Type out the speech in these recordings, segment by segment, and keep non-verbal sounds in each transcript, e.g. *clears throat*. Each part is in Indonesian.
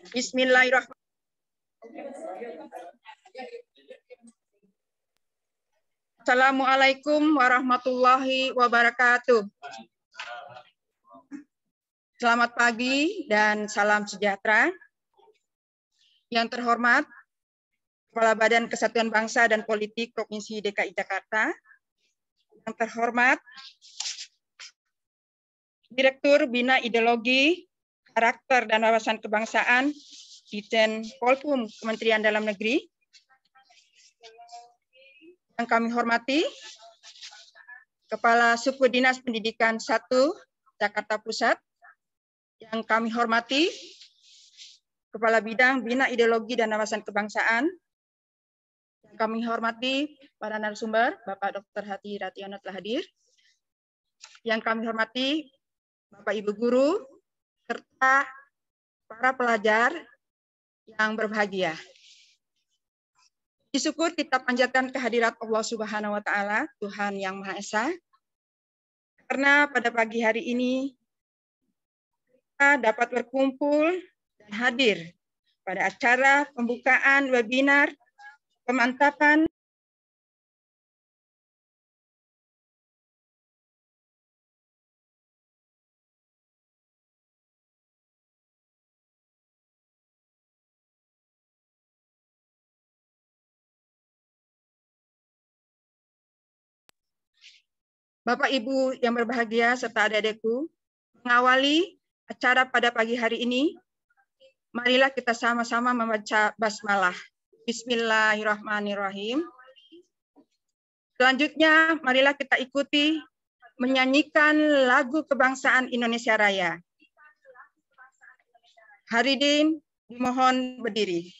Bismillahirrahmanirrahim. Assalamualaikum warahmatullahi wabarakatuh. Selamat pagi dan salam sejahtera. Yang terhormat Kepala Badan Kesatuan Bangsa dan Politik Provinsi DKI Jakarta. Yang terhormat Direktur Bina Ideologi karakter dan wawasan kebangsaan Dijen Polkum Kementerian Dalam Negeri. Yang kami hormati, Kepala Suku Dinas Pendidikan 1 Jakarta Pusat. Yang kami hormati, Kepala Bidang Bina Ideologi dan Wawasan Kebangsaan. Yang kami hormati para narasumber, Bapak Dr. Hati Rationo telah hadir. Yang kami hormati Bapak Ibu Guru, serta para pelajar yang berbahagia. Disyukur kita panjatkan kehadirat Allah Subhanahu wa taala, Tuhan yang Maha Esa. Karena pada pagi hari ini kita dapat berkumpul dan hadir pada acara pembukaan webinar pemantapan Bapak Ibu yang berbahagia serta adik-adikku, mengawali acara pada pagi hari ini, marilah kita sama-sama membaca basmalah. Bismillahirrahmanirrahim. Selanjutnya, marilah kita ikuti menyanyikan lagu kebangsaan Indonesia Raya. Haridin, dimohon berdiri.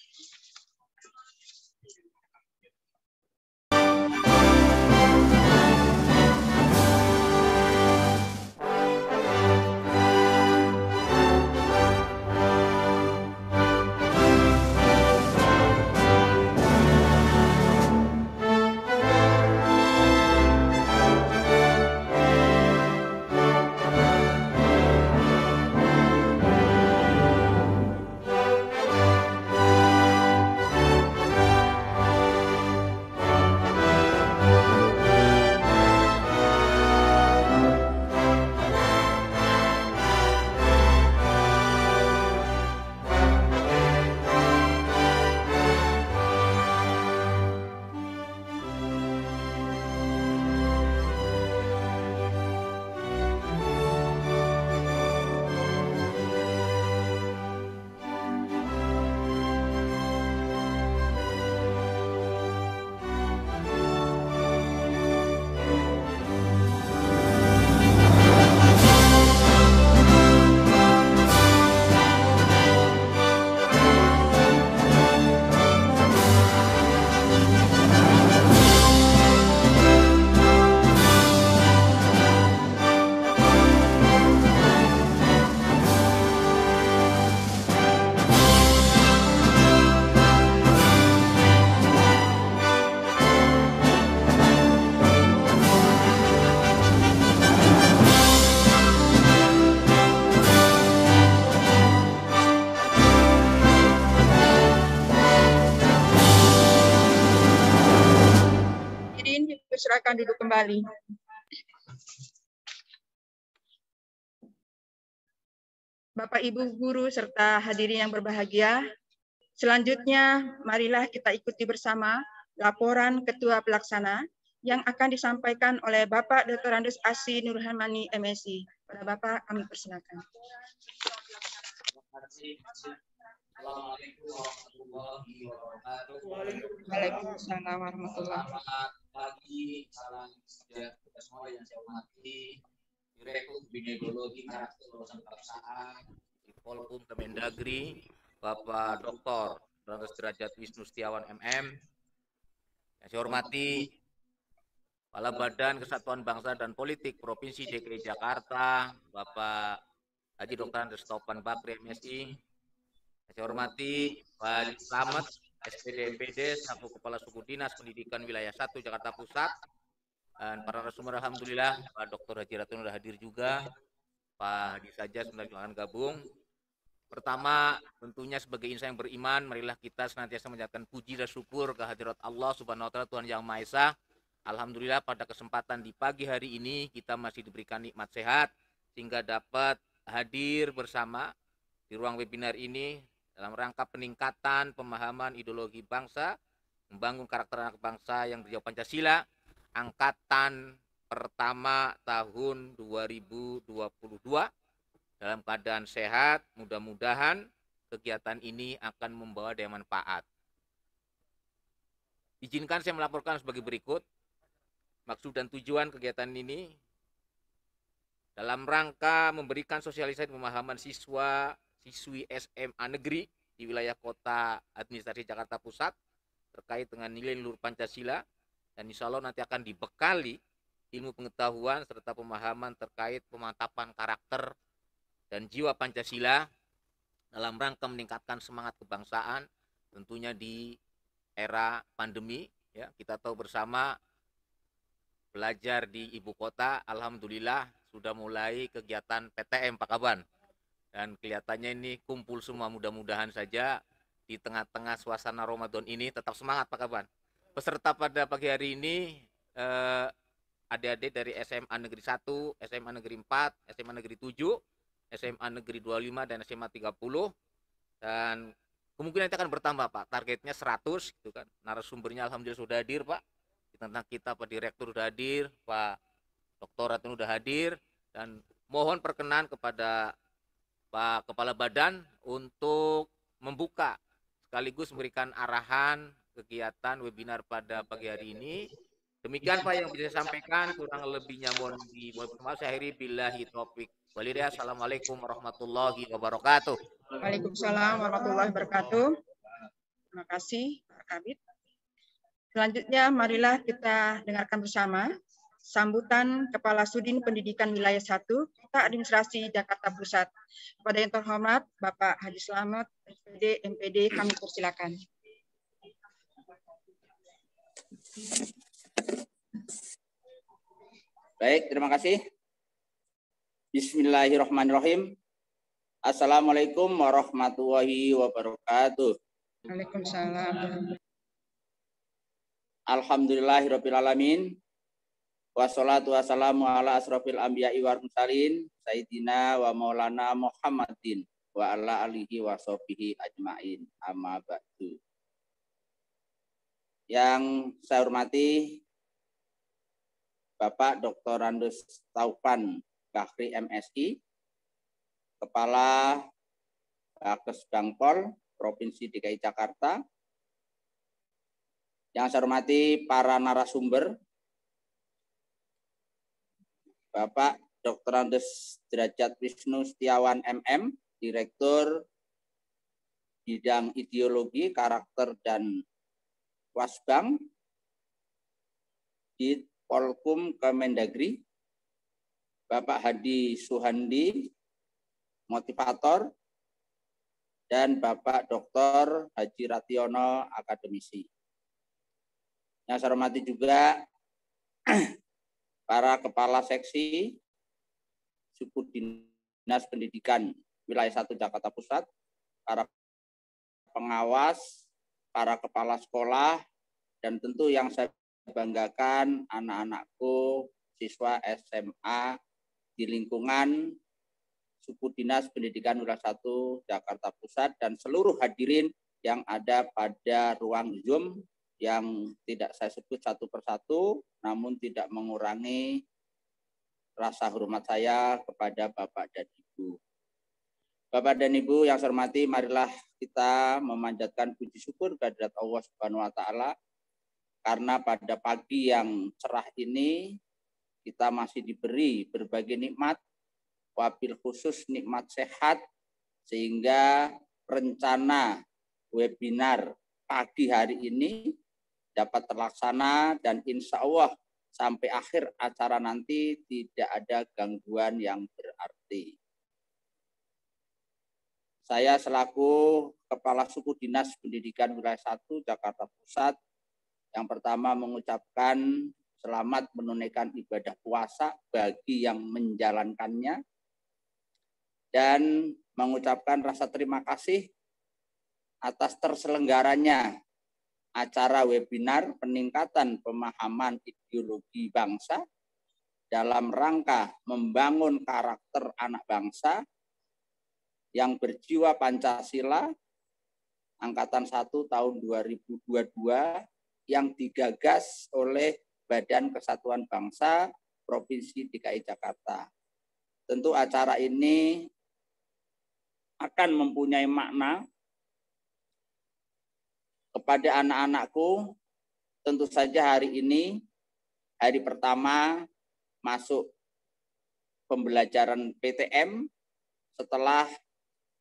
kembali. Bapak Ibu guru serta hadirin yang berbahagia, selanjutnya marilah kita ikuti bersama laporan Ketua Pelaksana yang akan disampaikan oleh Bapak Dr. Andes Asi Nurhamani MSI. Pada Bapak kami persilakan. Assalamualaikum warahmatullahi Waalaikumsalam warahmatullahi Selamat pagi, salam sejahtera semua yang saya hormati. Direktur Binegologi Karakter Wawasan Kebangsaan, Polkum Kemendagri, Bapak Dr. Dr. Derajat Wisnu Setiawan MM, yang saya hormati Kepala Badan Kesatuan Bangsa dan Politik Provinsi DKI Jakarta, Bapak Haji Dr. Andres Topan Bakri MSI, yang saya hormati Pak Slamet, SPDPD selaku Kepala Suku Dinas Pendidikan Wilayah 1 Jakarta Pusat dan para narasumber alhamdulillah Pak Dr. Haji Ratun sudah hadir juga Pak Hadi saja sudah silakan gabung Pertama, tentunya sebagai insan yang beriman, marilah kita senantiasa menyatakan puji dan syukur kehadirat Allah Subhanahu wa taala Tuhan Yang Maha Esa. Alhamdulillah pada kesempatan di pagi hari ini kita masih diberikan nikmat sehat sehingga dapat hadir bersama di ruang webinar ini dalam rangka peningkatan pemahaman ideologi bangsa, membangun karakter anak bangsa yang berjiwa Pancasila, angkatan pertama tahun 2022 dalam keadaan sehat, mudah-mudahan kegiatan ini akan membawa daya manfaat. Izinkan saya melaporkan sebagai berikut. Maksud dan tujuan kegiatan ini dalam rangka memberikan sosialisasi pemahaman siswa siswi SMA negeri di wilayah kota administrasi Jakarta Pusat terkait dengan nilai luhur Pancasila dan insya Allah nanti akan dibekali ilmu pengetahuan serta pemahaman terkait pemantapan karakter dan jiwa Pancasila dalam rangka meningkatkan semangat kebangsaan tentunya di era pandemi ya kita tahu bersama belajar di ibu kota alhamdulillah sudah mulai kegiatan PTM Pak Kaban dan kelihatannya ini kumpul semua mudah-mudahan saja di tengah-tengah suasana Ramadan ini tetap semangat Pak Kaban peserta pada pagi hari ini eh, adik-adik dari SMA Negeri 1, SMA Negeri 4, SMA Negeri 7, SMA Negeri 25 dan SMA 30 dan kemungkinan itu akan bertambah Pak targetnya 100 gitu kan narasumbernya Alhamdulillah sudah hadir Pak tentang kita Pak Direktur sudah hadir Pak Doktorat sudah hadir dan mohon perkenan kepada Pak Kepala Badan untuk membuka sekaligus memberikan arahan kegiatan webinar pada pagi hari ini. Demikian Pak yang bisa saya sampaikan, kurang lebihnya mohon di maaf saya akhiri bila topik. Walidah, Assalamualaikum warahmatullahi wabarakatuh. Waalaikumsalam warahmatullahi wabarakatuh. Terima kasih Pak Kabit. Selanjutnya marilah kita dengarkan bersama sambutan Kepala Sudin Pendidikan Wilayah 1, Kota Administrasi Jakarta Pusat. Kepada yang terhormat, Bapak Haji Selamat, SPD, MPD, kami persilakan. Baik, terima kasih. Bismillahirrahmanirrahim. Assalamualaikum warahmatullahi wabarakatuh. Waalaikumsalam. Alhamdulillahirrahmanirrahim. Wassalatu wassalamu ala asrafil anbiya wal mursalin Sayyidina wa maulana Muhammadin wa ala alihi wa sahbihi ajma'in amma ba'du. Yang saya hormati Bapak Dr. Randus Taufan Bakri MSI, Kepala Bakes Bangpol Provinsi DKI Jakarta. Yang saya hormati para narasumber Bapak Dr. Andes Derajat Wisnu Setiawan MM, Direktur Bidang Ideologi, Karakter, dan Wasbang di Polkum Kemendagri, Bapak Hadi Suhandi, Motivator, dan Bapak Dr. Haji Rationo, Akademisi. Yang saya hormati juga *clears throat* para kepala seksi suku dinas pendidikan wilayah satu Jakarta Pusat, para pengawas, para kepala sekolah, dan tentu yang saya banggakan anak-anakku siswa SMA di lingkungan suku dinas pendidikan wilayah satu Jakarta Pusat dan seluruh hadirin yang ada pada ruang Zoom yang tidak saya sebut satu persatu, namun tidak mengurangi rasa hormat saya kepada Bapak dan Ibu. Bapak dan Ibu yang saya hormati, marilah kita memanjatkan puji syukur kehadirat Allah Subhanahu wa taala karena pada pagi yang cerah ini kita masih diberi berbagai nikmat, wabil khusus nikmat sehat sehingga rencana webinar pagi hari ini dapat terlaksana dan insya Allah sampai akhir acara nanti tidak ada gangguan yang berarti. Saya selaku Kepala Suku Dinas Pendidikan Wilayah 1 Jakarta Pusat yang pertama mengucapkan selamat menunaikan ibadah puasa bagi yang menjalankannya dan mengucapkan rasa terima kasih atas terselenggaranya acara webinar peningkatan pemahaman ideologi bangsa dalam rangka membangun karakter anak bangsa yang berjiwa Pancasila angkatan 1 tahun 2022 yang digagas oleh Badan Kesatuan Bangsa Provinsi DKI Jakarta. Tentu acara ini akan mempunyai makna kepada anak-anakku, tentu saja hari ini, hari pertama masuk pembelajaran PTM setelah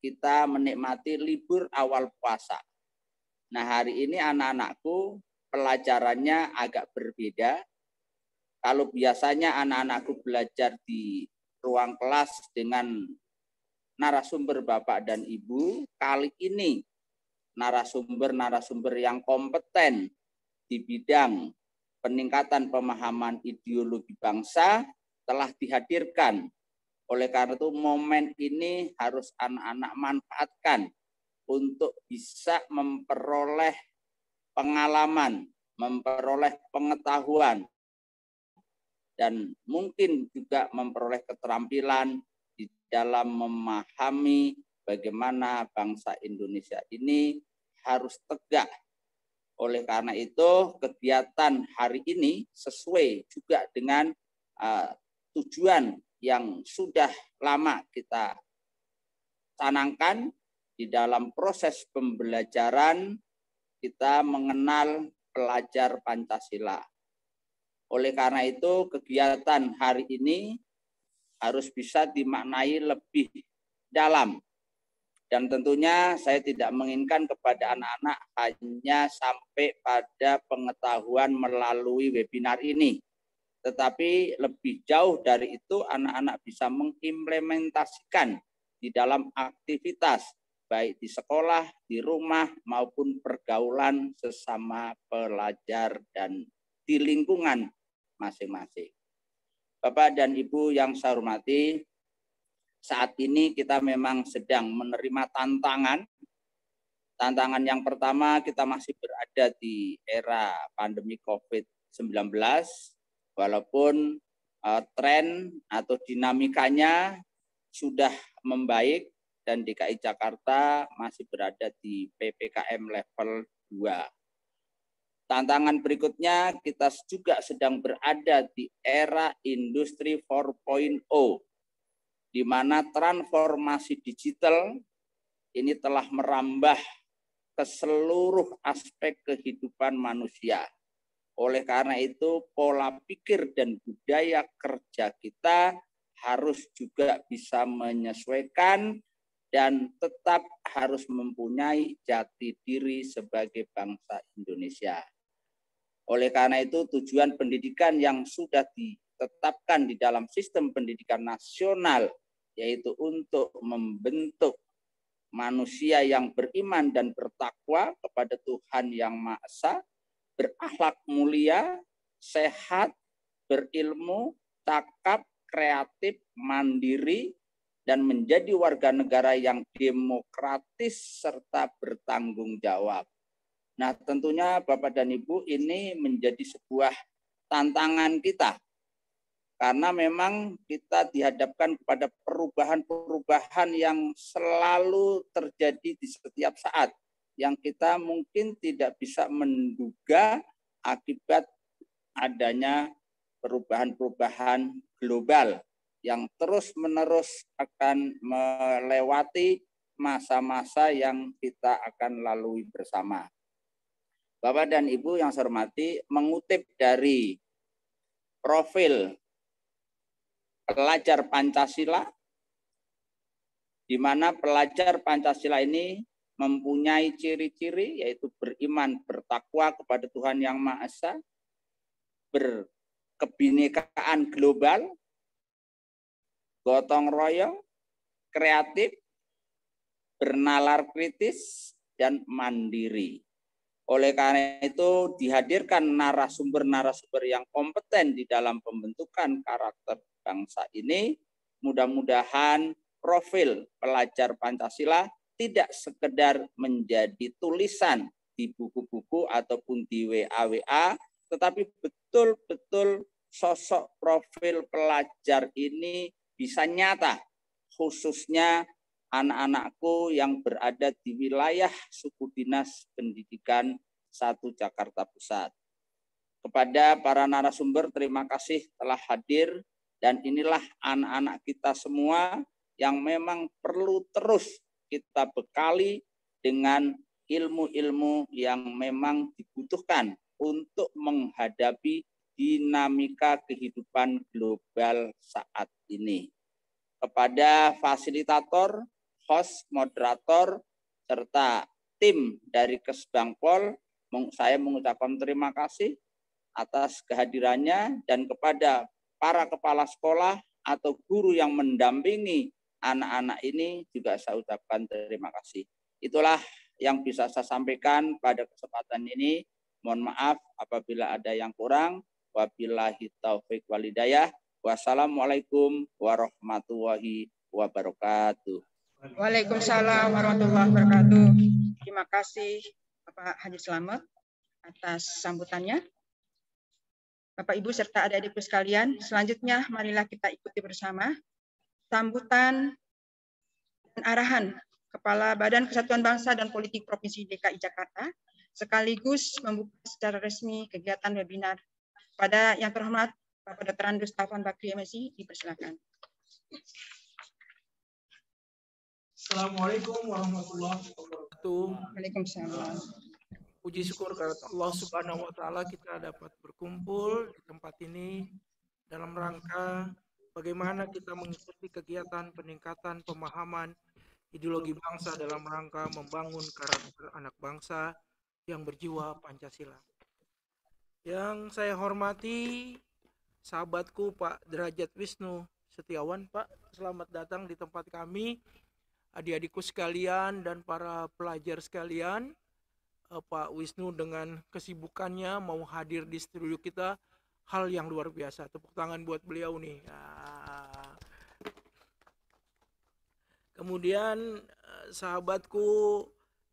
kita menikmati libur awal puasa. Nah hari ini anak-anakku pelajarannya agak berbeda. Kalau biasanya anak-anakku belajar di ruang kelas dengan narasumber Bapak dan Ibu, kali ini narasumber-narasumber yang kompeten di bidang peningkatan pemahaman ideologi bangsa telah dihadirkan. Oleh karena itu momen ini harus anak-anak manfaatkan untuk bisa memperoleh pengalaman, memperoleh pengetahuan, dan mungkin juga memperoleh keterampilan di dalam memahami bagaimana bangsa Indonesia ini harus tegak. Oleh karena itu, kegiatan hari ini sesuai juga dengan uh, tujuan yang sudah lama kita tanamkan di dalam proses pembelajaran kita mengenal pelajar Pancasila. Oleh karena itu, kegiatan hari ini harus bisa dimaknai lebih dalam dan tentunya saya tidak menginginkan kepada anak-anak hanya sampai pada pengetahuan melalui webinar ini. Tetapi lebih jauh dari itu anak-anak bisa mengimplementasikan di dalam aktivitas baik di sekolah, di rumah maupun pergaulan sesama pelajar dan di lingkungan masing-masing. Bapak dan Ibu yang saya hormati, saat ini kita memang sedang menerima tantangan. Tantangan yang pertama kita masih berada di era pandemi COVID-19 walaupun uh, tren atau dinamikanya sudah membaik dan DKI Jakarta masih berada di PPKM level 2. Tantangan berikutnya kita juga sedang berada di era industri di mana transformasi digital ini telah merambah ke seluruh aspek kehidupan manusia. Oleh karena itu, pola pikir dan budaya kerja kita harus juga bisa menyesuaikan dan tetap harus mempunyai jati diri sebagai bangsa Indonesia. Oleh karena itu, tujuan pendidikan yang sudah di tetapkan di dalam sistem pendidikan nasional yaitu untuk membentuk manusia yang beriman dan bertakwa kepada Tuhan yang Maha Esa, berakhlak mulia, sehat, berilmu, takap, kreatif, mandiri, dan menjadi warga negara yang demokratis serta bertanggung jawab. Nah tentunya Bapak dan Ibu ini menjadi sebuah tantangan kita karena memang kita dihadapkan kepada perubahan-perubahan yang selalu terjadi di setiap saat yang kita mungkin tidak bisa menduga akibat adanya perubahan-perubahan global yang terus-menerus akan melewati masa-masa yang kita akan lalui bersama. Bapak dan Ibu yang saya hormati, mengutip dari profil pelajar Pancasila, di mana pelajar Pancasila ini mempunyai ciri-ciri yaitu beriman, bertakwa kepada Tuhan Yang Maha Esa, berkebinekaan global, gotong royong, kreatif, bernalar kritis, dan mandiri. Oleh karena itu dihadirkan narasumber-narasumber yang kompeten di dalam pembentukan karakter bangsa ini. Mudah-mudahan profil pelajar Pancasila tidak sekedar menjadi tulisan di buku-buku ataupun di WA-WA, tetapi betul-betul sosok profil pelajar ini bisa nyata, khususnya anak-anakku yang berada di wilayah suku dinas pendidikan satu Jakarta Pusat. Kepada para narasumber, terima kasih telah hadir dan inilah anak-anak kita semua yang memang perlu terus kita bekali dengan ilmu-ilmu yang memang dibutuhkan untuk menghadapi dinamika kehidupan global saat ini. Kepada fasilitator, host, moderator, serta tim dari Kesbangpol, saya mengucapkan terima kasih atas kehadirannya dan kepada para kepala sekolah atau guru yang mendampingi anak-anak ini juga saya ucapkan terima kasih. Itulah yang bisa saya sampaikan pada kesempatan ini. Mohon maaf apabila ada yang kurang. Wabillahi taufik walidayah. Wassalamualaikum warahmatullahi wabarakatuh. Waalaikumsalam warahmatullahi wabarakatuh. Terima kasih Bapak Haji Selamat atas sambutannya. Bapak Ibu serta adik-adikku sekalian, selanjutnya marilah kita ikuti bersama sambutan dan arahan Kepala Badan Kesatuan Bangsa dan Politik Provinsi DKI Jakarta sekaligus membuka secara resmi kegiatan webinar. Pada yang terhormat Bapak Dr. Andus Taufan Bakri MSI, dipersilakan. Assalamualaikum warahmatullahi wabarakatuh. Waalaikumsalam. Puji syukur kepada Allah Subhanahu wa taala kita dapat berkumpul di tempat ini dalam rangka bagaimana kita mengikuti kegiatan peningkatan pemahaman ideologi bangsa dalam rangka membangun karakter anak bangsa yang berjiwa Pancasila. Yang saya hormati sahabatku Pak Derajat Wisnu Setiawan, Pak, selamat datang di tempat kami. Adik-adikku sekalian dan para pelajar sekalian, uh, Pak Wisnu dengan kesibukannya mau hadir di studio kita hal yang luar biasa tepuk tangan buat beliau nih ya. kemudian eh, sahabatku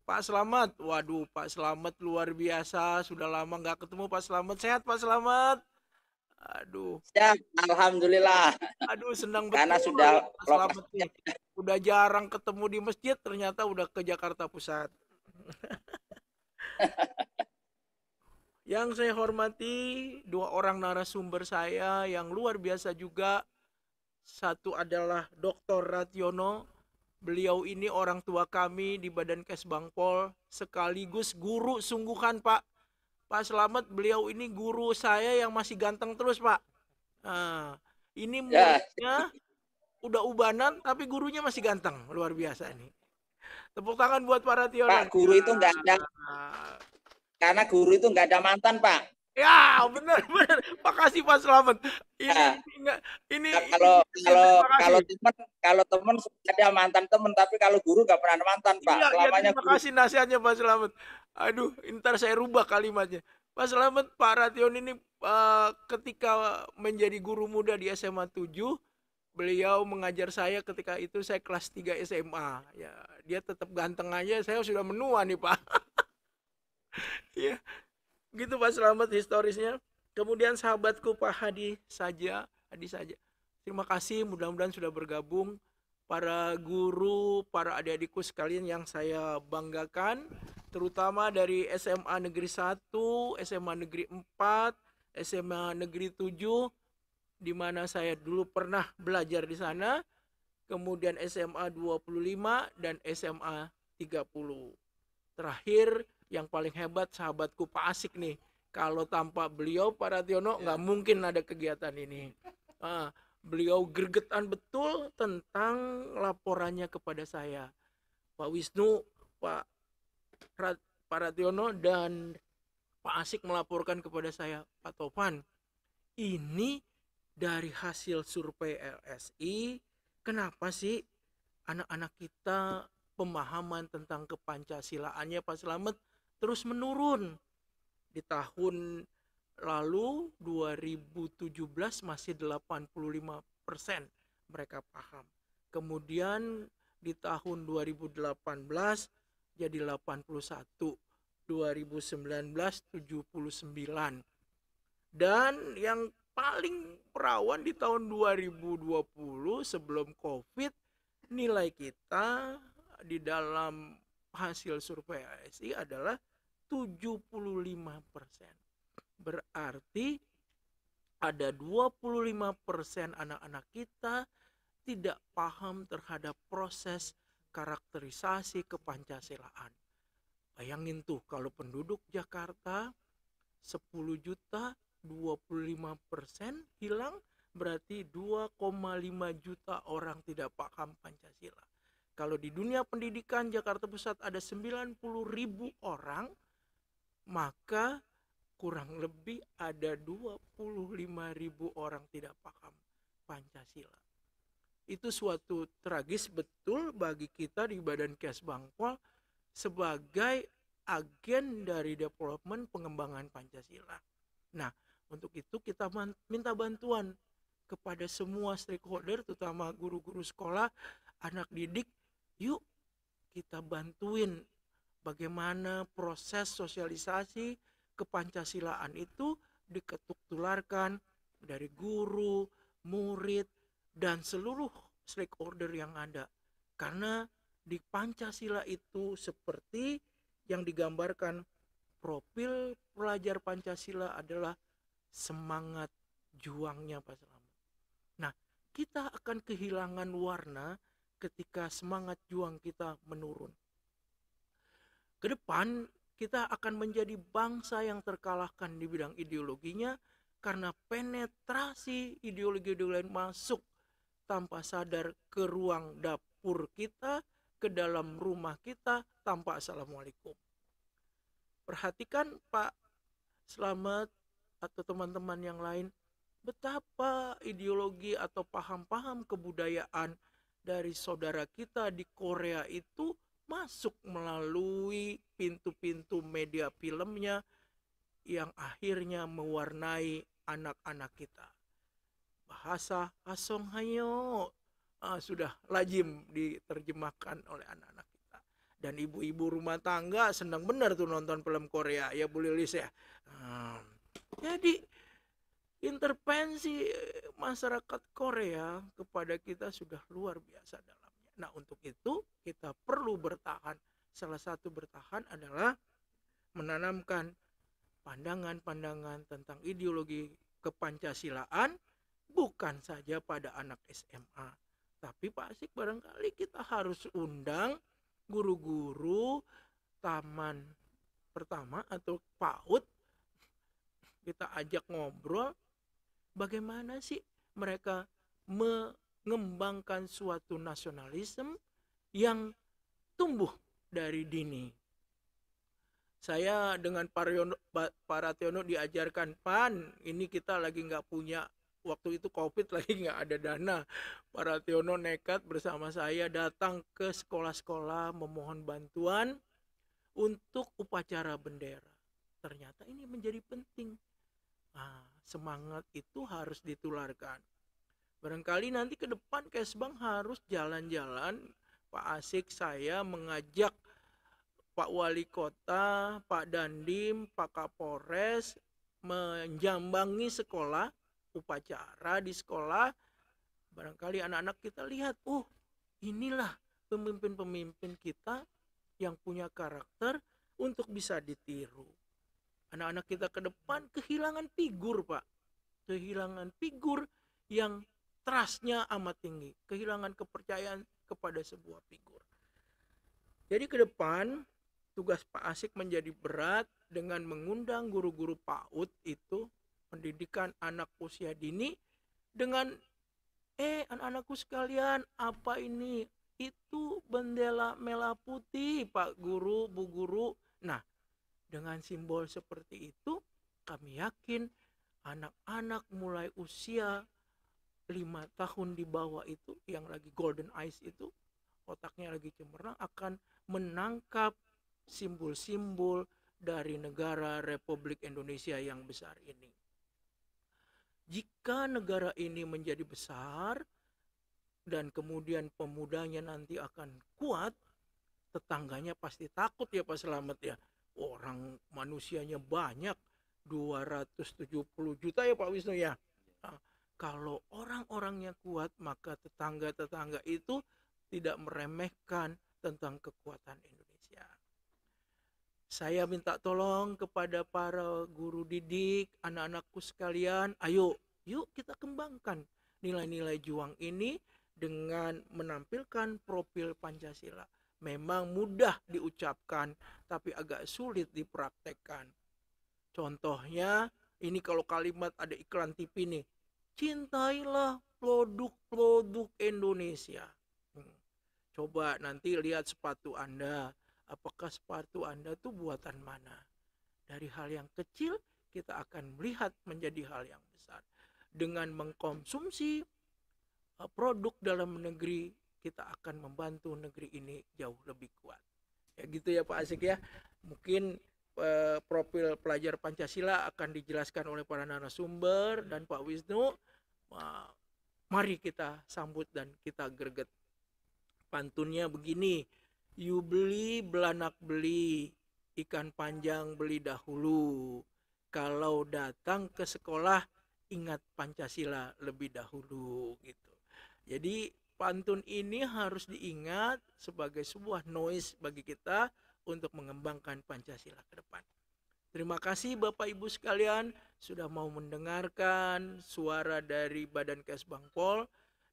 Pak Selamat waduh Pak Selamat luar biasa sudah lama nggak ketemu Pak Selamat sehat Pak Selamat aduh ya alhamdulillah aduh senang betul karena sudah Pak Selamat udah jarang ketemu di masjid ternyata udah ke Jakarta Pusat *laughs* Yang saya hormati dua orang narasumber saya yang luar biasa juga. Satu adalah Dr. Rationo. Beliau ini orang tua kami di Badan Kesbangpol sekaligus guru sungguhan Pak. Pak Selamat beliau ini guru saya yang masih ganteng terus Pak. Nah, ini muridnya ya. udah ubanan tapi gurunya masih ganteng luar biasa ini. Tepuk tangan buat para teori. Pak, guru itu enggak ada. Karena guru itu enggak ada mantan, Pak. Ya, benar benar. Makasih Pak Slamet. Ini nah, ini, ini nah, kalau ini, kalau ini, kalau teman kalau teman ada mantan teman, tapi kalau guru enggak pernah ada mantan, Pak. Iya, iya Selamanya ya, terima kasih nasihatnya Pak Slamet. Aduh, ntar saya rubah kalimatnya. Pak Slamet, Pak Ration ini uh, ketika menjadi guru muda di SMA 7 beliau mengajar saya ketika itu saya kelas 3 SMA ya dia tetap ganteng aja saya sudah menua nih pak *laughs* ya gitu pak selamat historisnya kemudian sahabatku pak Hadi saja Hadi saja terima kasih mudah-mudahan sudah bergabung para guru para adik-adikku sekalian yang saya banggakan terutama dari SMA Negeri 1 SMA Negeri 4 SMA Negeri 7 di mana saya dulu pernah belajar di sana, kemudian SMA 25 dan SMA 30. Terakhir yang paling hebat sahabatku Pak Asik nih. Kalau tanpa beliau Pak Rationo ya. nggak ya. mungkin ada kegiatan ini. Uh, beliau gergetan betul tentang laporannya kepada saya. Pak Wisnu, Pak Rat, Pak Rationo dan Pak Asik melaporkan kepada saya, Pak Topan, ini dari hasil survei LSI, kenapa sih anak-anak kita pemahaman tentang kepancasilaannya Pak Selamat terus menurun di tahun lalu 2017 masih 85 persen mereka paham kemudian di tahun 2018 jadi 81 2019 79 dan yang paling rawan di tahun 2020 sebelum Covid nilai kita di dalam hasil survei ASI adalah 75%. Berarti ada 25% anak-anak kita tidak paham terhadap proses karakterisasi kepancasilaan. Bayangin tuh kalau penduduk Jakarta 10 juta 25% hilang berarti 2,5 juta orang tidak paham Pancasila. Kalau di dunia pendidikan Jakarta Pusat ada 90 ribu orang, maka kurang lebih ada 25 ribu orang tidak paham Pancasila. Itu suatu tragis betul bagi kita di Badan Kes Bangpol sebagai agen dari development pengembangan Pancasila. Nah, untuk itu kita minta bantuan kepada semua stakeholder, terutama guru-guru sekolah, anak didik, yuk kita bantuin bagaimana proses sosialisasi kepancasilaan itu diketuk tularkan dari guru, murid, dan seluruh stakeholder yang ada. Karena di Pancasila itu seperti yang digambarkan profil pelajar Pancasila adalah semangat juangnya Pak Selamat. Nah, kita akan kehilangan warna ketika semangat juang kita menurun. Ke depan kita akan menjadi bangsa yang terkalahkan di bidang ideologinya karena penetrasi ideologi-ideologi lain masuk tanpa sadar ke ruang dapur kita, ke dalam rumah kita tanpa assalamualaikum. Perhatikan Pak Selamat atau teman-teman yang lain betapa ideologi atau paham-paham kebudayaan dari saudara kita di Korea itu masuk melalui pintu-pintu media filmnya yang akhirnya mewarnai anak-anak kita. Bahasa Asong Hayo uh, ah, sudah lazim diterjemahkan oleh anak-anak kita. Dan ibu-ibu rumah tangga senang benar tuh nonton film Korea. Ya boleh Lilis ya. Hmm jadi intervensi eh, masyarakat Korea kepada kita sudah luar biasa dalamnya. Nah, untuk itu kita perlu bertahan. Salah satu bertahan adalah menanamkan pandangan-pandangan tentang ideologi kepancasilaan bukan saja pada anak SMA, tapi Pak Asik barangkali kita harus undang guru-guru taman pertama atau PAUD kita ajak ngobrol bagaimana sih mereka mengembangkan suatu nasionalisme yang tumbuh dari dini. Saya dengan para Tiono diajarkan pan ini kita lagi nggak punya waktu itu covid lagi nggak ada dana para Tiono nekat bersama saya datang ke sekolah-sekolah memohon bantuan untuk upacara bendera ternyata ini menjadi penting Nah, semangat itu harus ditularkan. Barangkali nanti ke depan Kesbang harus jalan-jalan Pak Asik saya mengajak Pak Wali Kota, Pak Dandim, Pak Kapolres menjambangi sekolah, upacara di sekolah. Barangkali anak-anak kita lihat, oh inilah pemimpin-pemimpin kita yang punya karakter untuk bisa ditiru anak-anak kita ke depan kehilangan figur pak kehilangan figur yang trustnya amat tinggi kehilangan kepercayaan kepada sebuah figur jadi ke depan tugas Pak Asik menjadi berat dengan mengundang guru-guru PAUD itu pendidikan anak usia dini dengan eh anak-anakku sekalian apa ini itu bendela merah putih Pak Guru Bu Guru nah dengan simbol seperti itu, kami yakin anak-anak mulai usia lima tahun di bawah itu yang lagi golden eyes itu otaknya lagi cemerlang akan menangkap simbol-simbol dari negara Republik Indonesia yang besar ini. Jika negara ini menjadi besar dan kemudian pemudanya nanti akan kuat, tetangganya pasti takut ya Pak Selamat ya orang manusianya banyak 270 juta ya Pak Wisnu ya nah, kalau orang-orangnya kuat maka tetangga-tetangga itu tidak meremehkan tentang kekuatan Indonesia saya minta tolong kepada para guru didik, anak-anakku sekalian, ayo, yuk kita kembangkan nilai-nilai juang ini dengan menampilkan profil Pancasila memang mudah diucapkan tapi agak sulit dipraktekkan. Contohnya ini kalau kalimat ada iklan TV nih, cintailah produk-produk Indonesia. Hmm. Coba nanti lihat sepatu Anda, apakah sepatu Anda tuh buatan mana? Dari hal yang kecil kita akan melihat menjadi hal yang besar. Dengan mengkonsumsi eh, produk dalam negeri kita akan membantu negeri ini jauh lebih kuat ya gitu ya Pak Asik ya mungkin eh, profil pelajar Pancasila akan dijelaskan oleh para narasumber dan Pak Wisnu mari kita sambut dan kita greget pantunnya begini you beli belanak beli ikan panjang beli dahulu kalau datang ke sekolah ingat Pancasila lebih dahulu gitu jadi pantun ini harus diingat sebagai sebuah noise bagi kita untuk mengembangkan Pancasila ke depan. Terima kasih Bapak Ibu sekalian sudah mau mendengarkan suara dari Badan Kesbang Pol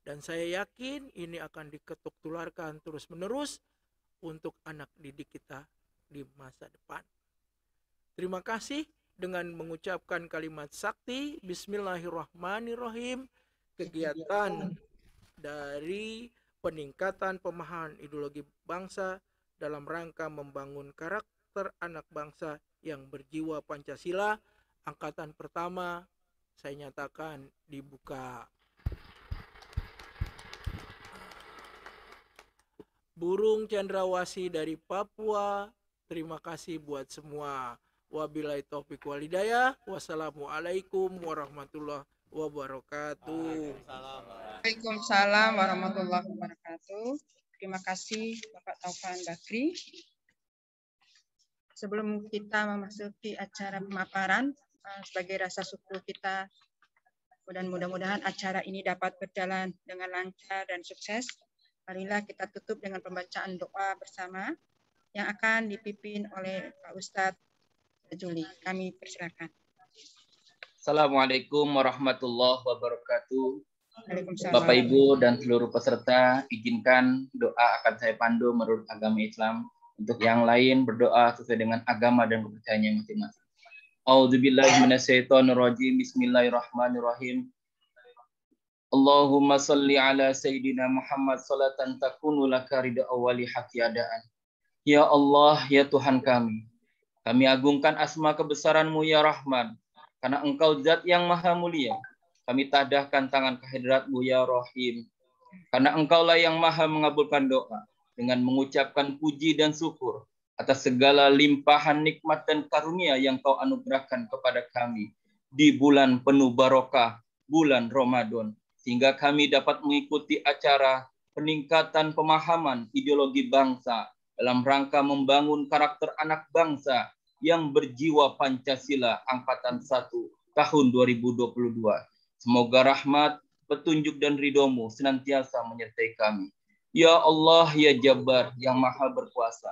dan saya yakin ini akan diketuk tularkan terus-menerus untuk anak didik kita di masa depan. Terima kasih dengan mengucapkan kalimat sakti Bismillahirrahmanirrahim kegiatan dari peningkatan pemahaman ideologi bangsa dalam rangka membangun karakter anak bangsa yang berjiwa Pancasila angkatan pertama saya nyatakan dibuka burung cendrawasi dari Papua terima kasih buat semua wabillahi taufiq walidayah wassalamualaikum warahmatullahi wabarakatuh. Waalaikumsalam warahmatullahi wabarakatuh. Terima kasih Bapak Taufan Bakri. Sebelum kita memasuki acara pemaparan, eh, sebagai rasa syukur kita dan mudah-mudahan acara ini dapat berjalan dengan lancar dan sukses. Marilah kita tutup dengan pembacaan doa bersama yang akan dipimpin oleh Pak Ustadz Juli. Kami persilakan. Assalamualaikum warahmatullahi wabarakatuh. Bapak Ibu dan seluruh peserta, izinkan doa akan saya pandu menurut agama Islam. Untuk yang lain berdoa sesuai dengan agama dan kepercayaannya masing-masing. A'udzubillahi minasyaitonirrajim. Bismillahirrahmanirrahim. Allahumma salli ala sayyidina Muhammad salatan takunu laka rida awali hakiyadaan. Ya Allah, ya Tuhan kami. Kami agungkan asma kebesaranmu ya Rahman karena engkau zat yang maha mulia. Kami tadahkan tangan kehadiratmu ya Rohim. Karena engkaulah yang maha mengabulkan doa. Dengan mengucapkan puji dan syukur atas segala limpahan nikmat dan karunia yang kau anugerahkan kepada kami di bulan penuh barokah, bulan Ramadan. Sehingga kami dapat mengikuti acara peningkatan pemahaman ideologi bangsa dalam rangka membangun karakter anak bangsa yang berjiwa Pancasila Angkatan 1 tahun 2022. Semoga rahmat, petunjuk dan ridomu senantiasa menyertai kami. Ya Allah, Ya Jabar, yang maha berkuasa.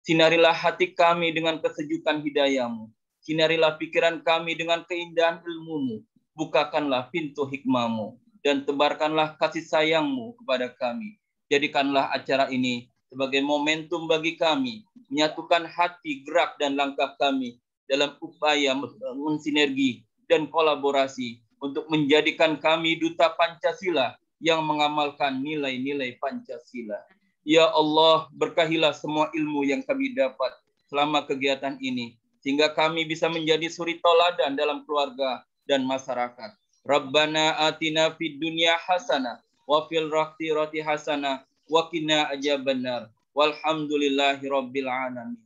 Sinarilah hati kami dengan kesejukan hidayamu. Sinarilah pikiran kami dengan keindahan ilmumu. Bukakanlah pintu hikmamu dan tebarkanlah kasih sayangmu kepada kami. Jadikanlah acara ini sebagai momentum bagi kami menyatukan hati, gerak dan langkah kami dalam upaya mensinergi dan kolaborasi untuk menjadikan kami duta Pancasila yang mengamalkan nilai-nilai Pancasila. Ya Allah, berkahilah semua ilmu yang kami dapat selama kegiatan ini sehingga kami bisa menjadi suri toladan dalam keluarga dan masyarakat. Rabbana atina fid dunya hasanah wa fil roti hasanah wa aja benar. Walhamdulillahirobbilalamin.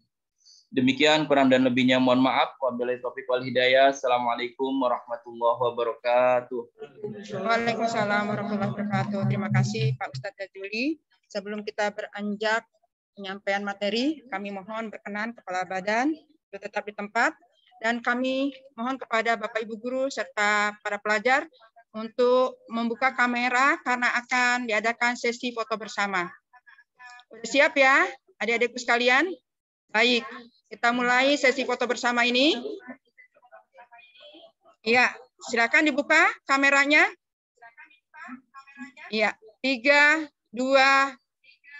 demikian kurang dan lebihnya mohon maaf wabillahi taufiq wal hidayah assalamualaikum warahmatullahi wabarakatuh Waalaikumsalam warahmatullahi wabarakatuh terima kasih Pak Ustadz Juli sebelum kita beranjak penyampaian materi kami mohon berkenan kepala badan tetap di tempat dan kami mohon kepada Bapak Ibu guru serta para pelajar untuk membuka kamera karena akan diadakan sesi foto bersama. Sudah siap ya, adik-adikku sekalian? Baik, kita mulai sesi foto bersama ini. Iya, silakan dibuka kameranya. Iya, tiga, dua,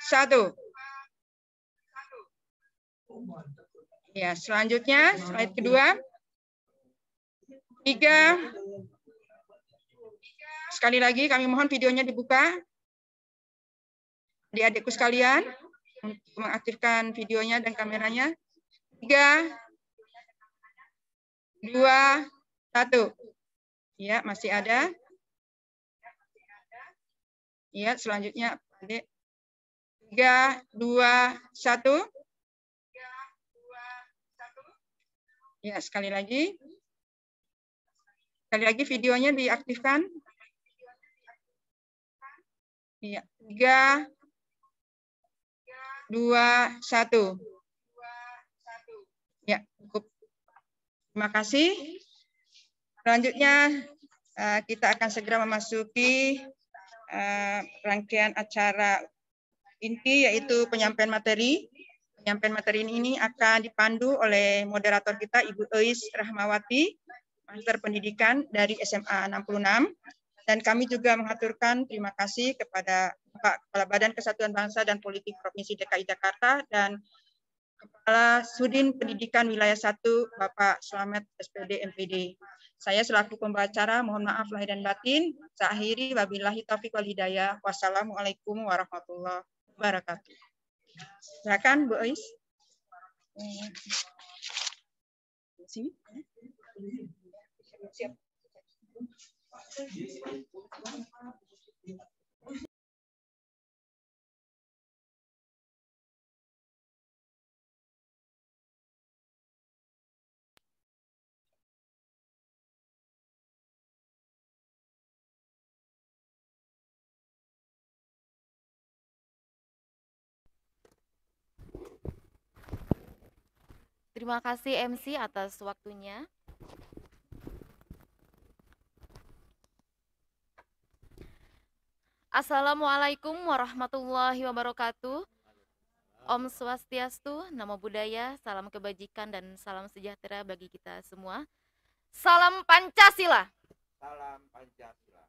satu. Ya, selanjutnya slide kedua. Tiga, Sekali lagi kami mohon videonya dibuka. Adik-adikku sekalian untuk mengaktifkan videonya dan kameranya. Tiga, dua, satu. Ya, masih ada. Ya, selanjutnya adik. Tiga, dua, satu. Ya, sekali lagi. Sekali lagi videonya diaktifkan. Iya, tiga, dua, satu. Ya, cukup. Terima kasih. Selanjutnya eh, kita akan segera memasuki eh, rangkaian acara inti yaitu penyampaian materi. Penyampaian materi ini akan dipandu oleh moderator kita Ibu Eis Rahmawati, Master Pendidikan dari SMA 66. Dan kami juga mengaturkan terima kasih kepada Pak Kepala Badan Kesatuan Bangsa dan Politik Provinsi DKI Jakarta dan Kepala Sudin Pendidikan Wilayah 1 Bapak Slamet SPD MPD. Saya selaku pembacara mohon maaf lahir dan batin. Saya akhiri wabillahi taufiq wal hidayah. Wassalamualaikum warahmatullahi wabarakatuh. Silakan Bu Ois. Terima Siap. Terima kasih MC atas waktunya. Assalamualaikum warahmatullahi wabarakatuh. Om Swastiastu, Namo Buddhaya, salam kebajikan dan salam sejahtera bagi kita semua. Salam Pancasila. Salam Pancasila.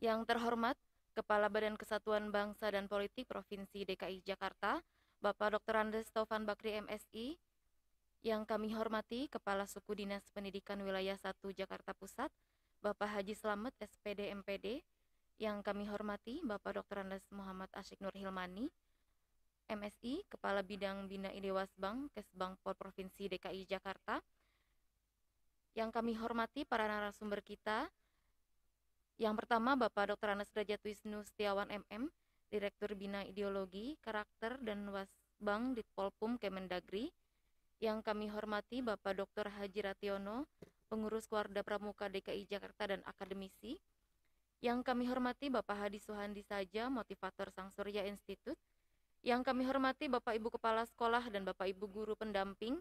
Yang terhormat Kepala Badan Kesatuan Bangsa dan Politik Provinsi DKI Jakarta, Bapak Dr. Andes Taufan Bakri MSI, yang kami hormati Kepala Suku Dinas Pendidikan Wilayah 1 Jakarta Pusat, Bapak Haji Slamet SPD MPD yang kami hormati Bapak Dr. Andes Muhammad Asyik Nur Hilmani MSI Kepala Bidang Bina Idewas Bank Kesbang Pol Provinsi DKI Jakarta yang kami hormati para narasumber kita yang pertama Bapak Dr. Anas Derajat Wisnu Setiawan MM Direktur Bina Ideologi, Karakter dan Wasbang Ditpolpum Kemendagri yang kami hormati Bapak Dr. Haji Rationo pengurus keluarga Pramuka DKI Jakarta dan akademisi. Yang kami hormati Bapak Hadi Suhandi Saja, motivator Sang Surya Institute. Yang kami hormati Bapak Ibu Kepala Sekolah dan Bapak Ibu Guru Pendamping,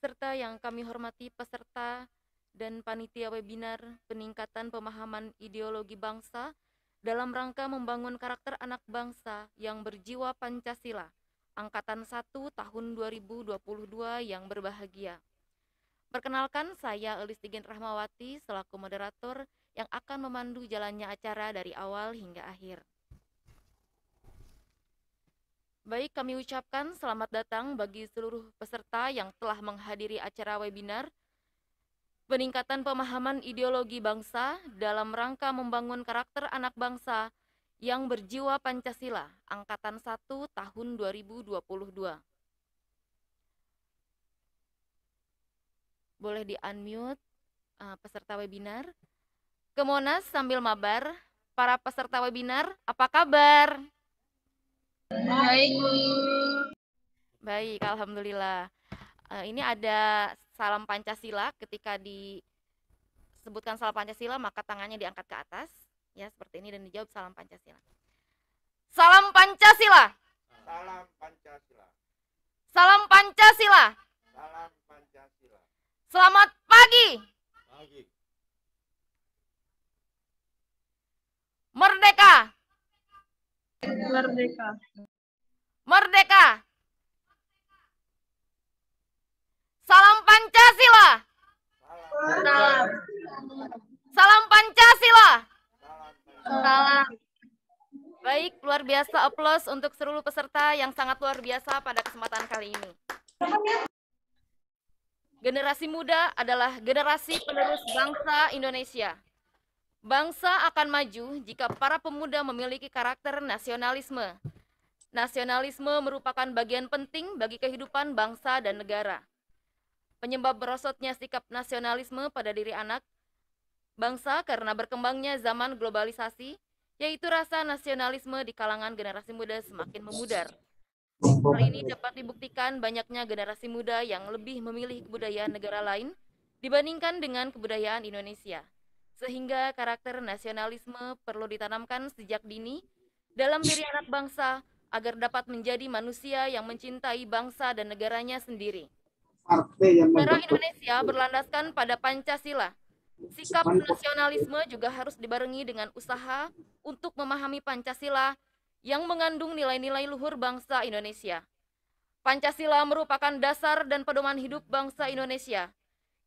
serta yang kami hormati peserta dan panitia webinar peningkatan pemahaman ideologi bangsa dalam rangka membangun karakter anak bangsa yang berjiwa Pancasila, Angkatan 1 tahun 2022 yang berbahagia. Perkenalkan saya Elis Elistigen Rahmawati selaku moderator yang akan memandu jalannya acara dari awal hingga akhir. Baik, kami ucapkan selamat datang bagi seluruh peserta yang telah menghadiri acara webinar peningkatan pemahaman ideologi bangsa dalam rangka membangun karakter anak bangsa yang berjiwa Pancasila, Angkatan 1 tahun 2022. boleh di unmute uh, peserta webinar. Ke Monas sambil mabar, para peserta webinar, apa kabar? Baik. Baik, alhamdulillah. Uh, ini ada salam Pancasila ketika disebutkan salam Pancasila maka tangannya diangkat ke atas ya seperti ini dan dijawab salam Pancasila. Salam Pancasila. Salam Pancasila. Salam Pancasila. Salam Pancasila. Selamat pagi. Pagi. Merdeka. Merdeka. Merdeka. Salam Pancasila. Salam. Salam Pancasila. Salam. Baik, luar biasa aplaus untuk seluruh peserta yang sangat luar biasa pada kesempatan kali ini. Generasi muda adalah generasi penerus bangsa Indonesia. Bangsa akan maju jika para pemuda memiliki karakter nasionalisme. Nasionalisme merupakan bagian penting bagi kehidupan bangsa dan negara. Penyebab berosotnya sikap nasionalisme pada diri anak bangsa karena berkembangnya zaman globalisasi, yaitu rasa nasionalisme di kalangan generasi muda semakin memudar. Hal nah, ini dapat dibuktikan banyaknya generasi muda yang lebih memilih kebudayaan negara lain dibandingkan dengan kebudayaan Indonesia. Sehingga karakter nasionalisme perlu ditanamkan sejak dini dalam diri anak bangsa agar dapat menjadi manusia yang mencintai bangsa dan negaranya sendiri. Negara Indonesia berlandaskan pada Pancasila. Sikap nasionalisme juga harus dibarengi dengan usaha untuk memahami Pancasila yang mengandung nilai-nilai luhur bangsa Indonesia. Pancasila merupakan dasar dan pedoman hidup bangsa Indonesia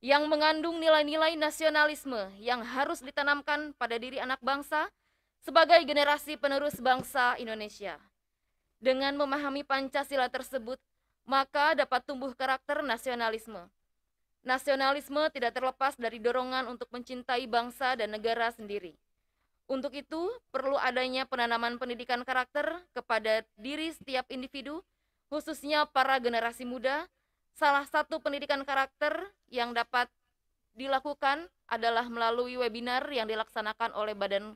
yang mengandung nilai-nilai nasionalisme yang harus ditanamkan pada diri anak bangsa sebagai generasi penerus bangsa Indonesia. Dengan memahami Pancasila tersebut, maka dapat tumbuh karakter nasionalisme. Nasionalisme tidak terlepas dari dorongan untuk mencintai bangsa dan negara sendiri. Untuk itu, perlu adanya penanaman pendidikan karakter kepada diri setiap individu, khususnya para generasi muda. Salah satu pendidikan karakter yang dapat dilakukan adalah melalui webinar yang dilaksanakan oleh Badan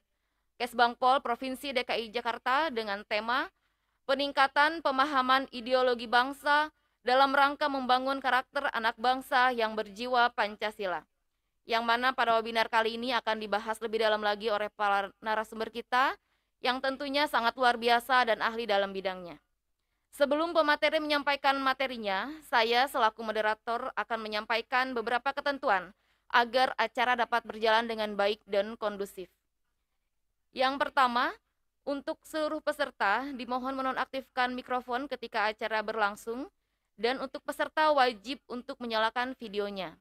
Kesbangpol Provinsi DKI Jakarta dengan tema peningkatan pemahaman ideologi bangsa dalam rangka membangun karakter anak bangsa yang berjiwa Pancasila yang mana pada webinar kali ini akan dibahas lebih dalam lagi oleh para narasumber kita yang tentunya sangat luar biasa dan ahli dalam bidangnya. Sebelum pemateri menyampaikan materinya, saya selaku moderator akan menyampaikan beberapa ketentuan agar acara dapat berjalan dengan baik dan kondusif. Yang pertama, untuk seluruh peserta dimohon menonaktifkan mikrofon ketika acara berlangsung dan untuk peserta wajib untuk menyalakan videonya.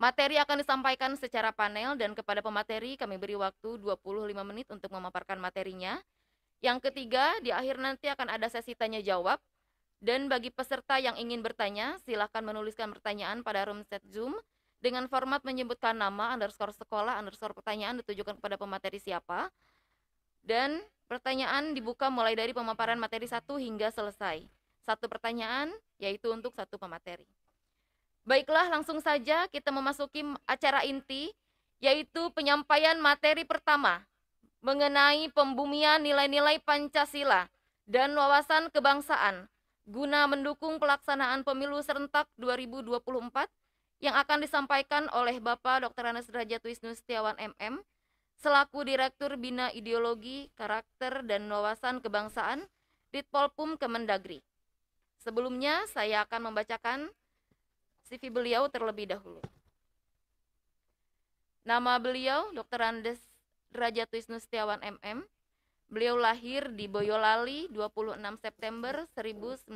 Materi akan disampaikan secara panel dan kepada pemateri kami beri waktu 25 menit untuk memaparkan materinya. Yang ketiga, di akhir nanti akan ada sesi tanya jawab. Dan bagi peserta yang ingin bertanya, silakan menuliskan pertanyaan pada room chat Zoom dengan format menyebutkan nama, underscore sekolah, underscore pertanyaan ditujukan kepada pemateri siapa. Dan pertanyaan dibuka mulai dari pemaparan materi satu hingga selesai. Satu pertanyaan, yaitu untuk satu pemateri. Baiklah, langsung saja kita memasuki acara inti, yaitu penyampaian materi pertama mengenai pembumian nilai-nilai Pancasila dan wawasan kebangsaan guna mendukung pelaksanaan pemilu serentak 2024 yang akan disampaikan oleh Bapak Dr. Anas Derajat Wisnu Setiawan MM selaku Direktur Bina Ideologi, Karakter, dan Wawasan Kebangsaan Ditpolpum Kemendagri. Sebelumnya, saya akan membacakan CV beliau terlebih dahulu. Nama beliau Dr. Andes Raja Wisnu Setiawan MM. Beliau lahir di Boyolali 26 September 1964.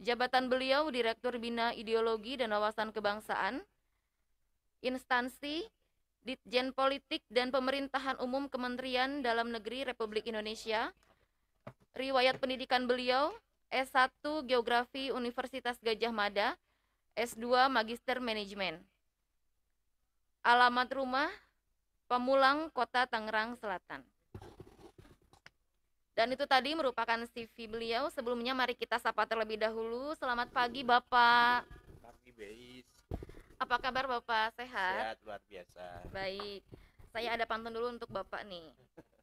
Jabatan beliau Direktur Bina Ideologi dan Wawasan Kebangsaan, instansi Ditjen Politik dan Pemerintahan Umum Kementerian Dalam Negeri Republik Indonesia. Riwayat pendidikan beliau S1 Geografi Universitas Gajah Mada, S2 Magister Manajemen. Alamat rumah Pemulang Kota Tangerang Selatan. Dan itu tadi merupakan CV beliau. Sebelumnya mari kita sapa terlebih dahulu. Selamat pagi Bapak. Pagi Beis. Apa kabar Bapak? Sehat? Sehat luar biasa. Baik. Saya ada pantun dulu untuk Bapak nih. *laughs*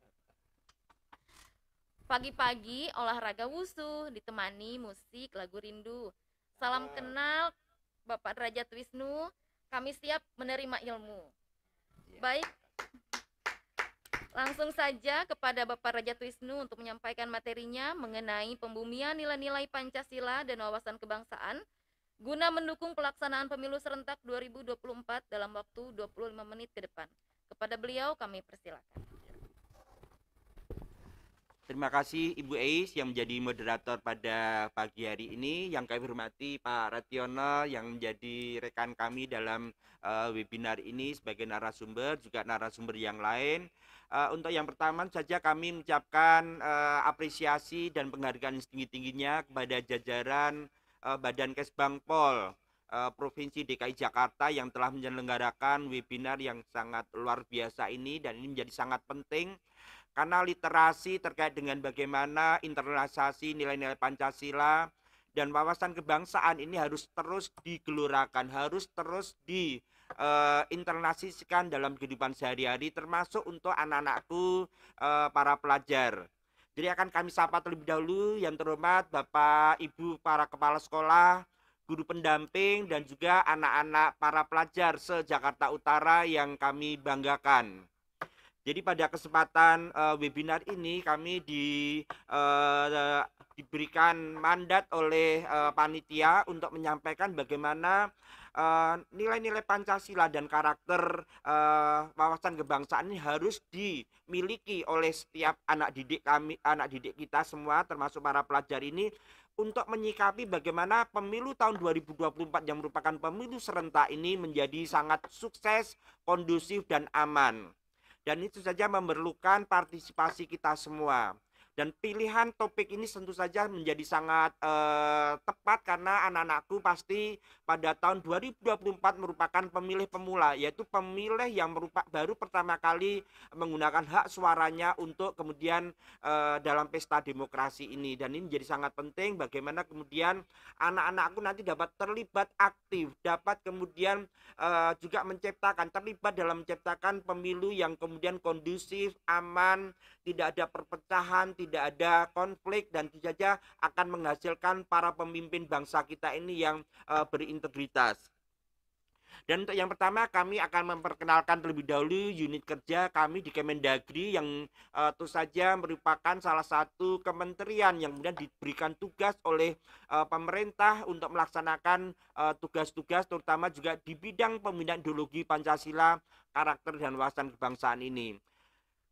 Pagi-pagi olahraga wusu ditemani musik lagu rindu. Salam kenal Bapak Derajat Wisnu. Kami siap menerima ilmu. Yeah. Baik. Langsung saja kepada Bapak Raja Wisnu untuk menyampaikan materinya mengenai pembumian nilai-nilai Pancasila dan wawasan kebangsaan guna mendukung pelaksanaan pemilu serentak 2024 dalam waktu 25 menit ke depan. Kepada beliau kami persilakan. Terima kasih Ibu Eis yang menjadi moderator pada pagi hari ini, yang kami hormati Pak Rationa yang menjadi rekan kami dalam uh, webinar ini sebagai narasumber, juga narasumber yang lain. Uh, untuk yang pertama saja kami mengucapkan uh, apresiasi dan penghargaan setinggi-tingginya kepada jajaran uh, Badan Kesbangpol uh, Provinsi DKI Jakarta yang telah menyelenggarakan webinar yang sangat luar biasa ini dan ini menjadi sangat penting karena literasi terkait dengan bagaimana internalisasi nilai-nilai Pancasila dan wawasan kebangsaan ini harus terus digelorakan, harus terus di uh, eh, internasikan dalam kehidupan sehari-hari termasuk untuk anak-anakku uh, para pelajar. Jadi akan kami sapa terlebih dahulu yang terhormat Bapak Ibu para kepala sekolah, guru pendamping dan juga anak-anak para pelajar se-Jakarta Utara yang kami banggakan. Jadi pada kesempatan uh, webinar ini kami di uh, diberikan mandat oleh uh, panitia untuk menyampaikan bagaimana nilai-nilai uh, Pancasila dan karakter uh, wawasan kebangsaan ini harus dimiliki oleh setiap anak didik kami, anak didik kita semua termasuk para pelajar ini untuk menyikapi bagaimana pemilu tahun 2024 yang merupakan pemilu serentak ini menjadi sangat sukses, kondusif dan aman. Dan itu saja memerlukan partisipasi kita semua dan pilihan topik ini tentu saja menjadi sangat uh, tepat karena anak-anakku pasti pada tahun 2024 merupakan pemilih pemula yaitu pemilih yang merupakan baru pertama kali menggunakan hak suaranya untuk kemudian uh, dalam pesta demokrasi ini dan ini menjadi sangat penting bagaimana kemudian anak-anakku nanti dapat terlibat aktif dapat kemudian uh, juga menciptakan terlibat dalam menciptakan pemilu yang kemudian kondusif aman tidak ada perpecahan tidak ada konflik dan tentu saja akan menghasilkan para pemimpin bangsa kita ini yang uh, berintegritas. Dan untuk yang pertama kami akan memperkenalkan terlebih dahulu unit kerja kami di Kemendagri yang uh, tentu saja merupakan salah satu kementerian yang kemudian diberikan tugas oleh uh, pemerintah untuk melaksanakan tugas-tugas uh, terutama juga di bidang pembinaan ideologi Pancasila, karakter dan wawasan kebangsaan ini.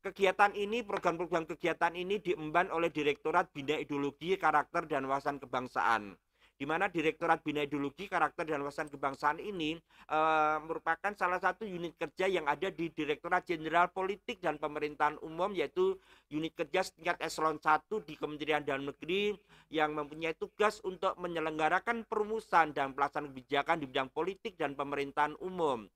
Kegiatan ini, program-program kegiatan ini diemban oleh Direktorat Bina Ideologi, Karakter, dan Wawasan Kebangsaan di mana Direktorat Bina Ideologi Karakter dan Wawasan Kebangsaan ini e, merupakan salah satu unit kerja yang ada di Direktorat Jenderal Politik dan Pemerintahan Umum yaitu unit kerja setingkat eselon 1 di Kementerian Dalam Negeri yang mempunyai tugas untuk menyelenggarakan perumusan dan pelaksanaan kebijakan di bidang politik dan pemerintahan umum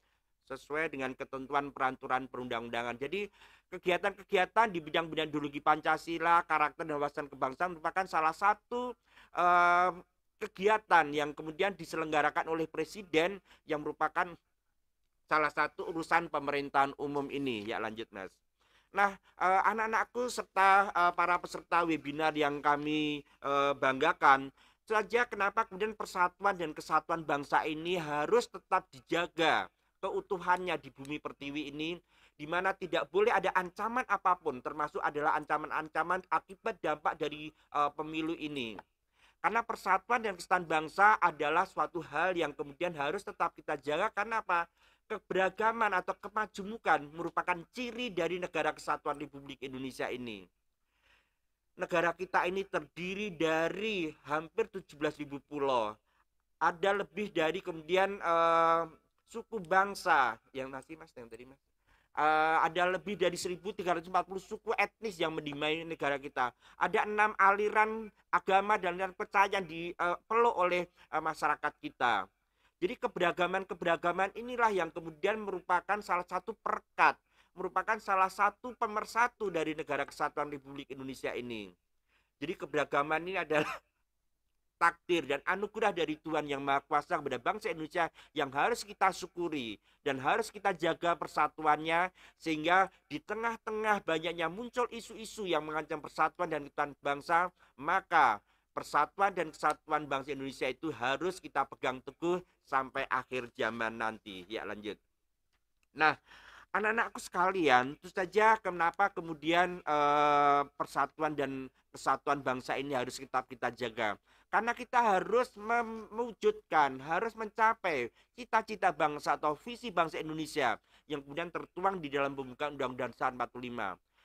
sesuai dengan ketentuan peraturan perundang-undangan. Jadi kegiatan-kegiatan di bidang bidang ideologi Pancasila, karakter dan wawasan kebangsaan merupakan salah satu eh, kegiatan yang kemudian diselenggarakan oleh presiden yang merupakan salah satu urusan pemerintahan umum ini. Ya lanjut Mas. Nah, eh, anak-anakku serta eh, para peserta webinar yang kami eh, banggakan saja kenapa kemudian persatuan dan kesatuan bangsa ini harus tetap dijaga keutuhannya di bumi pertiwi ini di mana tidak boleh ada ancaman apapun termasuk adalah ancaman-ancaman akibat dampak dari uh, pemilu ini. Karena persatuan dan kesatuan bangsa adalah suatu hal yang kemudian harus tetap kita jaga karena apa? Keberagaman atau kemajemukan merupakan ciri dari negara kesatuan Republik Indonesia ini. Negara kita ini terdiri dari hampir 17.000 pulau. Ada lebih dari kemudian uh, suku bangsa yang nasi mas yang tadi mas uh, ada lebih dari 1340 suku etnis yang mendiami negara kita ada enam aliran agama dan aliran percayaan di uh, oleh uh, masyarakat kita jadi keberagaman-keberagaman inilah yang kemudian merupakan salah satu perkat merupakan salah satu pemersatu dari negara kesatuan Republik Indonesia ini jadi keberagaman ini adalah takdir dan anugerah dari Tuhan yang Maha Kuasa kepada bangsa Indonesia yang harus kita syukuri dan harus kita jaga persatuannya sehingga di tengah-tengah banyaknya muncul isu-isu yang mengancam persatuan dan kesatuan bangsa maka persatuan dan kesatuan bangsa Indonesia itu harus kita pegang teguh sampai akhir zaman nanti ya lanjut nah anak-anakku sekalian itu saja kenapa kemudian eh, persatuan dan kesatuan bangsa ini harus kita kita jaga karena kita harus mewujudkan, harus mencapai cita-cita bangsa atau visi bangsa Indonesia yang kemudian tertuang di dalam pembukaan Undang-Undang Dasar 45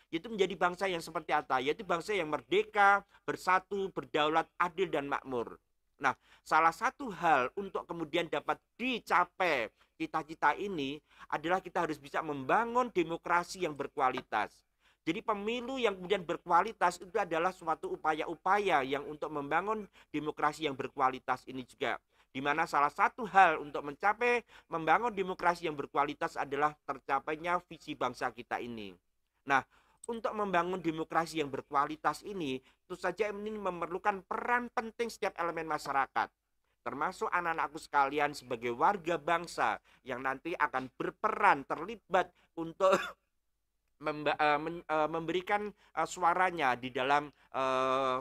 yaitu menjadi bangsa yang seperti apa? yaitu bangsa yang merdeka, bersatu, berdaulat, adil, dan makmur. Nah, salah satu hal untuk kemudian dapat dicapai cita-cita ini adalah kita harus bisa membangun demokrasi yang berkualitas. Jadi pemilu yang kemudian berkualitas itu adalah suatu upaya-upaya yang untuk membangun demokrasi yang berkualitas ini juga di mana salah satu hal untuk mencapai membangun demokrasi yang berkualitas adalah tercapainya visi bangsa kita ini. Nah, untuk membangun demokrasi yang berkualitas ini, tentu saja ini memerlukan peran penting setiap elemen masyarakat termasuk anak-anakku sekalian sebagai warga bangsa yang nanti akan berperan terlibat untuk memba, uh, men, uh, memberikan uh, suaranya di dalam uh,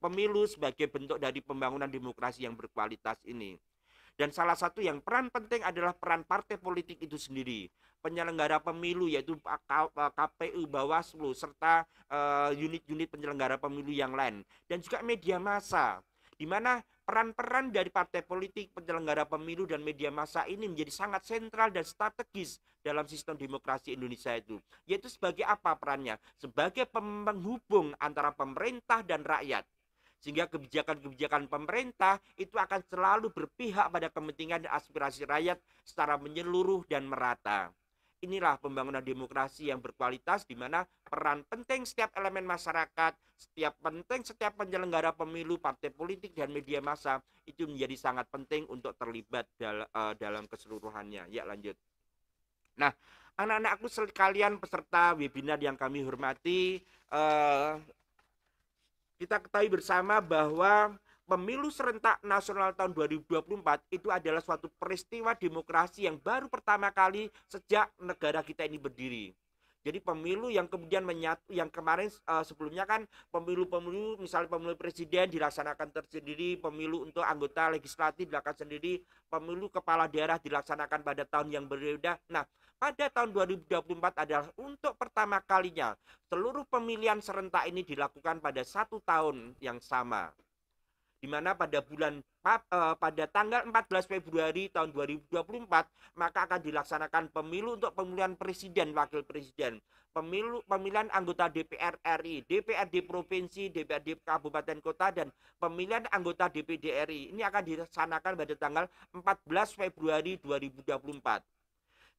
pemilu sebagai bentuk dari pembangunan demokrasi yang berkualitas ini. Dan salah satu yang peran penting adalah peran partai politik itu sendiri. Penyelenggara pemilu yaitu KPU, Bawaslu, serta unit-unit uh, penyelenggara pemilu yang lain. Dan juga media massa, di mana Peran-peran dari partai politik, penyelenggara pemilu, dan media massa ini menjadi sangat sentral dan strategis dalam sistem demokrasi Indonesia itu. Yaitu sebagai apa perannya? Sebagai penghubung antara pemerintah dan rakyat. Sehingga kebijakan-kebijakan pemerintah itu akan selalu berpihak pada kepentingan dan aspirasi rakyat secara menyeluruh dan merata inilah pembangunan demokrasi yang berkualitas di mana peran penting setiap elemen masyarakat, setiap penting setiap penyelenggara pemilu, partai politik dan media massa itu menjadi sangat penting untuk terlibat dal eh, dalam keseluruhannya. Ya, lanjut. Nah, anak-anakku sekalian peserta webinar yang kami hormati, uh, kita ketahui bersama bahwa pemilu serentak nasional tahun 2024 itu adalah suatu peristiwa demokrasi yang baru pertama kali sejak negara kita ini berdiri. Jadi pemilu yang kemudian menyatu yang kemarin uh, sebelumnya kan pemilu-pemilu misalnya pemilu presiden dilaksanakan tersendiri, pemilu untuk anggota legislatif dilaksanakan sendiri, pemilu kepala daerah dilaksanakan pada tahun yang berbeda. Nah, pada tahun 2024 adalah untuk pertama kalinya seluruh pemilihan serentak ini dilakukan pada satu tahun yang sama di mana pada bulan eh, pada tanggal 14 Februari tahun 2024 maka akan dilaksanakan pemilu untuk pemilihan presiden, wakil presiden, pemilu pemilihan anggota DPR RI, DPRD provinsi, DPRD kabupaten kota dan pemilihan anggota DPD RI. Ini akan dilaksanakan pada tanggal 14 Februari 2024.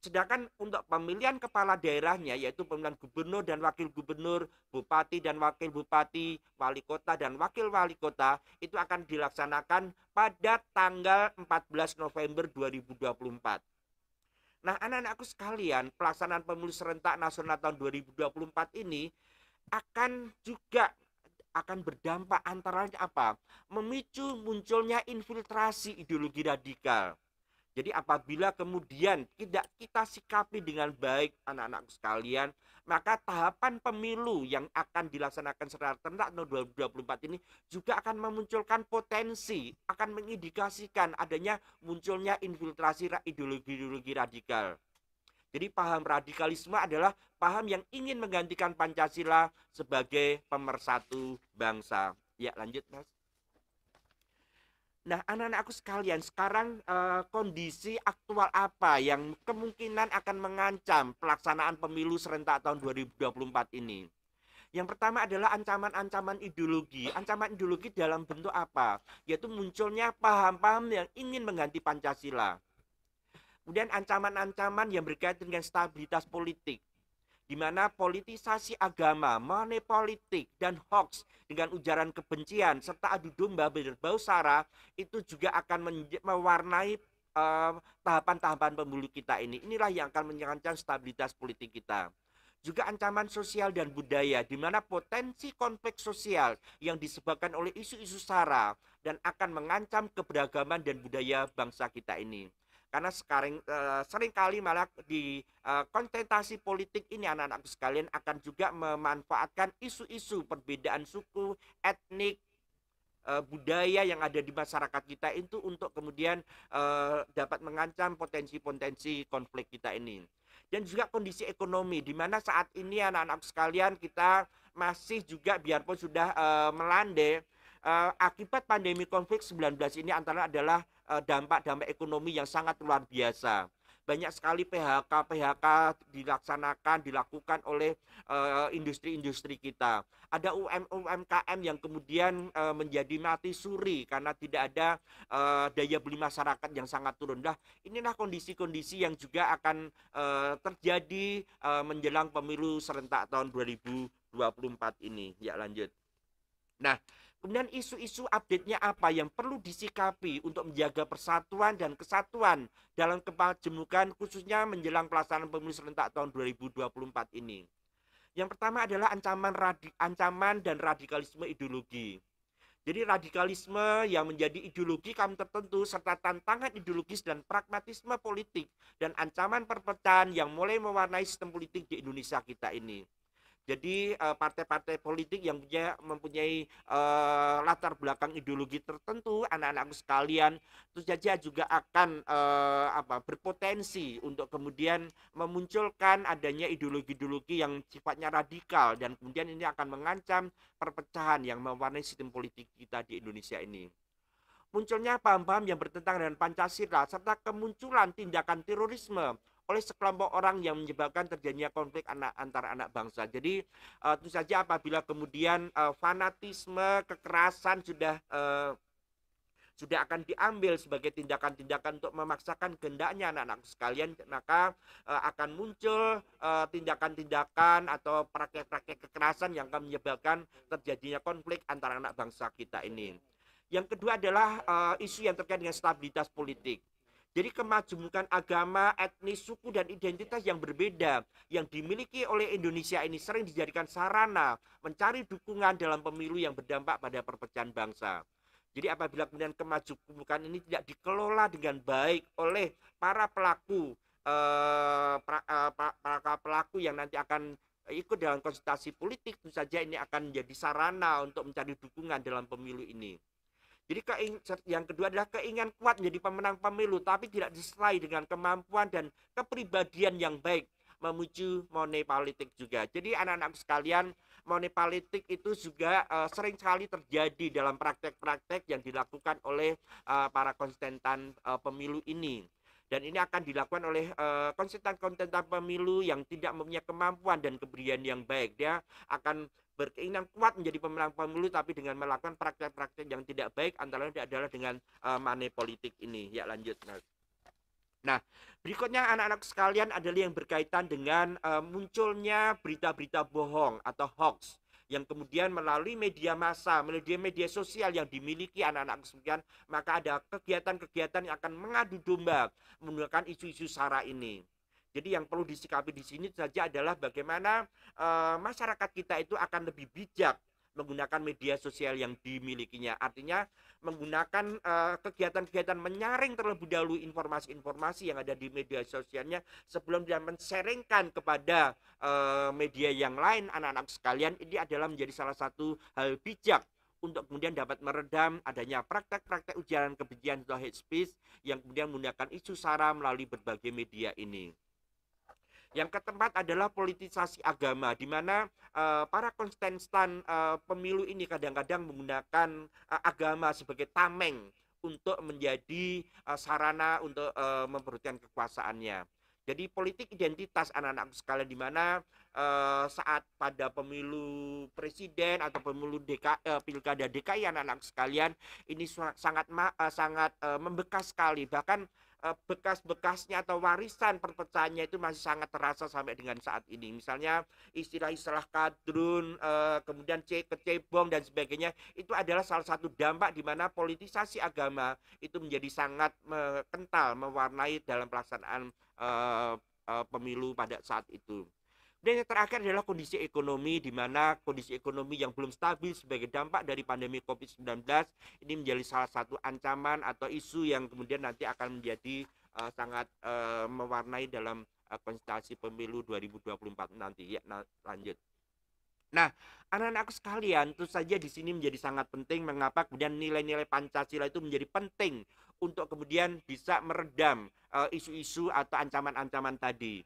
Sedangkan untuk pemilihan kepala daerahnya yaitu pemilihan gubernur dan wakil gubernur, bupati dan wakil bupati, wali kota dan wakil wali kota itu akan dilaksanakan pada tanggal 14 November 2024. Nah, anak-anakku sekalian, pelaksanaan pemilu serentak nasional tahun 2024 ini akan juga akan berdampak antara apa? Memicu munculnya infiltrasi ideologi radikal. Jadi apabila kemudian tidak kita sikapi dengan baik anak-anakku sekalian, maka tahapan pemilu yang akan dilaksanakan secara rentak tahun 2024 ini juga akan memunculkan potensi, akan mengindikasikan adanya munculnya infiltrasi ideologi-ideologi radikal. Jadi paham radikalisme adalah paham yang ingin menggantikan Pancasila sebagai pemersatu bangsa. Ya lanjut mas. Nah, anak-anakku sekalian, sekarang uh, kondisi aktual apa yang kemungkinan akan mengancam pelaksanaan pemilu serentak tahun 2024 ini? Yang pertama adalah ancaman-ancaman ideologi. Ancaman ideologi dalam bentuk apa? Yaitu munculnya paham-paham yang ingin mengganti Pancasila. Kemudian ancaman-ancaman yang berkaitan dengan stabilitas politik di mana politisasi agama, money politik, dan hoax dengan ujaran kebencian serta adu domba berbau sara itu juga akan mewarnai eh, tahapan-tahapan uh, pemilu kita ini. Inilah yang akan menyerang stabilitas politik kita. Juga ancaman sosial dan budaya, di mana potensi konflik sosial yang disebabkan oleh isu-isu sara dan akan mengancam keberagaman dan budaya bangsa kita ini karena sekarang uh, eh, seringkali malah di uh, eh, kontentasi politik ini anak-anak sekalian akan juga memanfaatkan isu-isu perbedaan suku, etnik, eh, budaya yang ada di masyarakat kita itu untuk kemudian uh, dapat mengancam potensi-potensi konflik kita ini. Dan juga kondisi ekonomi di mana saat ini anak-anak sekalian kita masih juga biarpun sudah uh, melandai uh, akibat pandemi konflik 19 ini antara adalah Eh, dampak-dampak ekonomi yang sangat luar biasa. Banyak sekali PHK PHK dilaksanakan dilakukan oleh eh, industri-industri uh, kita. Ada UM, UMKM yang kemudian uh, menjadi mati suri karena tidak ada uh, daya beli masyarakat yang sangat turun. Nah, inilah kondisi-kondisi yang juga akan uh, terjadi uh, menjelang pemilu serentak tahun 2024 ini. Ya, lanjut. Nah, Kemudian isu-isu update-nya apa yang perlu disikapi untuk menjaga persatuan dan kesatuan dalam kepajemukan khususnya menjelang pelaksanaan pemilu serentak tahun 2024 ini. Yang pertama adalah ancaman radi, ancaman dan radikalisme ideologi. Jadi radikalisme yang menjadi ideologi kaum tertentu serta tantangan ideologis dan pragmatisme politik dan ancaman perpecahan yang mulai mewarnai sistem politik di Indonesia kita ini. Jadi eh, partai-partai politik yang punya mempunyai uh, latar belakang ideologi tertentu, anak-anakku sekalian, terus saja juga akan uh, apa berpotensi untuk kemudian memunculkan adanya ideologi-ideologi yang sifatnya radikal dan kemudian ini akan mengancam perpecahan yang mewarnai sistem politik kita di Indonesia ini munculnya paham-paham yang bertentangan dengan Pancasila serta kemunculan tindakan terorisme oleh sekelompok orang yang menyebabkan terjadinya konflik anak antara anak bangsa. Jadi uh, tentu saja apabila kemudian uh, fanatisme, kekerasan sudah uh, sudah akan diambil sebagai tindakan-tindakan untuk memaksakan kehendaknya anak-anak sekalian maka e, akan muncul tindakan-tindakan atau praktek-praktek kekerasan yang akan menyebabkan terjadinya konflik antara anak bangsa kita ini. Yang kedua adalah e, isu yang terkait dengan stabilitas politik. Jadi kemajemukan agama, etnis, suku, dan identitas yang berbeda yang dimiliki oleh Indonesia ini sering dijadikan sarana mencari dukungan dalam pemilu yang berdampak pada perpecahan bangsa. Jadi apabila kemudian kemajemukan ini tidak dikelola dengan baik oleh para pelaku eh, para, eh, para pelaku yang nanti akan ikut dalam konsultasi politik, tentu saja ini akan menjadi sarana untuk mencari dukungan dalam pemilu ini. Jadi yang kedua adalah keinginan kuat menjadi pemenang pemilu tapi tidak disertai dengan kemampuan dan kepribadian yang baik memuju money politik juga. Jadi anak-anak sekalian, money politik itu juga uh, sering sekali terjadi dalam praktek-praktek yang dilakukan oleh uh, para konsultan uh, eh, pemilu ini dan ini akan dilakukan oleh uh, konsultan konsentan pemilu yang tidak mempunyai kemampuan dan keberian yang baik dia akan berkeinginan kuat menjadi pemenang pemilu tapi dengan melakukan praktek-praktek yang tidak baik antara lain adalah dengan uh, money politik ini ya lanjut nah. Nah, berikutnya anak-anak sekalian adalah yang berkaitan dengan uh, munculnya berita-berita bohong atau hoax yang kemudian melalui media massa, melalui media sosial yang dimiliki anak-anak sekalian, maka ada kegiatan-kegiatan yang akan mengadu domba menggunakan isu-isu sara ini. Jadi yang perlu disikapi di sini saja adalah bagaimana e, masyarakat kita itu akan lebih bijak menggunakan media sosial yang dimilikinya. Artinya menggunakan eh, kegiatan-kegiatan menyaring terlebih dahulu informasi-informasi yang ada di media sosialnya sebelum dia menseringkan kepada uh, media yang lain anak-anak sekalian ini adalah menjadi salah satu hal bijak untuk kemudian dapat meredam adanya praktek-praktek ujaran kebencian atau hate speech yang kemudian menggunakan isu sara melalui berbagai media ini. Yang keempat adalah politisasi agama di mana uh, para kontestan uh, eh, pemilu ini kadang-kadang menggunakan uh, agama sebagai tameng untuk menjadi uh, sarana untuk uh, memperhatikan kekuasaannya. Jadi politik identitas anak-anak sekalian di mana eh, saat pada pemilu presiden atau pemilu DK, uh, pilkada DKI anak-anak sekalian ini sangat ma, sangat eh, membekas sekali bahkan Eh, bekas-bekasnya atau warisan perpecahannya itu masih sangat terasa sampai dengan saat ini. Misalnya istilah-istilah kadrun, eh, kemudian ce kecebong dan sebagainya itu adalah salah satu dampak di mana politisasi agama itu menjadi sangat kental mewarnai dalam pelaksanaan eh, pemilu pada saat itu. Dan yang terakhir adalah kondisi ekonomi di mana kondisi ekonomi yang belum stabil sebagai dampak dari pandemi COVID-19 ini menjadi salah satu ancaman atau isu yang kemudian nanti akan menjadi uh, sangat uh, mewarnai dalam uh, konsentrasi pemilu 2024 nanti ya nah, lanjut Nah, anak-anakku sekalian, tentu saja di sini menjadi sangat penting mengapa kemudian nilai-nilai Pancasila itu menjadi penting untuk kemudian bisa meredam isu-isu uh, isu -isu atau ancaman-ancaman tadi.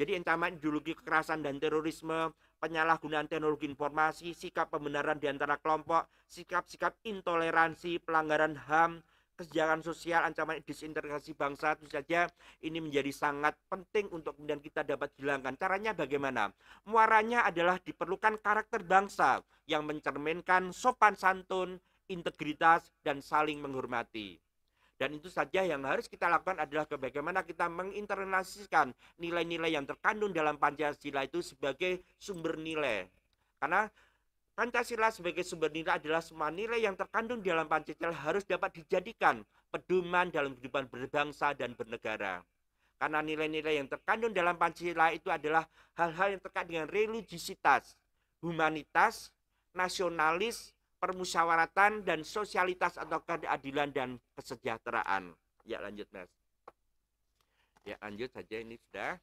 Jadi yang ideologi kekerasan dan terorisme, penyalahgunaan teknologi informasi, sikap pembenaran di antara kelompok, sikap-sikap intoleransi, pelanggaran HAM, kesejahteraan sosial, ancaman disintegrasi bangsa itu saja ini menjadi sangat penting untuk kemudian kita dapat hilangkan. Caranya bagaimana? Muaranya adalah diperlukan karakter bangsa yang mencerminkan sopan santun, integritas, dan saling menghormati. Dan itu saja yang harus kita lakukan adalah bagaimana kita menginternalisasikan nilai-nilai yang terkandung dalam Pancasila itu sebagai sumber nilai. Karena Pancasila sebagai sumber nilai adalah semua nilai yang terkandung dalam Pancasila harus dapat dijadikan pedoman dalam kehidupan berbangsa dan bernegara. Karena nilai-nilai yang terkandung dalam Pancasila itu adalah hal-hal yang terkait dengan religisitas, humanitas, nasionalis, permusyawaratan dan sosialitas atau keadilan dan kesejahteraan. Ya lanjut Mas. Ya lanjut saja ini sudah.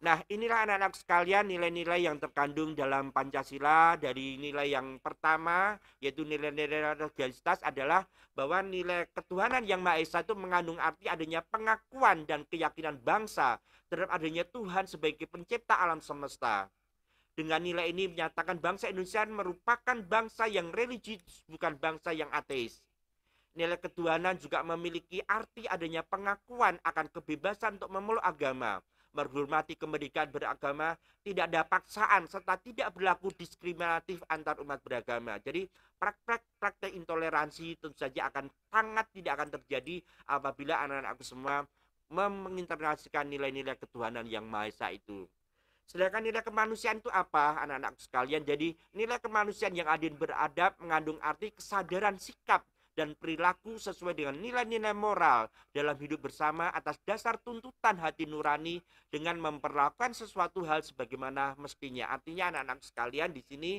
Nah inilah anak-anak sekalian nilai-nilai yang terkandung dalam Pancasila dari nilai yang pertama yaitu nilai-nilai religiositas adalah bahwa nilai ketuhanan yang Maha Esa itu mengandung arti adanya pengakuan dan keyakinan bangsa terhadap adanya Tuhan sebagai pencipta alam semesta dengan nilai ini menyatakan bangsa Indonesia merupakan bangsa yang religius, bukan bangsa yang ateis. Nilai ketuhanan juga memiliki arti adanya pengakuan akan kebebasan untuk memeluk agama, menghormati kemerdekaan beragama, tidak ada paksaan serta tidak berlaku diskriminatif antar umat beragama. Jadi praktek-praktek intoleransi tentu saja akan sangat tidak akan terjadi apabila anak-anakku semua menginternasikan nilai-nilai ketuhanan yang maha esa itu. Sedangkan nilai kemanusiaan itu apa anak-anak sekalian? Jadi nilai kemanusiaan yang adil beradab mengandung arti kesadaran sikap dan perilaku sesuai dengan nilai-nilai moral dalam hidup bersama atas dasar tuntutan hati nurani dengan memperlakukan sesuatu hal sebagaimana mestinya. Artinya anak-anak sekalian di sini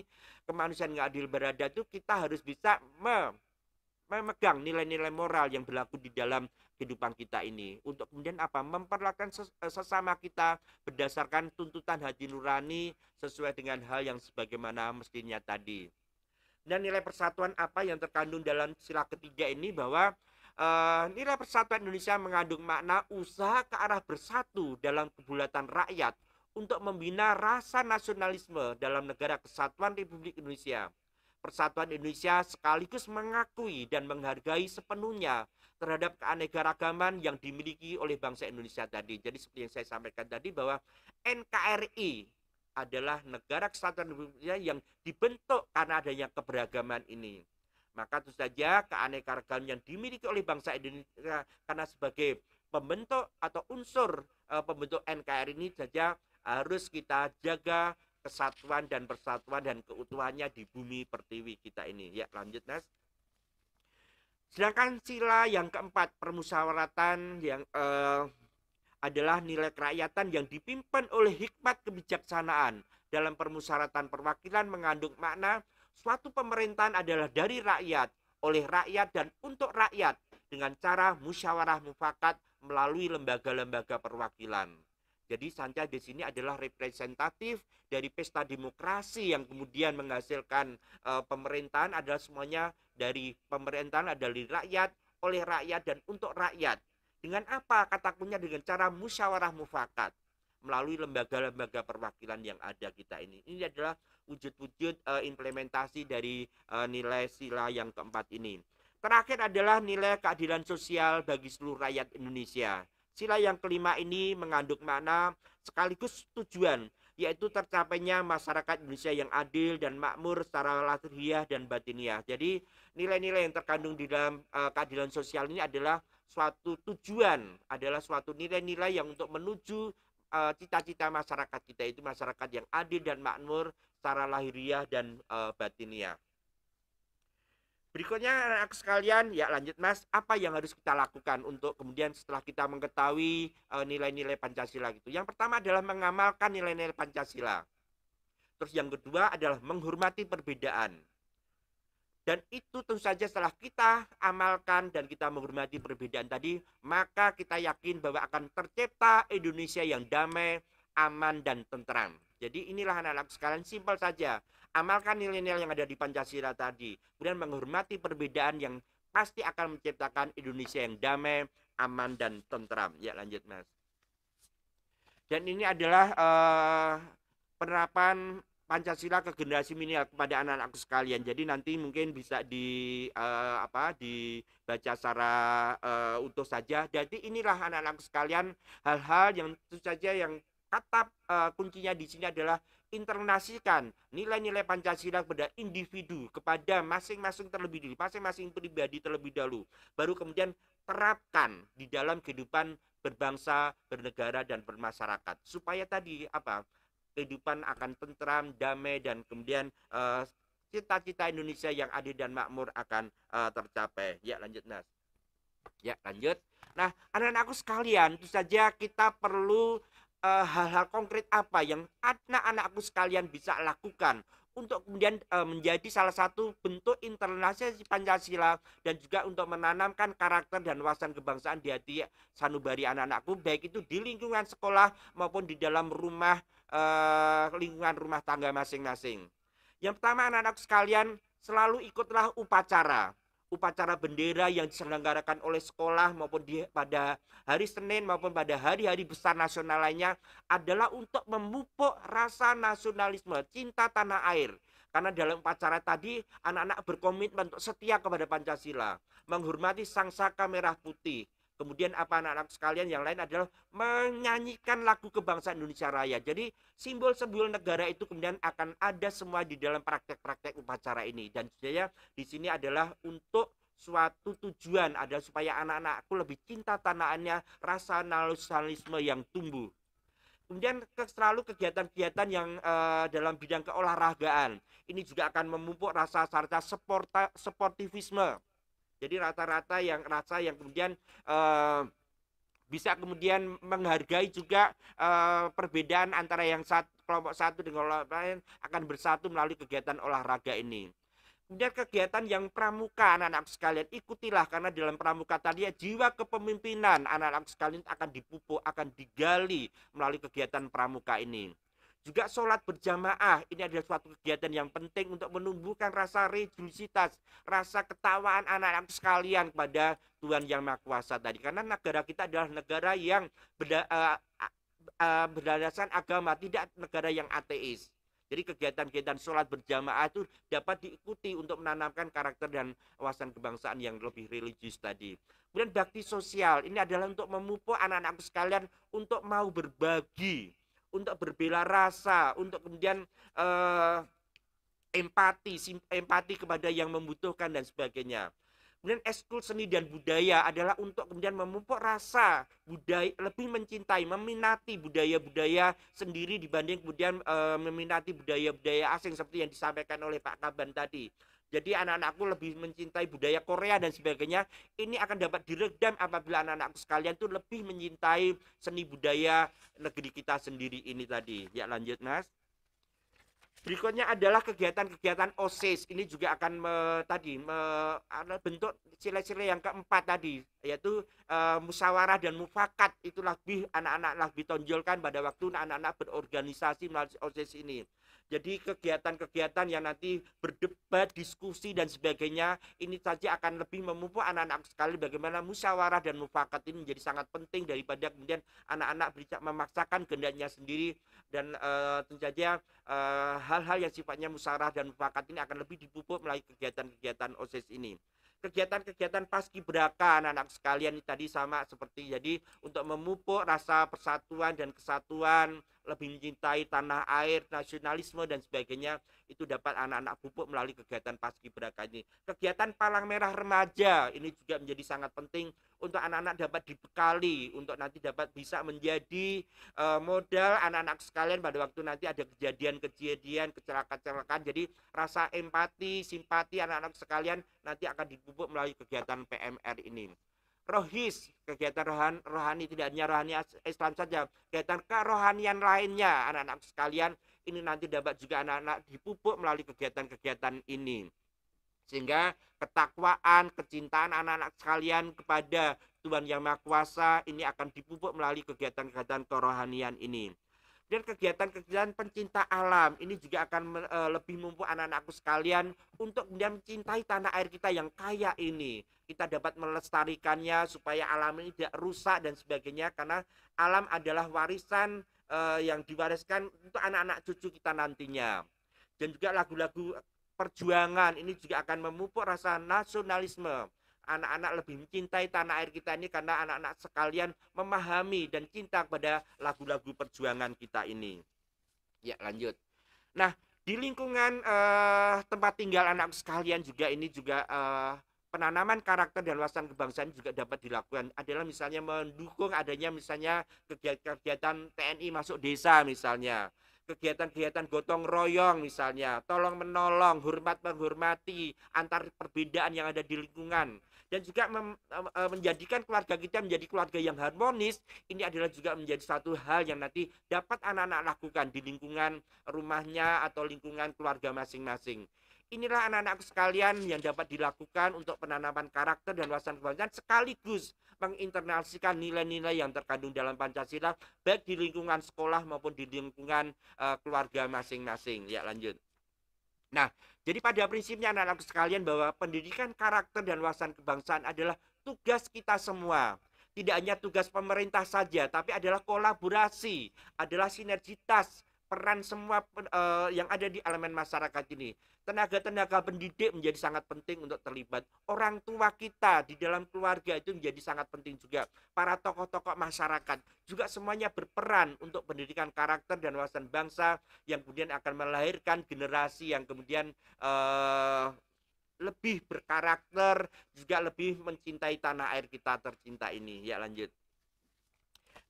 kemanusiaan yang adil berada itu kita harus bisa memegang nilai-nilai moral yang berlaku di dalam kehidupan kita ini untuk kemudian apa memperlakukan eh, sesama kita berdasarkan tuntutan hati nurani sesuai dengan hal yang sebagaimana mestinya tadi dan nilai persatuan apa yang terkandung dalam sila ketiga ini bahwa uh, nilai persatuan Indonesia mengandung makna usaha ke arah bersatu dalam kebulatan rakyat untuk membina rasa nasionalisme dalam negara kesatuan Republik Indonesia persatuan Indonesia sekaligus mengakui dan menghargai sepenuhnya terhadap keanekaragaman yang dimiliki oleh bangsa Indonesia tadi. Jadi seperti yang saya sampaikan tadi bahwa NKRI adalah negara kesatuan Indonesia yang dibentuk karena adanya keberagaman ini. Maka tentu saja keanekaragaman yang dimiliki oleh bangsa Indonesia karena sebagai pembentuk atau unsur eh, pembentuk NKRI ini saja harus kita jaga kesatuan dan persatuan dan keutuhannya di bumi pertiwi kita ini. Ya, lanjut Nas. Sedangkan sila yang keempat permusyawaratan yang eh, adalah nilai kerakyatan yang dipimpin oleh hikmat kebijaksanaan dalam permusyawaratan perwakilan mengandung makna suatu pemerintahan adalah dari rakyat, oleh rakyat dan untuk rakyat dengan cara musyawarah mufakat melalui lembaga-lembaga perwakilan. Jadi Sanca di sini adalah representatif dari pesta demokrasi yang kemudian menghasilkan e, pemerintahan adalah semuanya dari pemerintahan adalah dari rakyat, oleh rakyat dan untuk rakyat. Dengan apa? Kata punya dengan cara musyawarah mufakat melalui lembaga-lembaga perwakilan yang ada kita ini. Ini adalah wujud-wujud e, implementasi dari e, nilai sila yang keempat ini. Terakhir adalah nilai keadilan sosial bagi seluruh rakyat Indonesia. Sila yang kelima ini mengandung makna sekaligus tujuan, yaitu tercapainya masyarakat Indonesia yang adil dan makmur secara lahiriah dan batiniah. Jadi nilai-nilai yang terkandung di dalam uh, keadilan sosial ini adalah suatu tujuan, adalah suatu nilai-nilai yang untuk menuju eh, cita-cita uh, masyarakat kita itu masyarakat yang adil dan makmur secara lahiriah dan uh, batiniah. Berikutnya anak sekalian, ya lanjut Mas, apa yang harus kita lakukan untuk kemudian setelah kita mengetahui eh, nilai-nilai e, Pancasila gitu. Yang pertama adalah mengamalkan nilai-nilai Pancasila. Terus yang kedua adalah menghormati perbedaan. Dan itu tentu saja setelah kita amalkan dan kita menghormati perbedaan tadi, maka kita yakin bahwa akan tercipta Indonesia yang damai, aman dan tentram. Jadi inilah anak-anak sekalian simpel saja amalkan nilai-nilai yang ada di Pancasila tadi, kemudian menghormati perbedaan yang pasti akan menciptakan Indonesia yang damai, aman dan tentram. Ya lanjut mas. Dan ini adalah uh, penerapan Pancasila ke generasi milenial kepada anak-anakku sekalian. Jadi nanti mungkin bisa di uh, apa dibaca secara uh, utuh saja. Jadi inilah anak-anakku sekalian hal-hal yang tentu saja yang kata uh, kuncinya di sini adalah internasikan nilai-nilai Pancasila kepada individu, kepada masing-masing terlebih dulu, masing-masing pribadi terlebih dahulu, baru kemudian terapkan di dalam kehidupan berbangsa, bernegara dan bermasyarakat supaya tadi apa kehidupan akan tentram, damai dan kemudian eh, cita-cita uh, Indonesia yang adil dan makmur akan uh, tercapai. Ya lanjut Nas. Ya lanjut. Nah anak-anakku sekalian itu saja kita perlu Eh, hal-hal uh, konkret apa yang anak-anakku sekalian bisa lakukan untuk kemudian uh, menjadi salah satu bentuk internasional Pancasila dan juga untuk menanamkan karakter dan wawasan kebangsaan di hati sanubari anak-anakku baik itu di lingkungan sekolah maupun di dalam rumah uh, lingkungan rumah tangga masing-masing. Yang pertama anak anak sekalian selalu ikutlah upacara upacara bendera yang diselenggarakan oleh sekolah maupun di, pada hari Senin maupun pada hari-hari besar nasional lainnya adalah untuk memupuk rasa nasionalisme, cinta tanah air. Karena dalam upacara tadi anak-anak berkomitmen untuk setia kepada Pancasila, menghormati sang saka merah putih, Kemudian apa anak-anak sekalian yang lain adalah menyanyikan lagu kebangsaan Indonesia Raya. Jadi simbol-simbol negara itu kemudian akan ada semua di dalam praktek-praktek upacara ini. Dan saya di sini adalah untuk suatu tujuan adalah supaya anak-anakku lebih cinta tanahannya, rasa nasionalisme yang tumbuh. Kemudian ke, selalu kegiatan-kegiatan yang uh, dalam bidang keolahragaan. Ini juga akan memupuk rasa sarta sporta, sportivisme jadi rata-rata yang rasa yang kemudian uh, bisa kemudian menghargai juga uh, perbedaan antara yang satu, kelompok satu dengan kelompok lain akan bersatu melalui kegiatan olahraga ini. Kemudian kegiatan yang pramuka anak-anak sekalian ikutilah karena dalam pramuka tadi ya jiwa kepemimpinan anak-anak sekalian akan dipupuk, akan digali melalui kegiatan pramuka ini. Juga sholat berjamaah, ini adalah suatu kegiatan yang penting untuk menumbuhkan rasa religiusitas, rasa ketawaan anak-anak sekalian kepada Tuhan Yang Maha Kuasa tadi. Karena negara kita adalah negara yang berda, uh, uh, berdasarkan agama, tidak negara yang ateis. Jadi kegiatan-kegiatan sholat berjamaah itu dapat diikuti untuk menanamkan karakter dan wawasan kebangsaan yang lebih religius tadi. Kemudian bakti sosial ini adalah untuk memupuk anak-anak sekalian untuk mau berbagi untuk berbela rasa, untuk kemudian uh, empati, empati kepada yang membutuhkan dan sebagainya. Kemudian eskul seni dan budaya adalah untuk kemudian memupuk rasa budaya lebih mencintai, meminati budaya-budaya sendiri dibanding kemudian uh, meminati budaya-budaya asing seperti yang disampaikan oleh Pak Kaban tadi jadi anak-anakku lebih mencintai budaya Korea dan sebagainya. Ini akan dapat diredam apabila anak-anakku sekalian tuh lebih mencintai seni budaya negeri kita sendiri ini tadi. Ya lanjut Mas. Berikutnya adalah kegiatan-kegiatan OSIS. Ini juga akan me, tadi me, bentuk sila-sila yang keempat tadi, yaitu e, musyawarah dan mufakat. itulah lebih anak-anak lebih tonjolkan pada waktu anak-anak berorganisasi melalui OSIS ini. Jadi kegiatan-kegiatan yang nanti berdebat, diskusi dan sebagainya ini saja akan lebih memupuk anak-anak sekali bagaimana musyawarah dan mufakat ini menjadi sangat penting daripada kemudian anak-anak memaksakan gendanya sendiri dan e, tentu saja eh, hal-hal yang sifatnya musyawarah dan mufakat ini akan lebih dipupuk melalui kegiatan-kegiatan OSIS ini kegiatan-kegiatan paskibraka anak-anak sekalian tadi sama seperti jadi untuk memupuk rasa persatuan dan kesatuan lebih mencintai tanah air, nasionalisme dan sebagainya itu dapat anak-anak pupuk melalui kegiatan paskibraka ini. Kegiatan Palang Merah Remaja ini juga menjadi sangat penting untuk anak-anak dapat dibekali untuk nanti dapat bisa menjadi uh, modal anak-anak sekalian pada waktu nanti ada kejadian-kejadian kecelakaan-kecelakaan. Jadi rasa empati, simpati anak-anak sekalian nanti akan dipupuk melalui kegiatan PMR ini rohis kegiatan rohan, rohani tidak hanya rohani Islam saja kegiatan kerohanian lainnya anak-anak sekalian ini nanti dapat juga anak-anak dipupuk melalui kegiatan-kegiatan ini sehingga ketakwaan kecintaan anak-anak sekalian kepada Tuhan Yang Maha Kuasa ini akan dipupuk melalui kegiatan-kegiatan kerohanian ini dan kegiatan-kegiatan pencinta alam ini juga akan eh, lebih mampu anak-anakku sekalian untuk kemudian mencintai tanah air kita yang kaya ini kita dapat melestarikannya supaya alam ini tidak rusak dan sebagainya karena alam adalah warisan eh, yang diwariskan untuk anak-anak cucu kita nantinya dan juga lagu-lagu perjuangan ini juga akan memupuk rasa nasionalisme anak-anak lebih mencintai tanah air kita ini karena anak-anak sekalian memahami dan cinta kepada lagu-lagu perjuangan kita ini. Ya, lanjut. Nah, di lingkungan eh, tempat tinggal anak sekalian juga ini juga eh, penanaman karakter dan wawasan kebangsaan juga dapat dilakukan adalah misalnya mendukung adanya misalnya kegiatan-kegiatan TNI masuk desa misalnya kegiatan-kegiatan gotong royong misalnya tolong menolong hormat menghormati antar perbedaan yang ada di lingkungan dan juga mem, uh, menjadikan keluarga kita menjadi keluarga yang harmonis ini adalah juga menjadi satu hal yang nanti dapat anak-anak lakukan di lingkungan rumahnya atau lingkungan keluarga masing-masing inilah anak-anakku sekalian yang dapat dilakukan untuk penanaman karakter dan wawasan kebangsaan sekaligus menginternalisikan nilai-nilai yang terkandung dalam Pancasila baik di lingkungan sekolah maupun di lingkungan uh, keluarga masing-masing. Ya, lanjut. Nah, jadi pada prinsipnya anak-anak sekalian bahwa pendidikan karakter dan wawasan kebangsaan adalah tugas kita semua. Tidak hanya tugas pemerintah saja, tapi adalah kolaborasi, adalah sinergitas peran semua uh, yang ada di elemen masyarakat ini. Tenaga-tenaga pendidik menjadi sangat penting untuk terlibat. Orang tua kita di dalam keluarga itu menjadi sangat penting juga. Para tokoh-tokoh masyarakat juga semuanya berperan untuk pendidikan karakter dan wawasan bangsa yang kemudian akan melahirkan generasi yang kemudian uh, lebih berkarakter, juga lebih mencintai tanah air kita tercinta ini. Ya lanjut.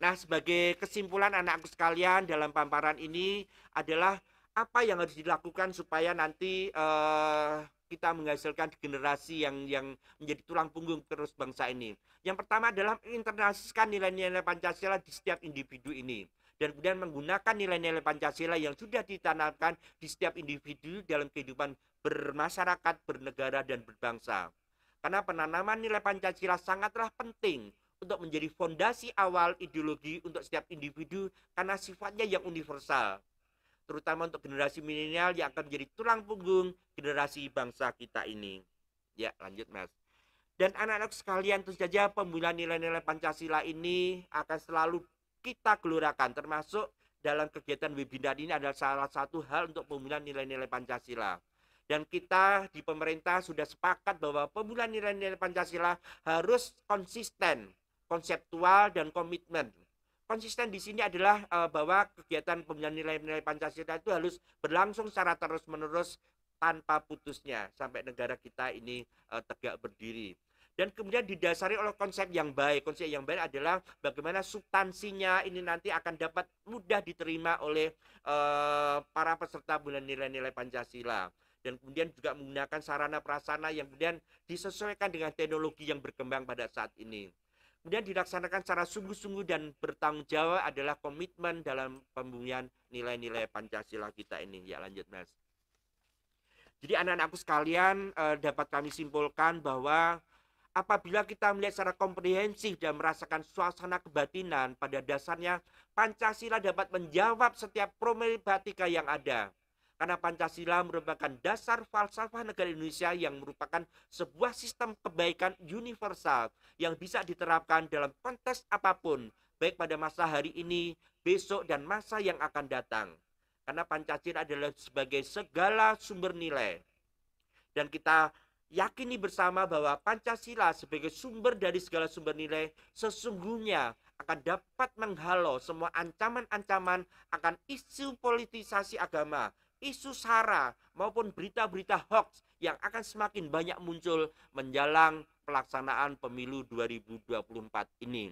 Nah, sebagai kesimpulan anakku sekalian dalam pamparan ini adalah apa yang harus dilakukan supaya nanti uh, kita menghasilkan generasi yang yang menjadi tulang punggung terus bangsa ini. Yang pertama adalah internasikan nilai-nilai Pancasila di setiap individu ini dan kemudian menggunakan nilai-nilai Pancasila yang sudah ditanamkan di setiap individu dalam kehidupan bermasyarakat, bernegara dan berbangsa. Karena penanaman nilai Pancasila sangatlah penting untuk menjadi fondasi awal ideologi untuk setiap individu karena sifatnya yang universal terutama untuk generasi milenial yang akan menjadi tulang punggung generasi bangsa kita ini. Ya, lanjut Mas. Dan anak-anak sekalian tentu saja pembulan nilai-nilai Pancasila ini akan selalu kita gelurakan, termasuk dalam kegiatan webinar ini adalah salah satu hal untuk pemulihan nilai-nilai Pancasila. Dan kita di pemerintah sudah sepakat bahwa pemulihan nilai-nilai Pancasila harus konsisten konseptual dan komitmen. Konsisten di sini adalah uh, bahwa kegiatan pembinaan nilai-nilai Pancasila itu harus berlangsung secara terus-menerus tanpa putusnya sampai negara kita ini uh, tegak berdiri. Dan kemudian didasari oleh konsep yang baik. Konsep yang baik adalah bagaimana substansinya ini nanti akan dapat mudah diterima oleh uh, para peserta bulan nilai-nilai Pancasila dan kemudian juga menggunakan sarana prasana yang kemudian disesuaikan dengan teknologi yang berkembang pada saat ini. Kemudian dilaksanakan secara sungguh-sungguh dan bertanggung jawab adalah komitmen dalam pembumian nilai-nilai Pancasila kita ini. Ya lanjut Mas. Jadi anak-anakku sekalian eh, dapat kami simpulkan bahwa apabila kita melihat secara komprehensif dan merasakan suasana kebatinan, pada dasarnya Pancasila dapat menjawab setiap problematika yang ada. Karena Pancasila merupakan dasar falsafah negara Indonesia yang merupakan sebuah sistem kebaikan universal yang bisa diterapkan dalam konteks apapun, baik pada masa hari ini, besok, dan masa yang akan datang. Karena Pancasila adalah sebagai segala sumber nilai. Dan kita yakini bersama bahwa Pancasila sebagai sumber dari segala sumber nilai sesungguhnya akan dapat menghalau semua ancaman-ancaman akan isu politisasi agama isu sara maupun berita-berita hoax yang akan semakin banyak muncul menjelang pelaksanaan pemilu 2024 ini.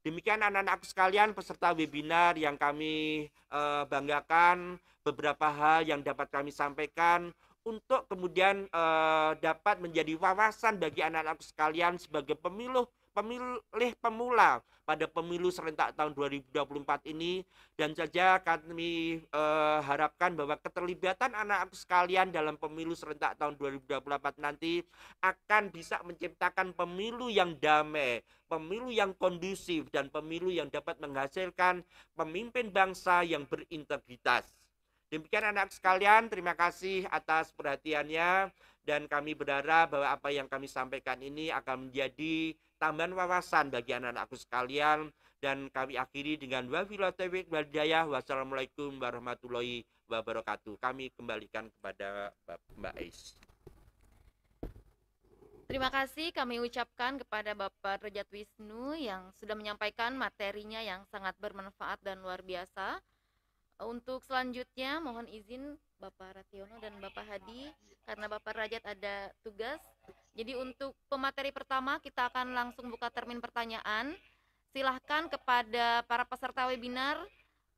Demikian anak anak sekalian peserta webinar yang kami eh, banggakan beberapa hal yang dapat kami sampaikan untuk kemudian eh, dapat menjadi wawasan bagi anak anak sekalian sebagai pemilu pemilih pemula pada pemilu serentak tahun 2024 ini dan saja kami e, harapkan bahwa keterlibatan anak-anak sekalian dalam pemilu serentak tahun 2024 nanti akan bisa menciptakan pemilu yang damai, pemilu yang kondusif dan pemilu yang dapat menghasilkan pemimpin bangsa yang berintegritas. Demikian anak-anak sekalian, terima kasih atas perhatiannya dan kami berharap bahwa apa yang kami sampaikan ini akan menjadi tambahan wawasan bagi anak-anakku sekalian dan kami akhiri dengan wabillahi wassalamualaikum warahmatullahi wabarakatuh kami kembalikan kepada Mbak Ais Terima kasih kami ucapkan kepada Bapak Rejat Wisnu yang sudah menyampaikan materinya yang sangat bermanfaat dan luar biasa untuk selanjutnya mohon izin Bapak Rationo dan Bapak Hadi karena Bapak Rajat ada tugas. Jadi untuk pemateri pertama kita akan langsung buka termin pertanyaan. Silahkan kepada para peserta webinar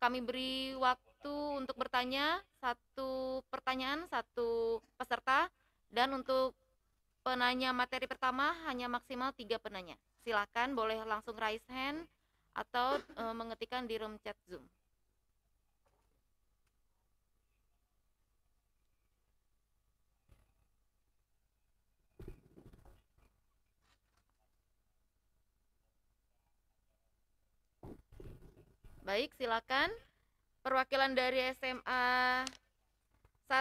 kami beri waktu untuk bertanya satu pertanyaan satu peserta dan untuk penanya materi pertama hanya maksimal tiga penanya. Silahkan boleh langsung raise hand atau eh, mengetikkan di room chat Zoom. Baik, silakan perwakilan dari SMA 1,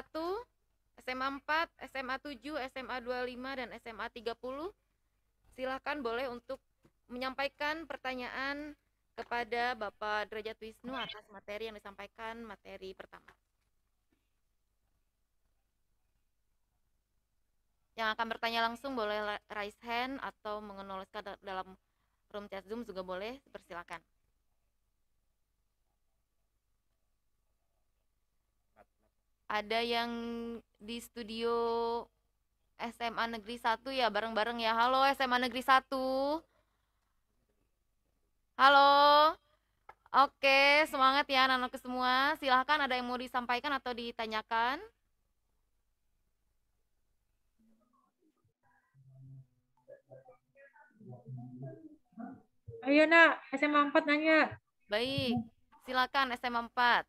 SMA 4, SMA 7, SMA 25 dan SMA 30. Silakan boleh untuk menyampaikan pertanyaan kepada Bapak Derajat Wisnu atas materi yang disampaikan materi pertama. Yang akan bertanya langsung boleh raise hand atau menuliskan dalam room chat Zoom juga boleh, persilakan. ada yang di studio SMA Negeri 1 ya bareng-bareng ya. Halo SMA Negeri 1. Halo. Oke, semangat ya anak-anak semua. Silahkan ada yang mau disampaikan atau ditanyakan. Ayo nak, SMA 4 nanya. Baik, silakan SMA 4.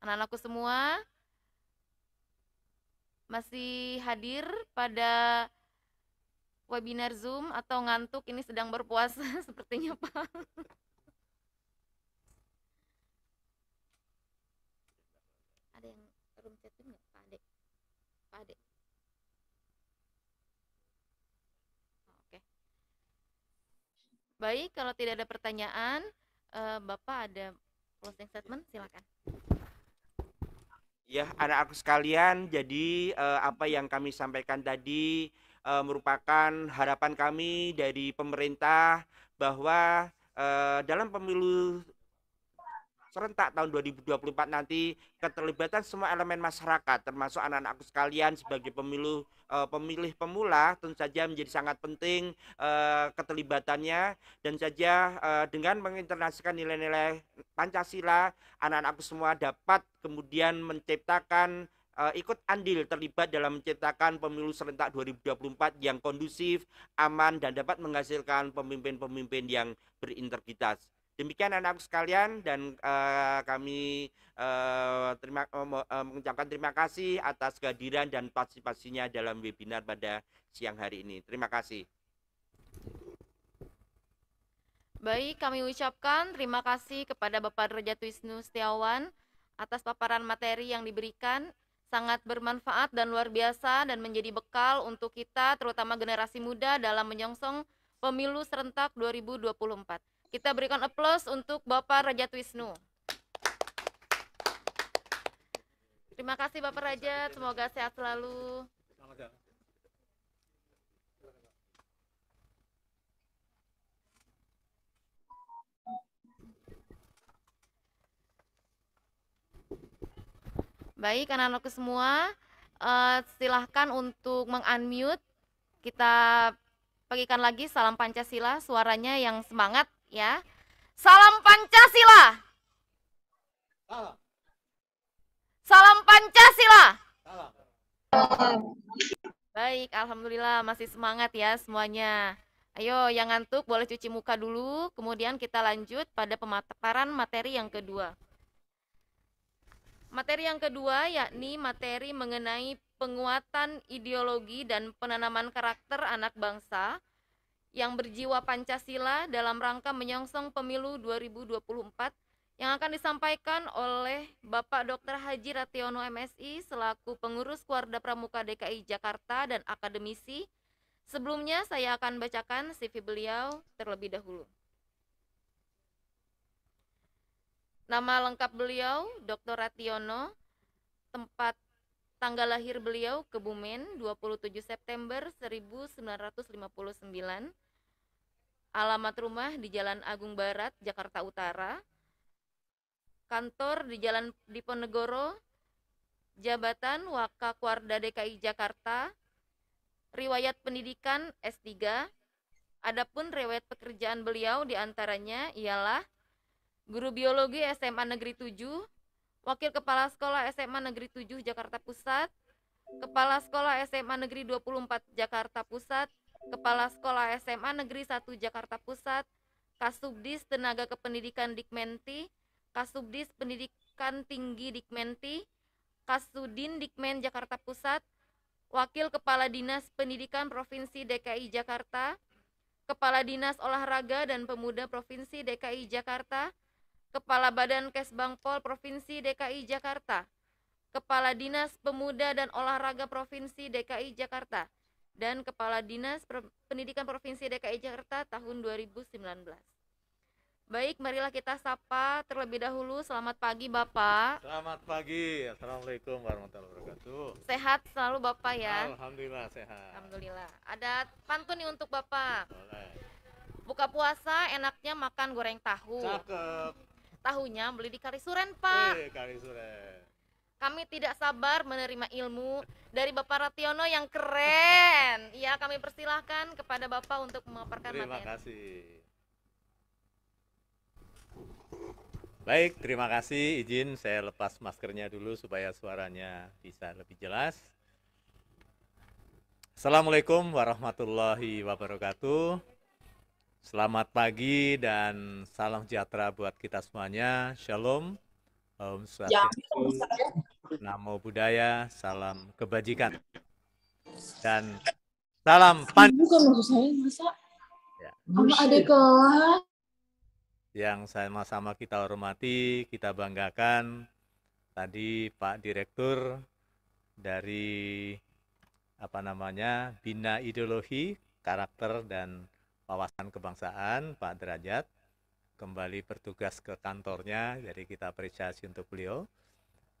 anak-anakku semua masih hadir pada webinar Zoom atau ngantuk ini sedang berpuasa *laughs* sepertinya Pak. Ada yang room chatting nggak Pak Ade? Pak Ade. Oh, oke. Baik, kalau tidak ada pertanyaan, eh, Bapak ada closing statement, silakan. Ya, anak-anakku sekalian, jadi eh, apa yang kami sampaikan tadi eh, merupakan harapan kami dari pemerintah bahwa eh, dalam pemilu serentak tahun 2024 nanti keterlibatan semua elemen masyarakat termasuk anak-anakku sekalian sebagai pemilu eh, pemilih pemula tentu saja menjadi sangat penting uh, keterlibatannya dan saja uh, dengan menginternasikan nilai-nilai Pancasila anak-anakku semua dapat kemudian menciptakan uh, ikut andil terlibat dalam menciptakan pemilu serentak 2024 yang kondusif, aman dan dapat menghasilkan pemimpin-pemimpin yang berintegritas. Demikian anak-anak sekalian dan uh, kami uh, terima, uh, mengucapkan terima kasih atas kehadiran dan partisipasinya dalam webinar pada siang hari ini. Terima kasih. Baik, kami ucapkan terima kasih kepada Bapak Derajat Wisnu Setiawan atas paparan materi yang diberikan. Sangat bermanfaat dan luar biasa dan menjadi bekal untuk kita terutama generasi muda dalam menyongsong pemilu serentak 2024. Kita berikan aplaus untuk Bapak Raja Twisnu. Terima kasih Bapak Raja, semoga sehat selalu. Baik, anak-anakku semua, uh, silahkan untuk mengunmute. Kita bagikan lagi salam Pancasila, suaranya yang semangat ya. Salam Pancasila. Salam. Salam Pancasila. Baik, alhamdulillah masih semangat ya semuanya. Ayo yang ngantuk boleh cuci muka dulu, kemudian kita lanjut pada pemaparan materi yang kedua. Materi yang kedua yakni materi mengenai penguatan ideologi dan penanaman karakter anak bangsa yang berjiwa Pancasila dalam rangka menyongsong pemilu 2024 yang akan disampaikan oleh Bapak Dr. Haji Rationo MSI selaku pengurus Kuarda Pramuka DKI Jakarta dan akademisi. Sebelumnya saya akan bacakan CV beliau terlebih dahulu. Nama lengkap beliau Dr. Rationo, tempat Tanggal lahir beliau Kebumen 27 September 1959. Alamat rumah di Jalan Agung Barat, Jakarta Utara. Kantor di Jalan Diponegoro. Jabatan Wakakorda DKI Jakarta. Riwayat pendidikan S3. Adapun riwayat pekerjaan beliau diantaranya ialah guru biologi SMA Negeri 7 Wakil Kepala Sekolah SMA Negeri 7 Jakarta Pusat, Kepala Sekolah SMA Negeri 24 Jakarta Pusat, Kepala Sekolah SMA Negeri 1 Jakarta Pusat, Kasubdis Tenaga Kependidikan Dikmenti, Kasubdis Pendidikan Tinggi Dikmenti, Kasudin Dikmen Jakarta Pusat, Wakil Kepala Dinas Pendidikan Provinsi DKI Jakarta, Kepala Dinas Olahraga dan Pemuda Provinsi DKI Jakarta, Kepala Badan Kesbangpol Provinsi DKI Jakarta, Kepala Dinas Pemuda dan Olahraga Provinsi DKI Jakarta, dan Kepala Dinas Pendidikan Provinsi DKI Jakarta tahun 2019. Baik, marilah kita sapa terlebih dahulu. Selamat pagi, Bapak. Selamat pagi. Assalamualaikum warahmatullahi wabarakatuh. Sehat selalu, Bapak ya. Alhamdulillah sehat. Alhamdulillah. Ada pantun nih untuk Bapak. Boleh. Buka puasa enaknya makan goreng tahu. Cakep. Tahunya beli di Karisuren, Pak. Eh, Karisuren. Kami tidak sabar menerima ilmu dari Bapak Rationo yang keren. *laughs* Iya, kami persilahkan kepada Bapak untuk memaparkan Terima kasih. Baik, terima kasih. Izin saya lepas maskernya dulu supaya suaranya bisa lebih jelas. Assalamualaikum warahmatullahi wabarakatuh. Selamat pagi dan salam sejahtera buat kita semuanya. Shalom. Om Swastiastu. Ya, Namo Buddhaya. Salam kebajikan. Dan salam pan. Bukan maksud saya, masa? Ya. Sama ada kelas. Yang sama-sama kita hormati, kita banggakan. Tadi Pak Direktur dari apa namanya Bina Ideologi, Karakter dan wawasan kebangsaan Pak Derajat kembali bertugas ke kantornya, jadi kita apresiasi untuk beliau.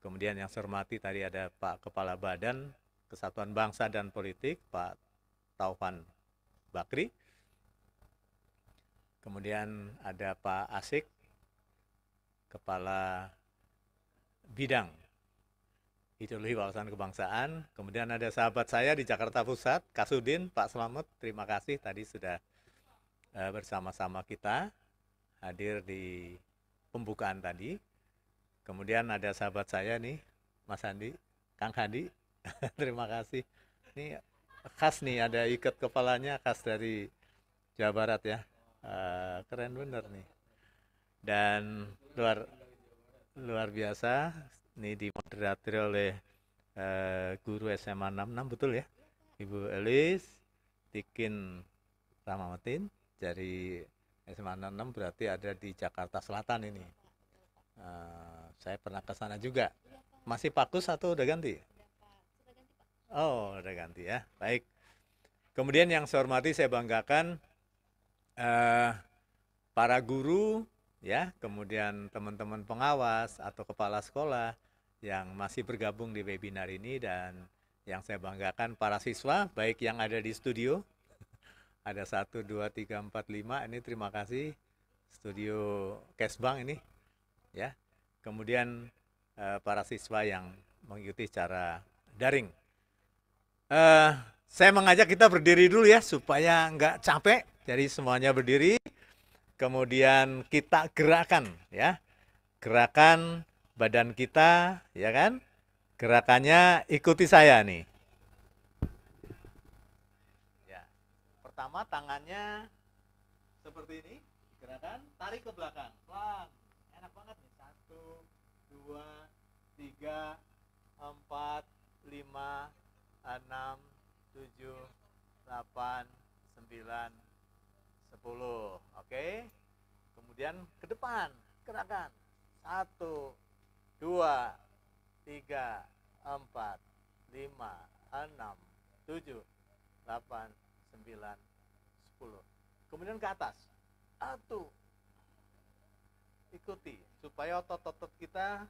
Kemudian yang saya hormati tadi ada Pak Kepala Badan Kesatuan Bangsa dan Politik, Pak Taufan Bakri. Kemudian ada Pak Asik, Kepala Bidang Ideologi Wawasan Kebangsaan. Kemudian ada sahabat saya di Jakarta Pusat, Kasudin, Pak Selamat, terima kasih tadi sudah Eh, bersama-sama kita hadir di pembukaan tadi. Kemudian ada sahabat saya nih, Mas Andi Kang Hadi, *laughs* Terima kasih. Ini khas nih, ada ikat kepalanya khas dari Jawa Barat ya. Uh, keren bener nih. Dan luar luar biasa ini dimoderatri oleh uh, guru SMA 66 betul ya. Ibu Elis Tikin Ramamatin dari SMA 66 berarti ada di Jakarta Selatan ini uh, saya pernah ke sana juga masih pakus atau udah ganti oh udah ganti ya baik kemudian yang saya hormati saya banggakan uh, para guru ya kemudian teman-teman pengawas atau kepala sekolah yang masih bergabung di webinar ini dan yang saya banggakan para siswa baik yang ada di studio ada satu dua tiga empat lima ini terima kasih studio Kesbang ini ya kemudian eh, para siswa yang mengikuti secara daring eh, saya mengajak kita berdiri dulu ya supaya nggak capek jadi semuanya berdiri kemudian kita gerakan ya gerakan badan kita ya kan gerakannya ikuti saya nih pertama tangannya seperti ini gerakan tarik ke belakang pelan enak banget nih satu dua tiga empat lima enam tujuh delapan sembilan sepuluh oke kemudian ke depan gerakan satu dua tiga empat lima enam tujuh delapan sembilan Kemudian ke atas. Satu. Ikuti supaya otot-otot kita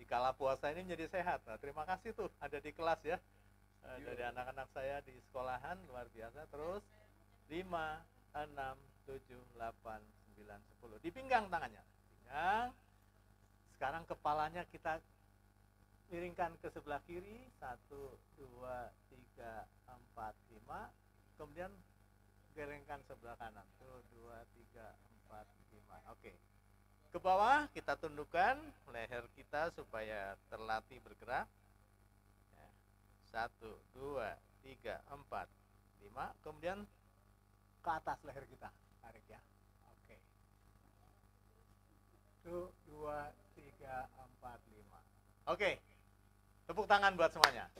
di kala puasa ini menjadi sehat. Nah, terima kasih tuh ada di kelas ya. Eh, iya. Dari anak-anak saya di sekolahan luar biasa terus 5 6 7 8 9 10. Di pinggang tangannya. Pinggang. Sekarang kepalanya kita miringkan ke sebelah kiri. 1 2 3 4 5. Kemudian keringkan sebelah kanan tuh dua tiga empat lima oke okay. ke bawah kita tundukkan leher kita supaya terlatih bergerak ya. satu dua tiga empat lima kemudian ke atas leher kita tarik ya oke okay. tuh dua tiga empat lima oke okay. tepuk tangan buat semuanya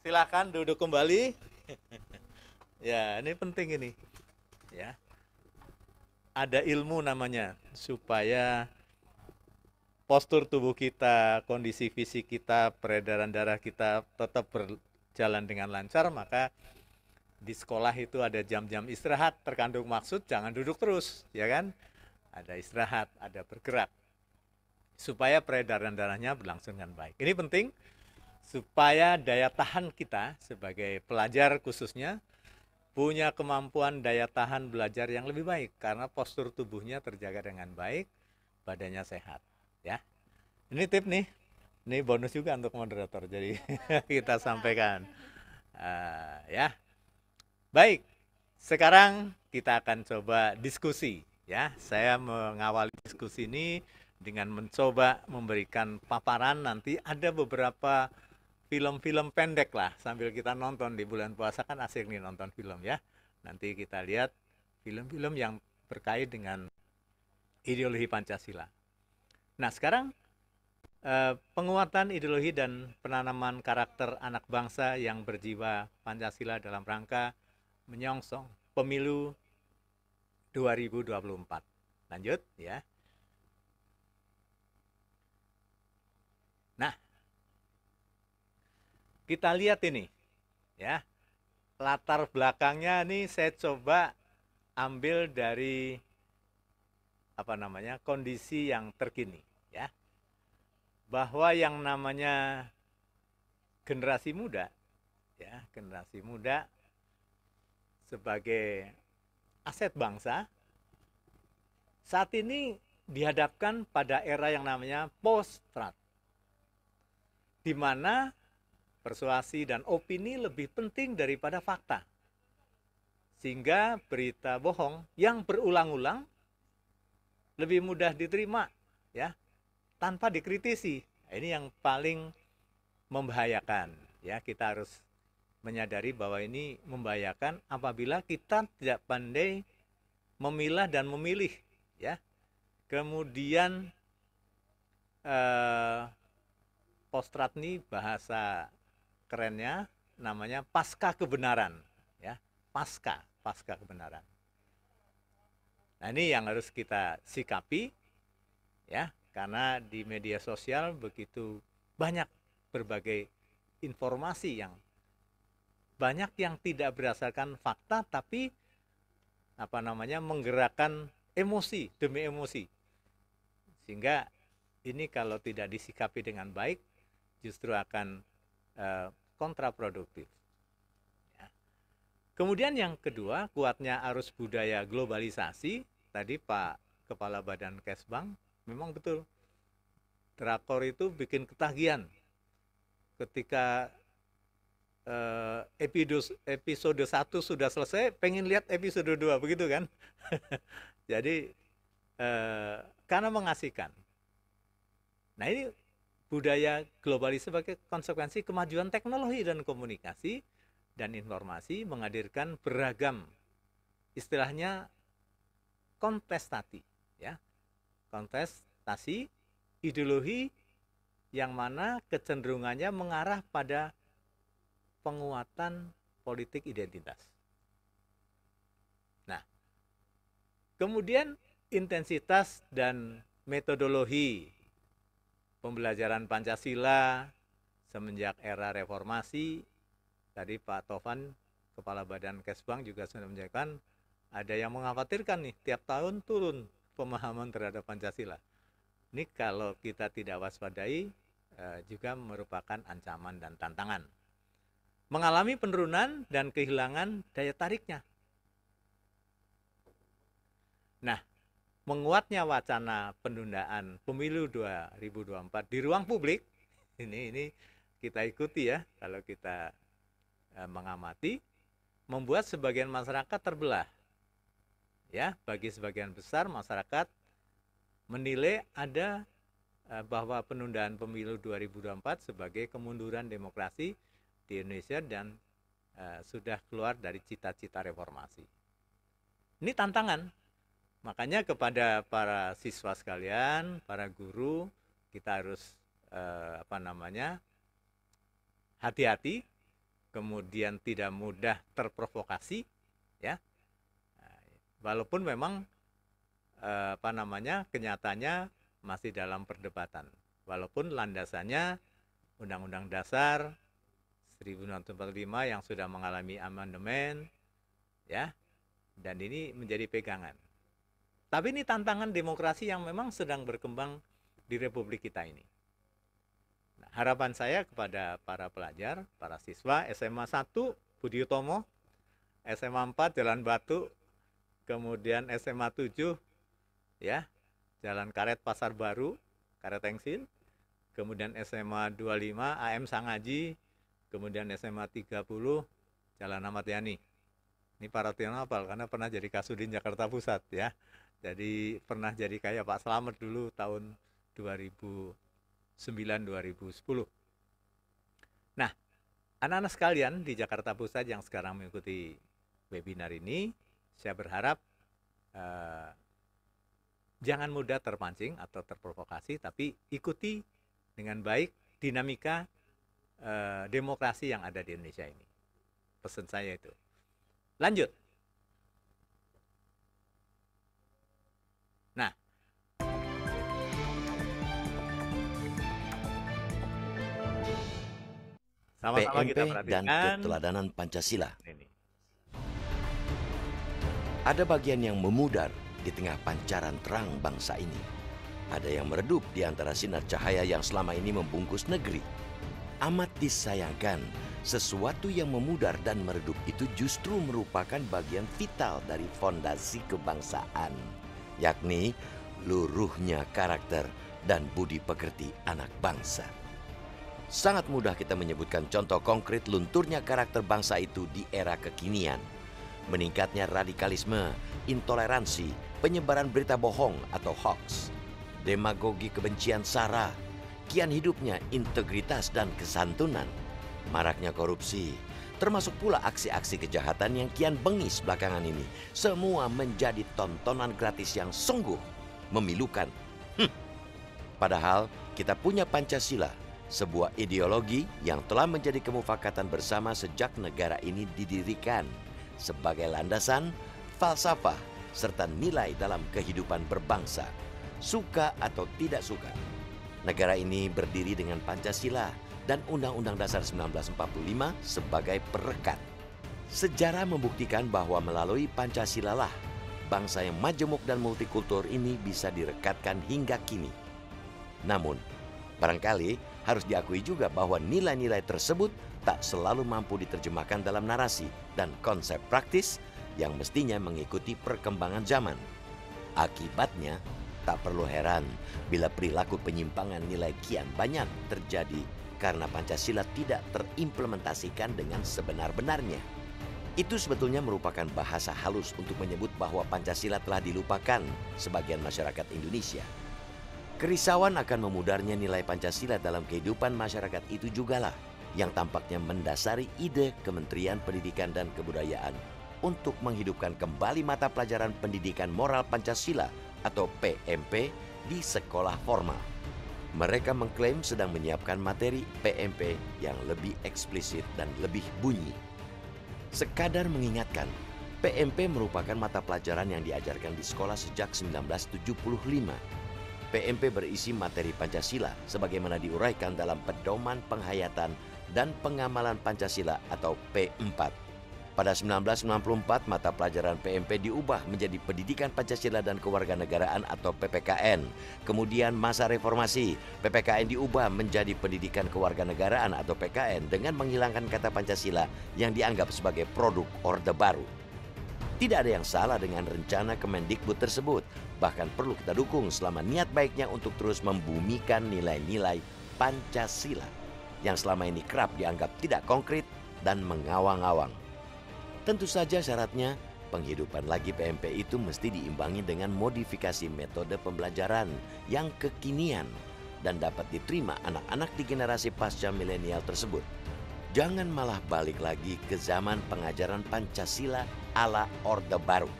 silahkan duduk kembali *laughs* Ya, ini penting ini. Ya. Ada ilmu namanya supaya postur tubuh kita, kondisi fisik kita, peredaran darah kita tetap berjalan dengan lancar, maka di sekolah itu ada jam-jam istirahat terkandung maksud jangan duduk terus, ya kan? Ada istirahat, ada bergerak. Supaya peredaran darahnya berlangsung dengan baik. Ini penting supaya daya tahan kita sebagai pelajar khususnya punya kemampuan daya tahan belajar yang lebih baik karena postur tubuhnya terjaga dengan baik, badannya sehat, ya. Ini tip nih. Ini bonus juga untuk moderator. Jadi *laughs* kita sampaikan. Uh, ya. Baik. Sekarang kita akan coba diskusi, ya. Saya mengawali diskusi ini dengan mencoba memberikan paparan nanti ada beberapa film-film pendek lah sambil kita nonton di bulan puasa kan asik nih nonton film ya nanti kita lihat film-film yang berkait dengan ideologi Pancasila nah sekarang eh, penguatan ideologi dan penanaman karakter anak bangsa yang berjiwa Pancasila dalam rangka menyongsong pemilu 2024 lanjut ya Kita lihat ini. Ya. Latar belakangnya ini saya coba ambil dari apa namanya? kondisi yang terkini, ya. Bahwa yang namanya generasi muda ya, generasi muda sebagai aset bangsa saat ini dihadapkan pada era yang namanya post-truth, di mana persuasi dan opini lebih penting daripada fakta. Sehingga berita bohong yang berulang-ulang lebih mudah diterima ya tanpa dikritisi. Nah, ini yang paling membahayakan ya kita harus menyadari bahwa ini membahayakan apabila kita tidak pandai memilah dan memilih ya. Kemudian eh, postrat ini bahasa kerennya namanya pasca kebenaran ya pasca pasca kebenaran nah ini yang harus kita sikapi ya karena di media sosial begitu banyak berbagai informasi yang banyak yang tidak berdasarkan fakta tapi apa namanya menggerakkan emosi demi emosi sehingga ini kalau tidak disikapi dengan baik justru akan Eh, kontraproduktif. Ya. Kemudian yang kedua, kuatnya arus budaya globalisasi, tadi Pak Kepala Badan Kesbang memang betul. Drakor itu bikin ketagihan. Ketika eh, episode, episode 1 sudah selesai, pengen lihat episode dua begitu kan? *laughs* Jadi, eh, karena mengasihkan. Nah ini budaya globalis sebagai konsekuensi kemajuan teknologi dan komunikasi dan informasi menghadirkan beragam istilahnya kontestasi ya kontestasi ideologi yang mana kecenderungannya mengarah pada penguatan politik identitas. Nah, kemudian intensitas dan metodologi pembelajaran Pancasila semenjak era reformasi tadi Pak Tovan Kepala Badan Kesbang juga sudah menjelaskan ada yang mengkhawatirkan nih tiap tahun turun pemahaman terhadap Pancasila. Ini kalau kita tidak waspadai eh, juga merupakan ancaman dan tantangan. Mengalami penurunan dan kehilangan daya tariknya. Nah, menguatnya wacana penundaan pemilu 2024 di ruang publik ini ini kita ikuti ya kalau kita e, mengamati membuat sebagian masyarakat terbelah ya bagi sebagian besar masyarakat menilai ada e, bahwa penundaan pemilu 2024 sebagai kemunduran demokrasi di Indonesia dan e, sudah keluar dari cita-cita reformasi ini tantangan Makanya kepada para siswa sekalian, para guru, kita harus eh, apa namanya hati-hati, kemudian tidak mudah terprovokasi, ya. Nah, walaupun memang eh, apa namanya kenyataannya masih dalam perdebatan, walaupun landasannya Undang-Undang Dasar 1945 yang sudah mengalami amandemen, ya, dan ini menjadi pegangan. Tapi ini tantangan demokrasi yang memang sedang berkembang di republik kita ini. Nah, harapan saya kepada para pelajar, para siswa SMA 1 Budi Utomo, SMA 4 Jalan Batu, kemudian SMA 7 ya, Jalan Karet Pasar Baru, Karet Tengsin, kemudian SMA 25 AM Sangaji, kemudian SMA 30 Jalan Ahmad Yani. Ini para tionapal karena pernah jadi Kasudin Jakarta Pusat ya jadi pernah jadi kayak Pak Slamet dulu tahun 2009 2010 nah anak-anak sekalian di Jakarta Pusat yang sekarang mengikuti webinar ini saya berharap eh, jangan mudah terpancing atau terprovokasi tapi ikuti dengan baik dinamika eh, demokrasi yang ada di Indonesia ini pesan saya itu lanjut Sama-sama PMP, kita dan keteladanan Pancasila. Ini. Ada bagian yang memudar di tengah pancaran terang bangsa ini. Ada yang meredup di antara sinar cahaya yang selama ini membungkus negeri. Amat disayangkan, sesuatu yang memudar dan meredup itu justru merupakan bagian vital dari fondasi kebangsaan, yakni luruhnya karakter dan budi pekerti anak bangsa sangat mudah kita menyebutkan contoh konkret lunturnya karakter bangsa itu di era kekinian. Meningkatnya radikalisme, intoleransi, penyebaran berita bohong atau hoax, demagogi kebencian sara, kian hidupnya integritas dan kesantunan, maraknya korupsi, termasuk pula aksi-aksi kejahatan yang kian bengis belakangan ini. Semua menjadi tontonan gratis yang sungguh memilukan. Hm. Padahal kita punya Pancasila sebuah ideologi yang telah menjadi kemufakatan bersama sejak negara ini didirikan sebagai landasan, falsafah, serta nilai dalam kehidupan berbangsa, suka atau tidak suka. Negara ini berdiri dengan Pancasila dan Undang-Undang Dasar 1945 sebagai perekat. Sejarah membuktikan bahwa melalui Pancasila lah bangsa yang majemuk dan multikultur ini bisa direkatkan hingga kini. Namun, barangkali harus diakui juga bahwa nilai-nilai tersebut tak selalu mampu diterjemahkan dalam narasi dan konsep praktis yang mestinya mengikuti perkembangan zaman. Akibatnya, tak perlu heran bila perilaku penyimpangan nilai kian banyak terjadi karena Pancasila tidak terimplementasikan dengan sebenar-benarnya. Itu sebetulnya merupakan bahasa halus untuk menyebut bahwa Pancasila telah dilupakan sebagian masyarakat Indonesia. Kerisauan akan memudarnya nilai Pancasila dalam kehidupan masyarakat itu jugalah yang tampaknya mendasari ide Kementerian Pendidikan dan Kebudayaan untuk menghidupkan kembali mata pelajaran pendidikan moral Pancasila atau PMP di sekolah formal. Mereka mengklaim sedang menyiapkan materi PMP yang lebih eksplisit dan lebih bunyi. Sekadar mengingatkan, PMP merupakan mata pelajaran yang diajarkan di sekolah sejak 1975 PMP berisi materi Pancasila sebagaimana diuraikan dalam pedoman penghayatan dan pengamalan Pancasila atau P4 pada 1994, mata pelajaran PMP diubah menjadi Pendidikan Pancasila dan Kewarganegaraan atau PPKN. Kemudian masa reformasi, PPKN diubah menjadi Pendidikan Kewarganegaraan atau PKN dengan menghilangkan kata Pancasila yang dianggap sebagai produk Orde Baru. Tidak ada yang salah dengan rencana Kemendikbud tersebut. Bahkan perlu kita dukung selama niat baiknya untuk terus membumikan nilai-nilai Pancasila yang selama ini kerap dianggap tidak konkret dan mengawang-awang. Tentu saja syaratnya penghidupan lagi PMP itu mesti diimbangi dengan modifikasi metode pembelajaran yang kekinian dan dapat diterima anak-anak di generasi pasca milenial tersebut jangan malah balik lagi ke zaman pengajaran Pancasila ala Orde Baru.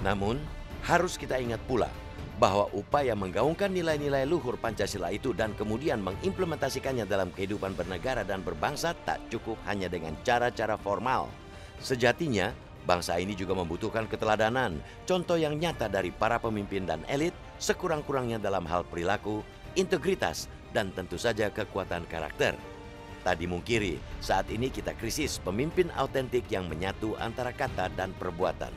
Namun, harus kita ingat pula bahwa upaya menggaungkan nilai-nilai luhur Pancasila itu dan kemudian mengimplementasikannya dalam kehidupan bernegara dan berbangsa tak cukup hanya dengan cara-cara formal. Sejatinya, bangsa ini juga membutuhkan keteladanan, contoh yang nyata dari para pemimpin dan elit, sekurang-kurangnya dalam hal perilaku, integritas, dan tentu saja kekuatan karakter. Tadi dimungkiri, saat ini kita krisis pemimpin autentik yang menyatu antara kata dan perbuatan.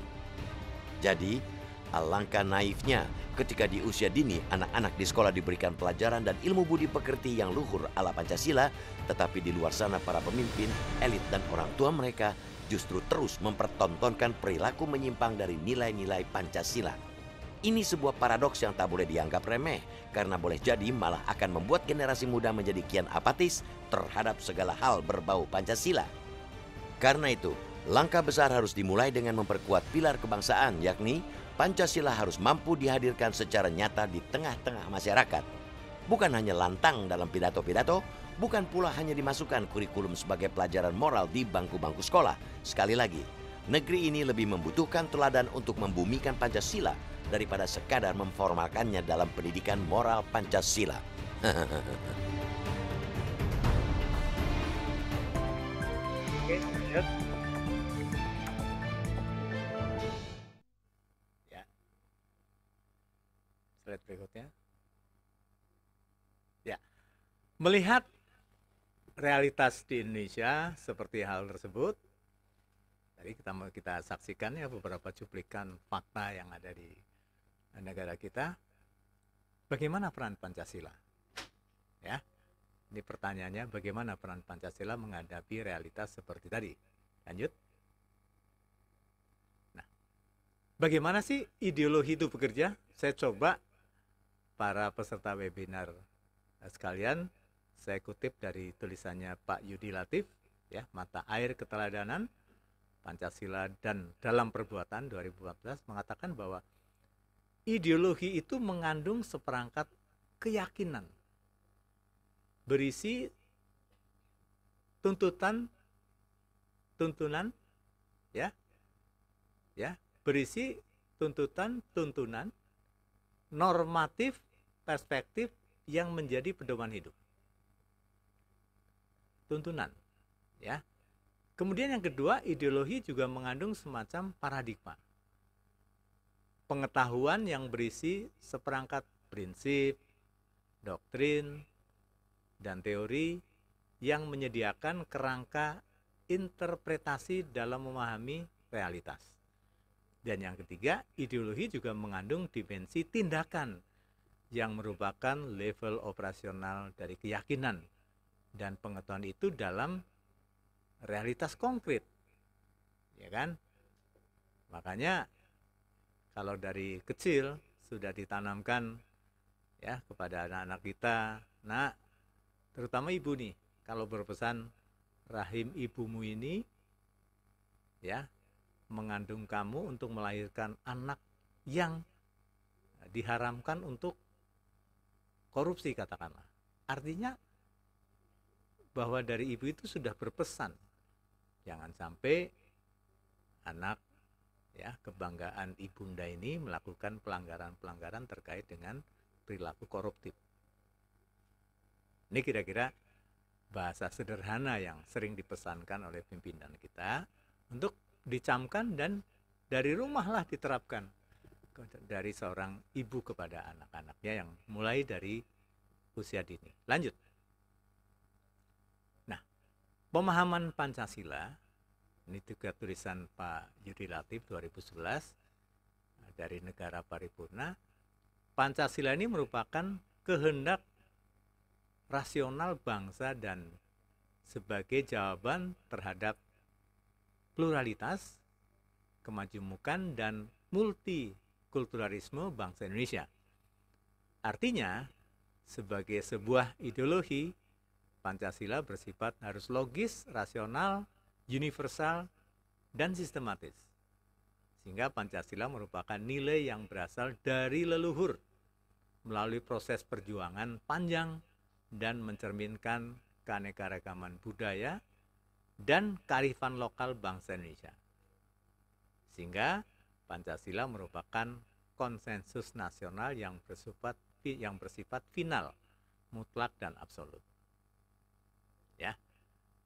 Jadi, Alangkah naifnya ketika di usia dini anak-anak di sekolah diberikan pelajaran dan ilmu budi pekerti yang luhur ala Pancasila, tetapi di luar sana para pemimpin, elit dan orang tua mereka justru terus mempertontonkan perilaku menyimpang dari nilai-nilai Pancasila. Ini sebuah paradoks yang tak boleh dianggap remeh, karena boleh jadi malah akan membuat generasi muda menjadi kian apatis terhadap segala hal berbau Pancasila. Karena itu, langkah besar harus dimulai dengan memperkuat pilar kebangsaan, yakni Pancasila harus mampu dihadirkan secara nyata di tengah-tengah masyarakat. Bukan hanya lantang dalam pidato-pidato, bukan pula hanya dimasukkan kurikulum sebagai pelajaran moral di bangku-bangku sekolah. Sekali lagi, negeri ini lebih membutuhkan teladan untuk membumikan Pancasila daripada sekadar memformalkannya dalam pendidikan moral Pancasila. *laughs* Melihat realitas di Indonesia seperti hal tersebut, tadi kita kita saksikan ya beberapa cuplikan fakta yang ada di negara kita. Bagaimana peran Pancasila? Ya, ini pertanyaannya bagaimana peran Pancasila menghadapi realitas seperti tadi? Lanjut. Nah, bagaimana sih ideologi itu bekerja? Saya coba para peserta webinar sekalian saya kutip dari tulisannya Pak Yudi Latif, ya, Mata Air Keteladanan Pancasila dan dalam perbuatan 2014 mengatakan bahwa ideologi itu mengandung seperangkat keyakinan berisi tuntutan tuntunan ya ya berisi tuntutan tuntunan normatif perspektif yang menjadi pedoman hidup tuntunan ya kemudian yang kedua ideologi juga mengandung semacam paradigma pengetahuan yang berisi seperangkat prinsip doktrin dan teori yang menyediakan kerangka interpretasi dalam memahami realitas dan yang ketiga ideologi juga mengandung dimensi tindakan yang merupakan level operasional dari keyakinan dan pengetahuan itu dalam realitas konkret. Ya kan? Makanya kalau dari kecil sudah ditanamkan ya kepada anak-anak kita. Nah, terutama ibu nih, kalau berpesan rahim ibumu ini ya mengandung kamu untuk melahirkan anak yang diharamkan untuk korupsi katakanlah. Artinya bahwa dari ibu itu sudah berpesan jangan sampai anak ya kebanggaan ibunda ini melakukan pelanggaran-pelanggaran terkait dengan perilaku koruptif. Ini kira-kira bahasa sederhana yang sering dipesankan oleh pimpinan kita untuk dicamkan dan dari rumahlah diterapkan dari seorang ibu kepada anak-anaknya yang mulai dari usia dini. Lanjut. Pemahaman Pancasila, ini juga tulisan Pak Yudi Latif 2011 dari negara paripurna, Pancasila ini merupakan kehendak rasional bangsa dan sebagai jawaban terhadap pluralitas, kemajemukan, dan multikulturalisme bangsa Indonesia. Artinya, sebagai sebuah ideologi Pancasila bersifat harus logis, rasional, universal, dan sistematis. Sehingga Pancasila merupakan nilai yang berasal dari leluhur melalui proses perjuangan panjang dan mencerminkan keanekaragaman budaya dan kearifan lokal bangsa Indonesia. Sehingga Pancasila merupakan konsensus nasional yang bersifat yang bersifat final, mutlak dan absolut.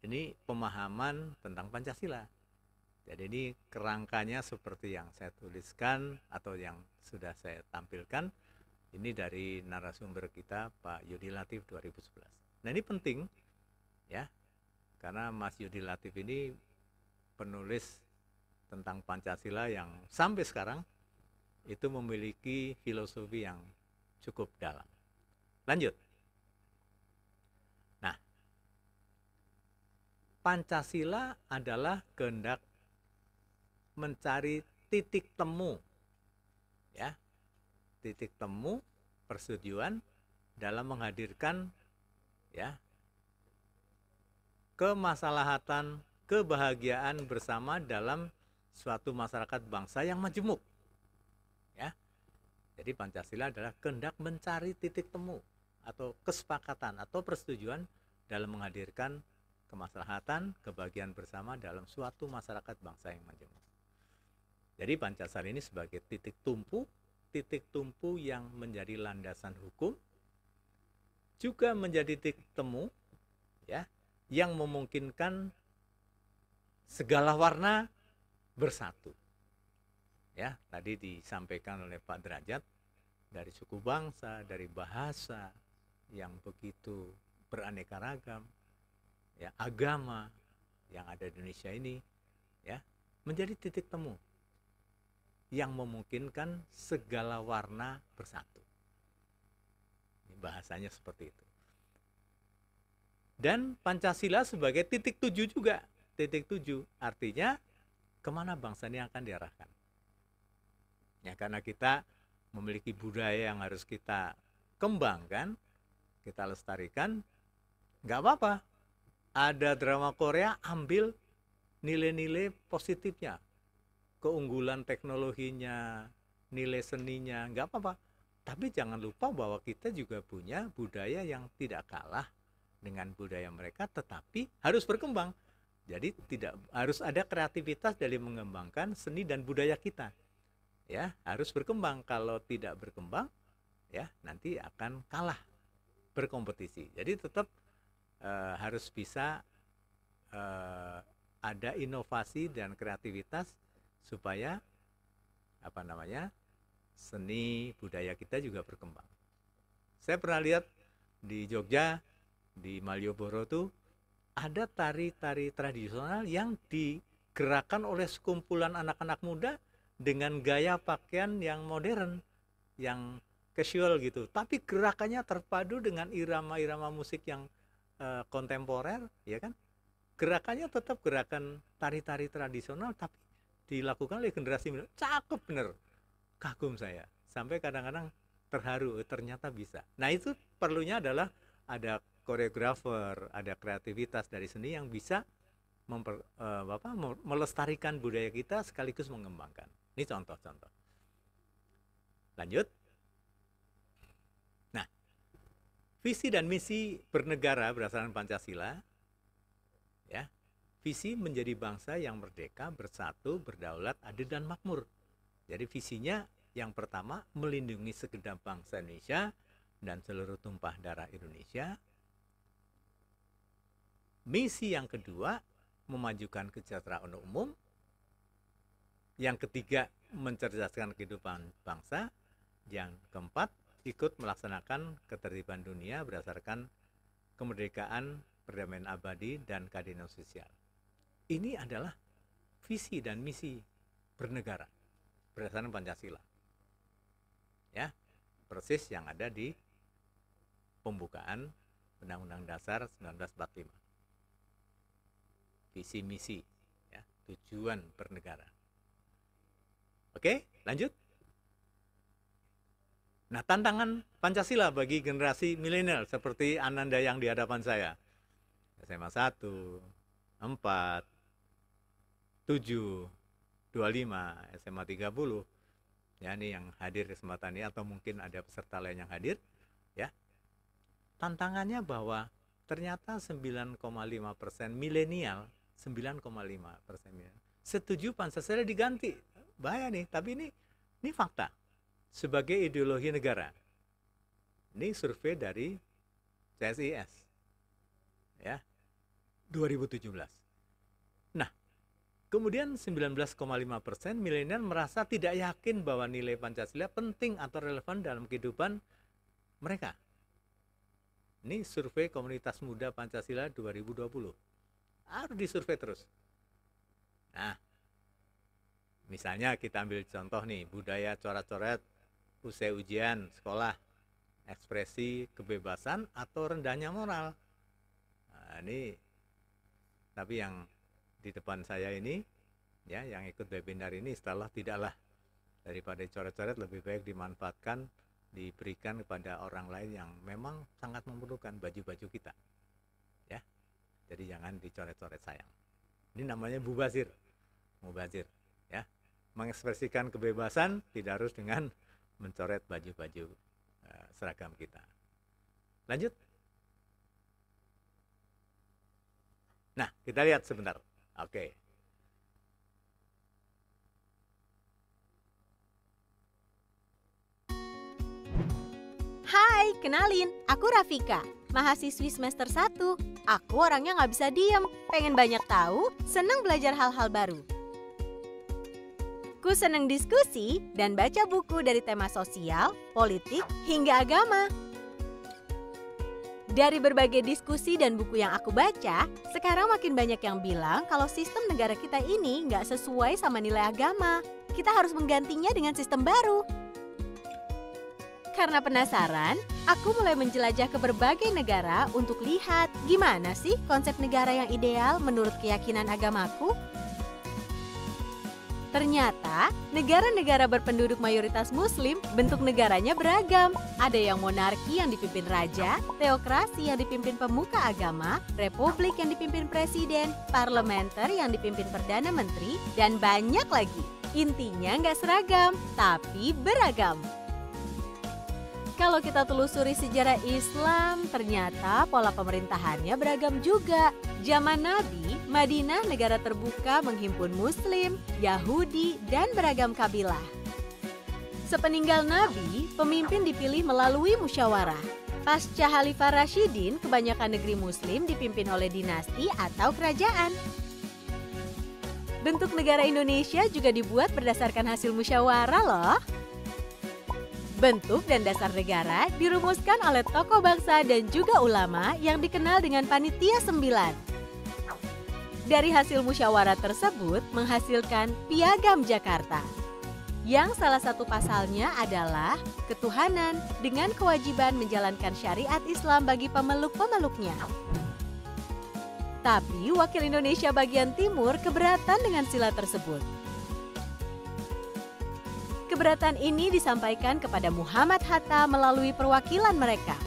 Ini pemahaman tentang Pancasila. Jadi ini kerangkanya seperti yang saya tuliskan atau yang sudah saya tampilkan. Ini dari narasumber kita Pak Yudi Latif 2011. Nah ini penting ya karena Mas Yudi Latif ini penulis tentang Pancasila yang sampai sekarang itu memiliki filosofi yang cukup dalam. Lanjut. Pancasila adalah kehendak mencari titik temu ya titik temu persetujuan dalam menghadirkan ya kemaslahatan kebahagiaan bersama dalam suatu masyarakat bangsa yang majemuk ya jadi Pancasila adalah kehendak mencari titik temu atau kesepakatan atau persetujuan dalam menghadirkan kemaslahatan, kebahagiaan bersama dalam suatu masyarakat bangsa yang majemuk. Jadi Pancasila ini sebagai titik tumpu, titik tumpu yang menjadi landasan hukum, juga menjadi titik temu, ya, yang memungkinkan segala warna bersatu. Ya, tadi disampaikan oleh Pak Derajat dari suku bangsa, dari bahasa yang begitu beraneka ragam, ya, agama yang ada di Indonesia ini ya menjadi titik temu yang memungkinkan segala warna bersatu. Ini bahasanya seperti itu. Dan Pancasila sebagai titik tujuh juga. Titik tujuh artinya kemana bangsa ini akan diarahkan. Ya karena kita memiliki budaya yang harus kita kembangkan, kita lestarikan, nggak apa-apa ada drama Korea ambil nilai-nilai positifnya keunggulan teknologinya nilai seninya nggak apa-apa tapi jangan lupa bahwa kita juga punya budaya yang tidak kalah dengan budaya mereka tetapi harus berkembang jadi tidak harus ada kreativitas dari mengembangkan seni dan budaya kita. Ya, harus berkembang. Kalau tidak berkembang, ya nanti akan kalah berkompetisi. Jadi tetap uh, harus bisa uh, ada inovasi dan kreativitas supaya apa namanya seni budaya kita juga berkembang. Saya pernah lihat di Jogja di Malioboro tuh ada tari-tari tradisional yang digerakkan oleh sekumpulan anak-anak muda dengan gaya pakaian yang modern, yang casual gitu. Tapi gerakannya terpadu dengan irama-irama musik yang uh, kontemporer ya kan gerakannya tetap gerakan tari-tari tradisional tapi dilakukan oleh generasi milenial cakep bener kagum saya sampai kadang-kadang terharu eh, ternyata bisa nah itu perlunya adalah ada koreografer ada kreativitas dari seni yang bisa memper, uh, apa, melestarikan budaya kita sekaligus mengembangkan ini contoh-contoh lanjut Visi dan misi bernegara berdasarkan Pancasila, ya, visi menjadi bangsa yang merdeka, bersatu, berdaulat, adil dan makmur. Jadi visinya yang pertama melindungi segenap bangsa Indonesia dan seluruh tumpah darah Indonesia. Misi yang kedua memajukan kesejahteraan umum. Yang ketiga mencerdaskan kehidupan bangsa. Yang keempat ikut melaksanakan ketertiban dunia berdasarkan kemerdekaan, perdamaian abadi, dan keadilan sosial. Ini adalah visi dan misi bernegara berdasarkan Pancasila. Ya, persis yang ada di pembukaan Undang-Undang Dasar 1945. Visi misi, ya, tujuan bernegara. Oke, lanjut. Nah, tantangan Pancasila bagi generasi milenial seperti Ananda yang di hadapan saya. SMA 1, 4, 7, 25, SMA 30. Ya, ini yang hadir kesempatan ini atau mungkin ada peserta lain yang hadir, ya. Tantangannya bahwa ternyata 9,5% persen milenial, 9,5% milenial setuju Pancasila diganti. Bahaya nih, tapi ini ini fakta sebagai ideologi negara. Ini survei dari CSIS. Ya. 2017. Nah, kemudian 19,5 persen milenial merasa tidak yakin bahwa nilai Pancasila penting atau relevan dalam kehidupan mereka. Ini survei komunitas muda Pancasila 2020. Harus disurvei terus. Nah, misalnya kita ambil contoh nih, budaya coret-coret usai ujian sekolah ekspresi kebebasan atau rendahnya moral nah, ini tapi yang di depan saya ini ya yang ikut webinar ini setelah tidaklah daripada coret-coret lebih baik dimanfaatkan diberikan kepada orang lain yang memang sangat memerlukan baju-baju kita ya jadi jangan dicoret-coret sayang ini namanya mubazir mubazir ya mengekspresikan kebebasan tidak harus dengan mencoret baju-baju eh, seragam kita. Lanjut. Nah, kita lihat sebentar. Oke. Hai, kenalin, aku Rafika, mahasiswi semester 1. Aku orangnya nggak bisa diem, pengen banyak tahu, senang belajar hal-hal baru. Aku senang diskusi dan baca buku dari tema sosial, politik, hingga agama. Dari berbagai diskusi dan buku yang aku baca, sekarang makin banyak yang bilang kalau sistem negara kita ini nggak sesuai sama nilai agama. Kita harus menggantinya dengan sistem baru. Karena penasaran, aku mulai menjelajah ke berbagai negara untuk lihat gimana sih konsep negara yang ideal menurut keyakinan agamaku Ternyata, negara-negara berpenduduk mayoritas muslim bentuk negaranya beragam. Ada yang monarki yang dipimpin raja, teokrasi yang dipimpin pemuka agama, republik yang dipimpin presiden, parlementer yang dipimpin perdana menteri, dan banyak lagi. Intinya nggak seragam, tapi beragam. Kalau kita telusuri sejarah Islam, ternyata pola pemerintahannya beragam juga. Zaman Nabi, Madinah negara terbuka menghimpun Muslim, Yahudi, dan beragam kabilah. Sepeninggal Nabi, pemimpin dipilih melalui musyawarah. Pasca Khalifah Rashidin, kebanyakan negeri Muslim dipimpin oleh dinasti atau kerajaan. Bentuk negara Indonesia juga dibuat berdasarkan hasil musyawarah loh. Bentuk dan dasar negara dirumuskan oleh tokoh bangsa dan juga ulama yang dikenal dengan Panitia Sembilan. Dari hasil musyawarah tersebut menghasilkan Piagam Jakarta. Yang salah satu pasalnya adalah ketuhanan dengan kewajiban menjalankan syariat Islam bagi pemeluk-pemeluknya. Tapi wakil Indonesia bagian timur keberatan dengan sila tersebut Keberatan ini disampaikan kepada Muhammad Hatta melalui perwakilan mereka.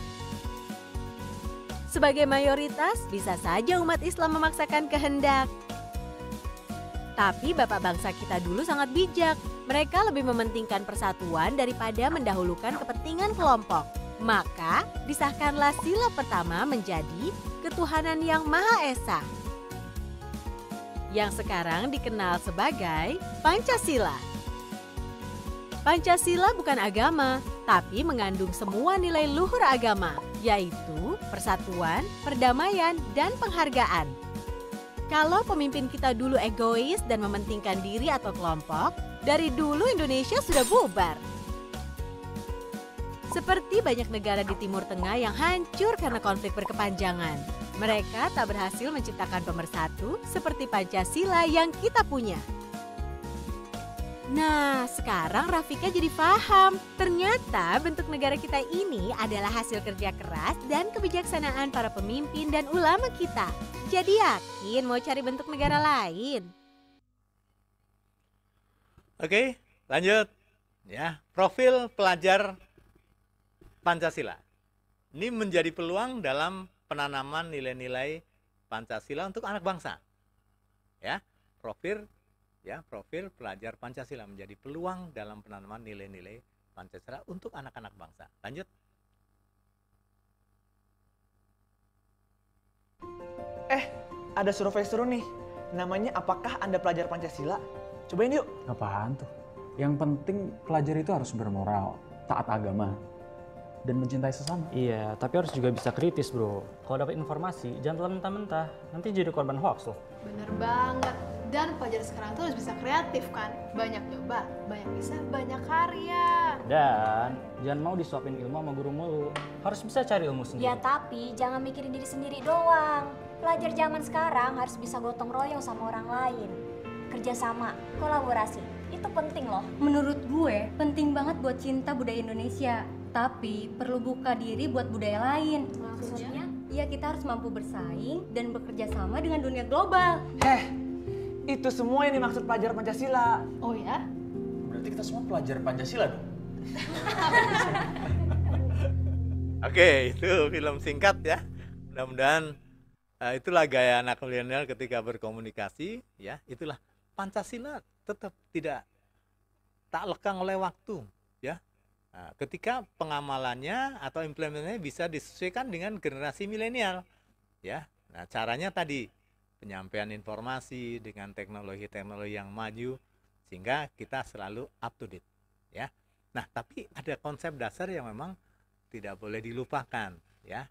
Sebagai mayoritas, bisa saja umat Islam memaksakan kehendak. Tapi bapak bangsa kita dulu sangat bijak. Mereka lebih mementingkan persatuan daripada mendahulukan kepentingan kelompok. Maka disahkanlah sila pertama menjadi ketuhanan yang Maha Esa. Yang sekarang dikenal sebagai Pancasila. Pancasila bukan agama, tapi mengandung semua nilai luhur agama, yaitu persatuan, perdamaian, dan penghargaan. Kalau pemimpin kita dulu egois dan mementingkan diri atau kelompok, dari dulu Indonesia sudah bubar. Seperti banyak negara di Timur Tengah yang hancur karena konflik berkepanjangan. Mereka tak berhasil menciptakan pemersatu seperti Pancasila yang kita punya. Nah, sekarang Rafika jadi paham. Ternyata bentuk negara kita ini adalah hasil kerja keras dan kebijaksanaan para pemimpin dan ulama kita. Jadi yakin mau cari bentuk negara lain? Oke, lanjut. Ya, profil pelajar Pancasila. Ini menjadi peluang dalam penanaman nilai-nilai Pancasila untuk anak bangsa. Ya, profil ya profil pelajar Pancasila menjadi peluang dalam penanaman nilai-nilai Pancasila untuk anak-anak bangsa. Lanjut. Eh, ada survei seru nih. Namanya apakah Anda pelajar Pancasila? Cobain yuk. Apaan tuh? Yang penting pelajar itu harus bermoral, taat agama, dan mencintai sesama. Iya, tapi harus juga bisa kritis bro. Kalau dapat informasi, jangan telan mentah-mentah. Nanti jadi korban hoax loh bener banget dan pelajar sekarang tuh harus bisa kreatif kan banyak coba banyak bisa banyak karya dan jangan mau disuapin ilmu sama guru mulu harus bisa cari ilmu sendiri ya tapi jangan mikirin diri sendiri doang pelajar zaman sekarang harus bisa gotong royong sama orang lain kerjasama kolaborasi itu penting loh menurut gue penting banget buat cinta budaya Indonesia tapi perlu buka diri buat budaya lain maksudnya ya kita harus mampu bersaing dan bekerja sama dengan dunia global. Heh, itu semua yang dimaksud pelajar Pancasila. Oh ya? Berarti kita semua pelajar Pancasila dong? *laughs* Oke, itu film singkat ya. Mudah-mudahan uh, eh, itulah gaya anak milenial ketika berkomunikasi ya. Itulah Pancasila tetap tidak tak lekang oleh waktu ya Nah, ketika pengamalannya atau implementasinya bisa disesuaikan dengan generasi milenial, ya. Nah, caranya tadi penyampaian informasi dengan teknologi-teknologi yang maju sehingga kita selalu up to date, ya. Nah, tapi ada konsep dasar yang memang tidak boleh dilupakan, ya.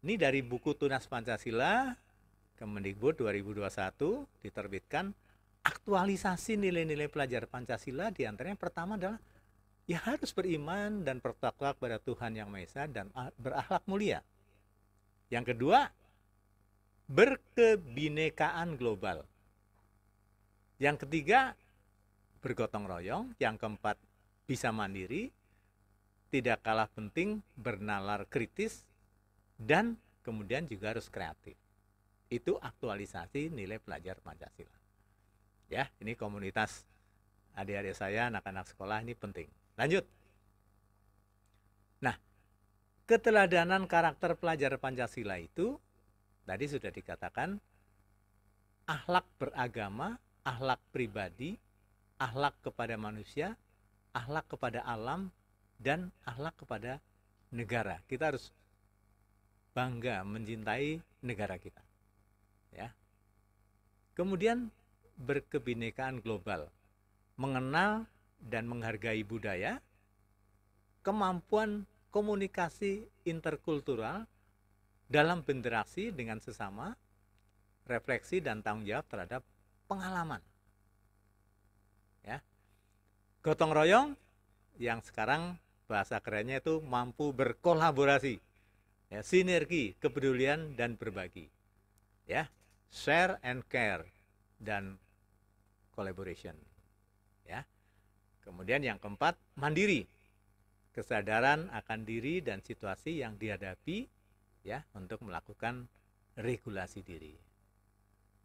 Ini dari buku Tunas Pancasila Kemendikbud 2021 diterbitkan aktualisasi nilai-nilai pelajar Pancasila diantaranya pertama adalah ya harus beriman dan bertakwa kepada Tuhan Yang Maha Esa dan ah, berakhlak mulia. Yang kedua, berkebinekaan global. Yang ketiga, bergotong royong. Yang keempat, bisa mandiri. Tidak kalah penting, bernalar kritis. Dan kemudian juga harus kreatif. Itu aktualisasi nilai pelajar Pancasila. Ya, ini komunitas adik-adik saya, anak-anak sekolah ini penting. Lanjut. Nah, keteladanan karakter pelajar Pancasila itu tadi sudah dikatakan ahlak beragama, ahlak pribadi, ahlak kepada manusia, ahlak kepada alam, dan ahlak kepada negara. Kita harus bangga mencintai negara kita. Ya. Kemudian berkebinekaan global, mengenal dan menghargai budaya, kemampuan komunikasi interkultural dalam berinteraksi dengan sesama, refleksi dan tanggung jawab terhadap pengalaman. Ya. Gotong royong yang sekarang bahasa kerennya itu mampu berkolaborasi. Ya, sinergi, kepedulian dan berbagi. Ya, share and care dan collaboration. Kemudian yang keempat, mandiri. Kesadaran akan diri dan situasi yang dihadapi ya untuk melakukan regulasi diri.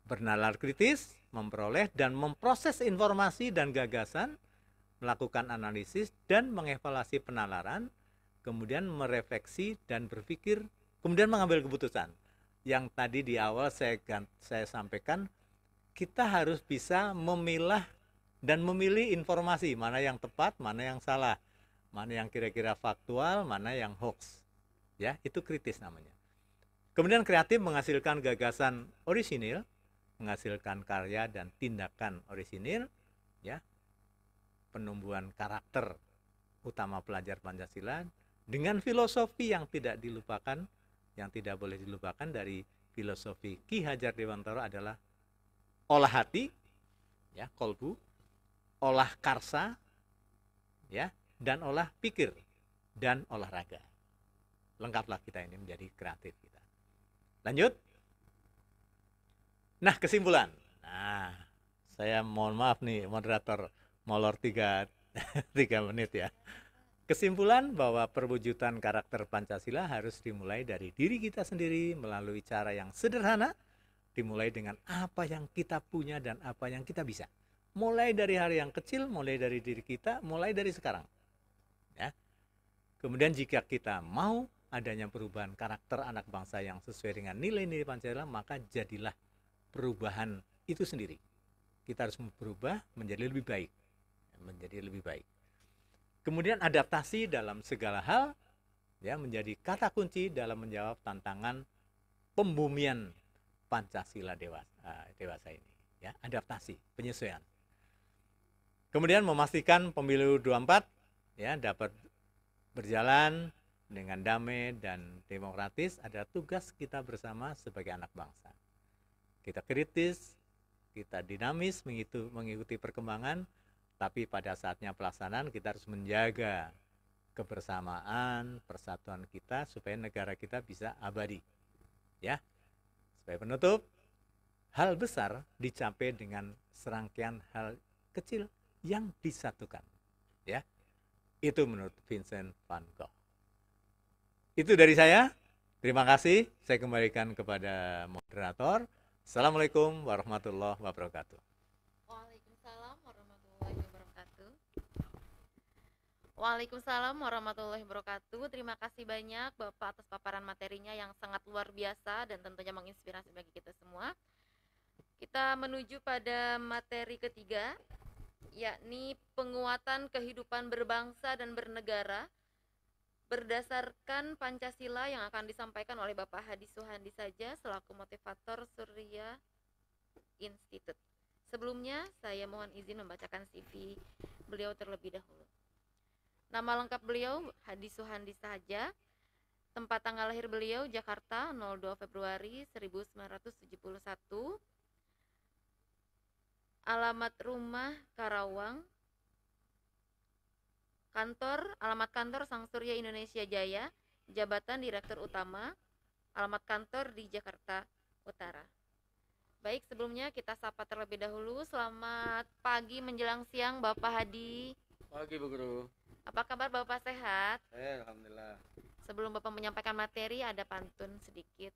Bernalar kritis, memperoleh dan memproses informasi dan gagasan, melakukan analisis dan mengevaluasi penalaran, kemudian merefleksi dan berpikir, kemudian mengambil keputusan. Yang tadi di awal saya saya sampaikan, kita harus bisa memilah dan memilih informasi mana yang tepat, mana yang salah, mana yang kira-kira faktual, mana yang hoax. Ya, itu kritis namanya. Kemudian kreatif menghasilkan gagasan orisinil, menghasilkan karya dan tindakan orisinil, ya. Penumbuhan karakter utama pelajar Pancasila dengan filosofi yang tidak dilupakan, yang tidak boleh dilupakan dari filosofi Ki Hajar Dewantara adalah olah hati, ya, kolbu, olah karsa ya dan olah pikir dan olahraga. Lengkaplah kita ini menjadi kreatif kita. Lanjut. Nah, kesimpulan. Nah, saya mohon maaf nih moderator molor tiga, *laughs* tiga menit ya. Kesimpulan bahwa perwujudan karakter Pancasila harus dimulai dari diri kita sendiri melalui cara yang sederhana, dimulai dengan apa yang kita punya dan apa yang kita bisa mulai dari hari yang kecil, mulai dari diri kita, mulai dari sekarang. Ya. Kemudian jika kita mau adanya perubahan karakter anak bangsa yang sesuai dengan nilai-nilai Pancasila, maka jadilah perubahan itu sendiri. Kita harus berubah menjadi lebih baik, menjadi lebih baik. Kemudian adaptasi dalam segala hal ya menjadi kata kunci dalam menjawab tantangan pembumian Pancasila dewasa, dewasa ini ya adaptasi penyesuaian Kemudian memastikan pemilu 24 ya dapat berjalan dengan damai dan demokratis adalah tugas kita bersama sebagai anak bangsa. Kita kritis, kita dinamis mengikuti, perkembangan, tapi pada saatnya pelaksanaan kita harus menjaga kebersamaan, persatuan kita supaya negara kita bisa abadi. Ya. Sebagai penutup, hal besar dicapai dengan serangkaian hal kecil yang disatukan. Ya. Itu menurut Vincent van Gogh. Itu dari saya. Terima kasih. Saya kembalikan kepada moderator. Assalamualaikum warahmatullahi wabarakatuh. Waalaikumsalam warahmatullahi wabarakatuh. Waalaikumsalam warahmatullahi wabarakatuh. Terima kasih banyak Bapak atas paparan materinya yang sangat luar biasa dan tentunya menginspirasi bagi kita semua. Kita menuju pada materi ketiga, yakni penguatan kehidupan berbangsa dan bernegara berdasarkan Pancasila yang akan disampaikan oleh Bapak Hadi Suhandi saja selaku motivator Surya Institute. Sebelumnya, saya mohon izin membacakan CV beliau terlebih dahulu. Nama lengkap beliau Hadi Suhandi saja. Tempat tanggal lahir beliau Jakarta 02 Februari 1971 alamat rumah Karawang, kantor, alamat kantor Sang Surya Indonesia Jaya, jabatan Direktur Utama, alamat kantor di Jakarta Utara. Baik, sebelumnya kita sapa terlebih dahulu. Selamat pagi menjelang siang Bapak Hadi. Pagi Bu Guru. Apa kabar Bapak sehat? Eh, alhamdulillah. Sebelum Bapak menyampaikan materi ada pantun sedikit.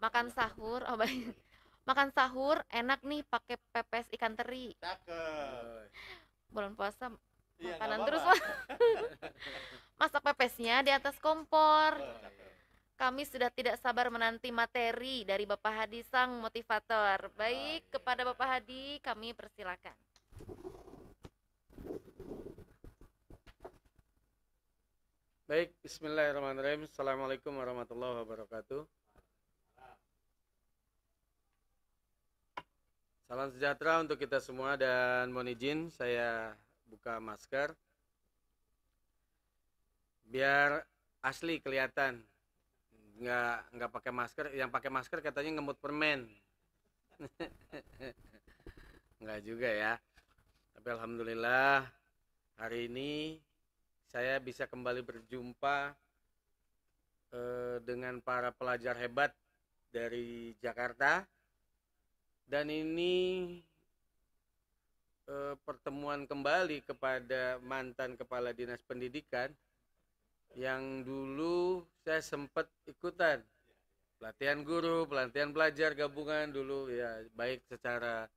Makan sahur, oh baik makan sahur enak nih pakai pepes ikan teri bulan puasa iya, makanan ya, terus *laughs* masak pepesnya di atas kompor oh, kami sudah tidak sabar menanti materi dari Bapak Hadi sang motivator ah, baik iya. kepada Bapak Hadi kami persilakan Baik, Bismillahirrahmanirrahim. Assalamualaikum warahmatullahi wabarakatuh. Salam sejahtera untuk kita semua dan mohon izin saya buka masker. Biar asli kelihatan. Nggak nggak pakai masker, yang pakai masker katanya ngemut permen. *laughs* nggak juga ya. Tapi alhamdulillah hari ini saya bisa kembali berjumpa eh, dengan para pelajar hebat dari Jakarta dan ini e, pertemuan kembali kepada mantan kepala dinas pendidikan yang dulu saya sempat ikutan pelatihan guru, pelatihan pelajar gabungan dulu ya baik secara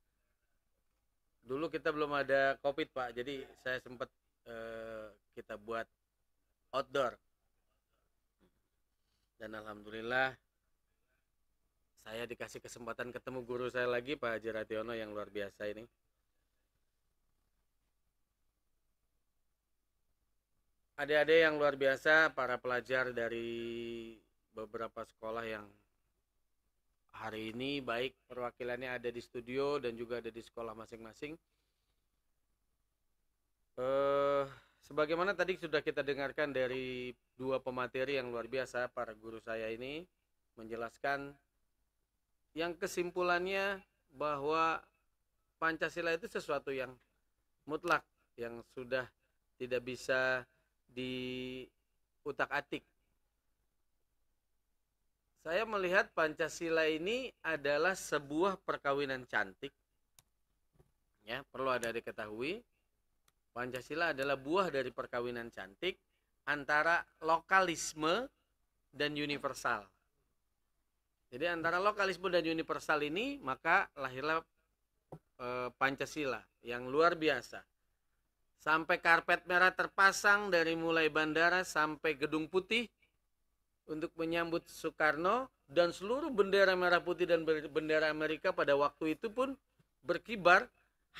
dulu kita belum ada covid pak jadi saya sempat e, kita buat outdoor dan alhamdulillah saya dikasih kesempatan ketemu guru saya lagi Pak Haji Rationo yang luar biasa ini adik-adik yang luar biasa para pelajar dari beberapa sekolah yang hari ini baik perwakilannya ada di studio dan juga ada di sekolah masing-masing eh, sebagaimana tadi sudah kita dengarkan dari dua pemateri yang luar biasa para guru saya ini menjelaskan yang kesimpulannya bahwa Pancasila itu sesuatu yang mutlak yang sudah tidak bisa diutak-atik. Saya melihat Pancasila ini adalah sebuah perkawinan cantik. Ya, perlu ada diketahui Pancasila adalah buah dari perkawinan cantik antara lokalisme dan universal. Jadi antara lokalisme dan universal ini maka lahirlah e, Pancasila yang luar biasa. Sampai karpet merah terpasang dari mulai bandara sampai gedung putih untuk menyambut Soekarno dan seluruh bendera merah putih dan bendera Amerika pada waktu itu pun berkibar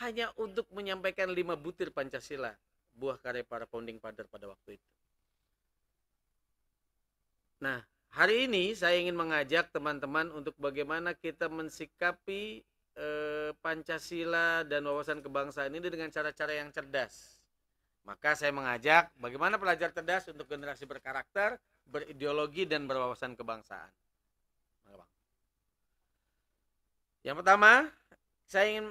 hanya untuk menyampaikan lima butir Pancasila buah karya para founding father pada waktu itu. Nah, Hari ini saya ingin mengajak teman-teman untuk bagaimana kita mensikapi eh, Pancasila dan wawasan kebangsaan ini dengan cara-cara yang cerdas. Maka saya mengajak bagaimana pelajar cerdas untuk generasi berkarakter, berideologi dan berwawasan kebangsaan. Yang pertama, saya ingin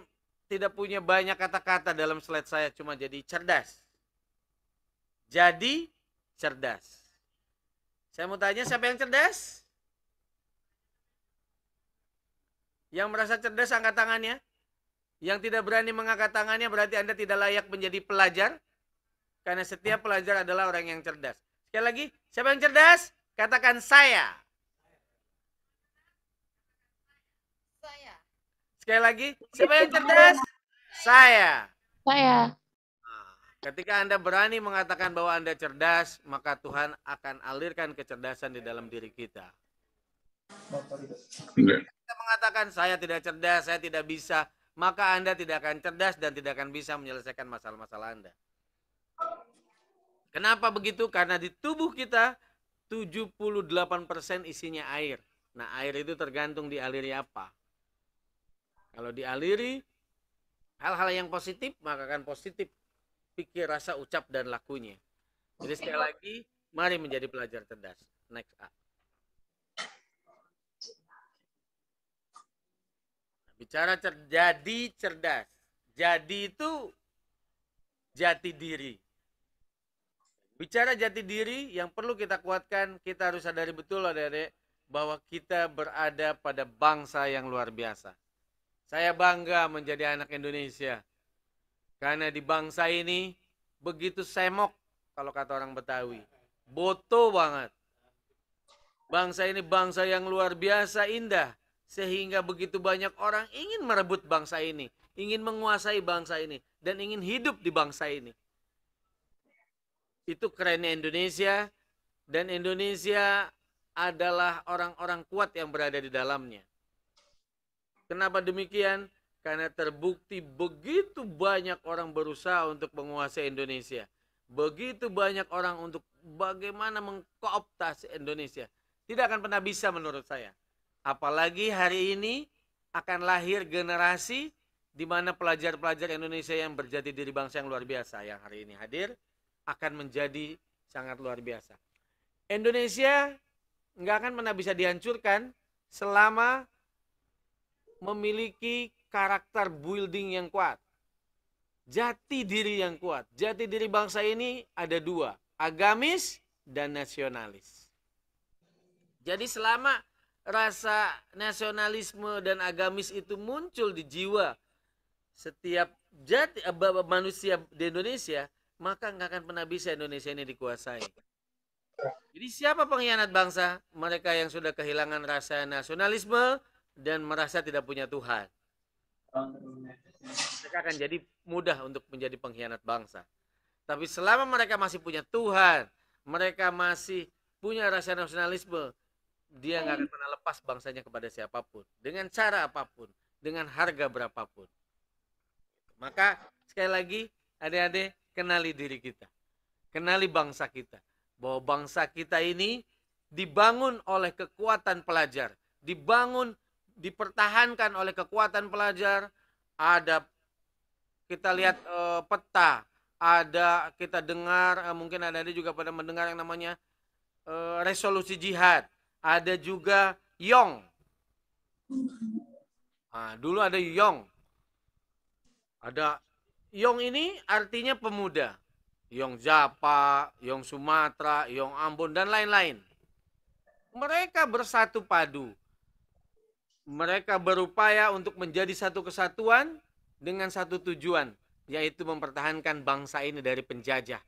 tidak punya banyak kata-kata dalam slide saya cuma jadi cerdas. Jadi cerdas. Saya mau tanya siapa yang cerdas? Yang merasa cerdas angkat tangannya. Yang tidak berani mengangkat tangannya berarti Anda tidak layak menjadi pelajar. Karena setiap pelajar adalah orang yang cerdas. Sekali lagi, siapa yang cerdas? Katakan saya. Saya. Sekali lagi, siapa yang cerdas? Saya. Saya. Ketika Anda berani mengatakan bahwa Anda cerdas, maka Tuhan akan alirkan kecerdasan di dalam diri kita. Kita mengatakan saya tidak cerdas, saya tidak bisa, maka Anda tidak akan cerdas dan tidak akan bisa menyelesaikan masalah-masalah Anda. Kenapa begitu? Karena di tubuh kita 78% isinya air. Nah, air itu tergantung dialiri apa. Kalau dialiri hal-hal yang positif, maka akan positif pikir, rasa, ucap, dan lakunya. Jadi sekali lagi, mari menjadi pelajar cerdas. Next A. Bicara cer jadi cerdas. Jadi itu jati diri. Bicara jati diri yang perlu kita kuatkan, kita harus sadari betul adik-adik bahwa kita berada pada bangsa yang luar biasa. Saya bangga menjadi anak Indonesia karena di bangsa ini begitu semok kalau kata orang Betawi. Boto banget. Bangsa ini bangsa yang luar biasa indah sehingga begitu banyak orang ingin merebut bangsa ini, ingin menguasai bangsa ini dan ingin hidup di bangsa ini. Itu kerennya Indonesia dan Indonesia adalah orang-orang kuat yang berada di dalamnya. Kenapa demikian? karena terbukti begitu banyak orang berusaha untuk menguasai Indonesia. Begitu banyak orang untuk bagaimana mengkooptasi Indonesia. Tidak akan pernah bisa menurut saya. Apalagi hari ini akan lahir generasi di mana pelajar-pelajar Indonesia yang berjati diri bangsa yang luar biasa yang hari ini hadir akan menjadi sangat luar biasa. Indonesia nggak akan pernah bisa dihancurkan selama memiliki karakter building yang kuat. Jati diri yang kuat. Jati diri bangsa ini ada dua, agamis dan nasionalis. Jadi selama rasa nasionalisme dan agamis itu muncul di jiwa setiap jati eh, manusia di Indonesia, maka nggak akan pernah bisa Indonesia ini dikuasai. Jadi siapa pengkhianat bangsa? Mereka yang sudah kehilangan rasa nasionalisme dan merasa tidak punya Tuhan mereka akan jadi mudah untuk menjadi pengkhianat bangsa. Tapi selama mereka masih punya Tuhan, mereka masih punya rasa nasionalisme, dia nggak akan pernah lepas bangsanya kepada siapapun, dengan cara apapun, dengan harga berapapun. Maka sekali lagi, adik-adik, kenali diri kita. Kenali bangsa kita. Bahwa bangsa kita ini dibangun oleh kekuatan pelajar, dibangun dipertahankan oleh kekuatan pelajar ada kita lihat e, peta ada kita dengar e, mungkin ada ada juga pada mendengar yang namanya e, resolusi jihad ada juga yong nah, dulu ada yong ada yong ini artinya pemuda yong japa yong sumatera yong ambon dan lain-lain mereka bersatu padu mereka berupaya untuk menjadi satu kesatuan dengan satu tujuan, yaitu mempertahankan bangsa ini dari penjajah.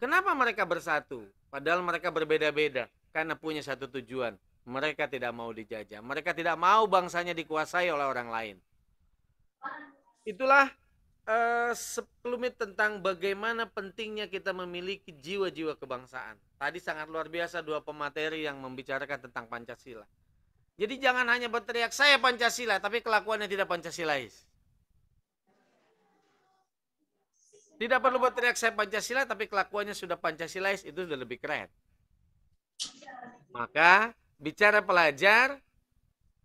Kenapa mereka bersatu? Padahal mereka berbeda-beda karena punya satu tujuan. Mereka tidak mau dijajah, mereka tidak mau bangsanya dikuasai oleh orang lain. Itulah uh, eh, sepelumit tentang bagaimana pentingnya kita memiliki jiwa-jiwa kebangsaan. Tadi sangat luar biasa dua pemateri yang membicarakan tentang Pancasila. Jadi jangan hanya berteriak saya Pancasila tapi kelakuannya tidak Pancasilais. Tidak perlu berteriak saya Pancasila tapi kelakuannya sudah Pancasilais itu sudah lebih keren. Maka bicara pelajar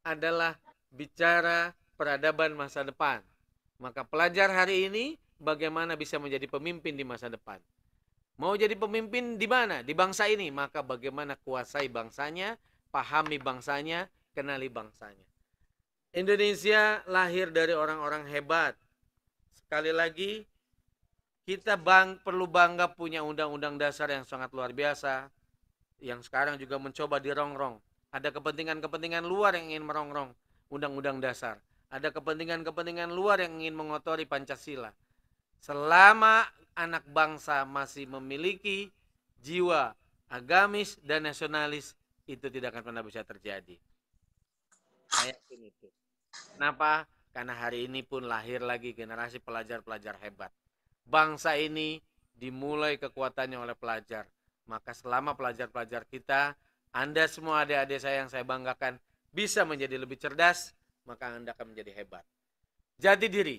adalah bicara peradaban masa depan. Maka pelajar hari ini bagaimana bisa menjadi pemimpin di masa depan. Mau jadi pemimpin di mana? Di bangsa ini. Maka bagaimana kuasai bangsanya, pahami bangsanya, kenali bangsanya. Indonesia lahir dari orang-orang hebat. Sekali lagi, kita bang perlu bangga punya undang-undang dasar yang sangat luar biasa yang sekarang juga mencoba dirongrong. Ada kepentingan-kepentingan luar yang ingin merongrong undang-undang dasar. Ada kepentingan-kepentingan luar yang ingin mengotori Pancasila. Selama anak bangsa masih memiliki jiwa agamis dan nasionalis, itu tidak akan pernah bisa terjadi. Saya yakin itu. Kenapa? Karena hari ini pun lahir lagi generasi pelajar-pelajar hebat. Bangsa ini dimulai kekuatannya oleh pelajar. Maka selama pelajar-pelajar kita, Anda semua adik-adik saya yang saya banggakan, bisa menjadi lebih cerdas, maka Anda akan menjadi hebat. Jati diri,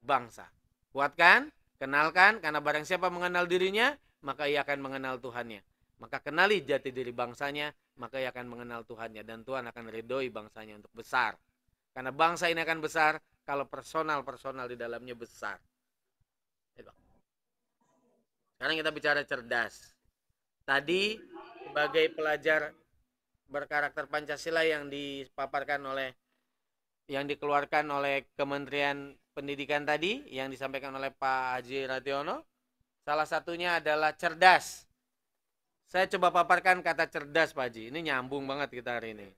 bangsa. Kuatkan, kenalkan, karena barang siapa mengenal dirinya, maka ia akan mengenal Tuhannya maka kenali jati diri bangsanya, maka ia akan mengenal Tuhannya dan Tuhan akan ridhoi bangsanya untuk besar. Karena bangsa ini akan besar kalau personal-personal di dalamnya besar. Sekarang kita bicara cerdas. Tadi sebagai pelajar berkarakter Pancasila yang dipaparkan oleh yang dikeluarkan oleh Kementerian Pendidikan tadi yang disampaikan oleh Pak Haji Rationo salah satunya adalah cerdas saya coba paparkan kata cerdas, Pak Haji. Ini nyambung banget kita hari ini.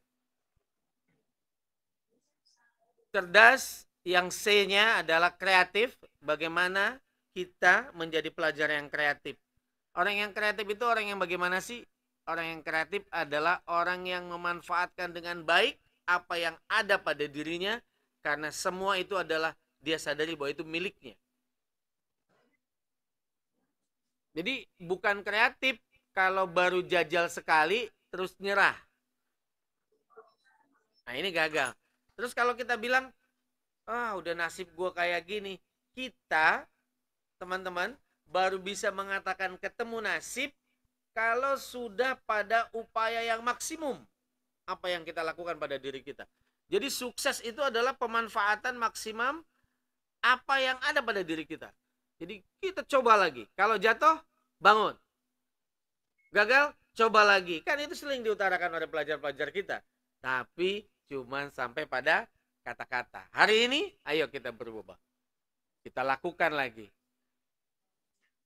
Cerdas yang C-nya adalah kreatif. Bagaimana kita menjadi pelajar yang kreatif. Orang yang kreatif itu orang yang bagaimana sih? Orang yang kreatif adalah orang yang memanfaatkan dengan baik apa yang ada pada dirinya karena semua itu adalah dia sadari bahwa itu miliknya. Jadi bukan kreatif kalau baru jajal sekali terus nyerah. Nah ini gagal. Terus kalau kita bilang, ah udah nasib gue kayak gini. Kita, teman-teman, baru bisa mengatakan ketemu nasib kalau sudah pada upaya yang maksimum apa yang kita lakukan pada diri kita. Jadi sukses itu adalah pemanfaatan maksimum apa yang ada pada diri kita. Jadi kita coba lagi. Kalau jatuh, bangun. Gagal, coba lagi. Kan itu sering diutarakan oleh pelajar-pelajar kita. Tapi cuman sampai pada kata-kata. Hari ini, ayo kita berubah. Kita lakukan lagi.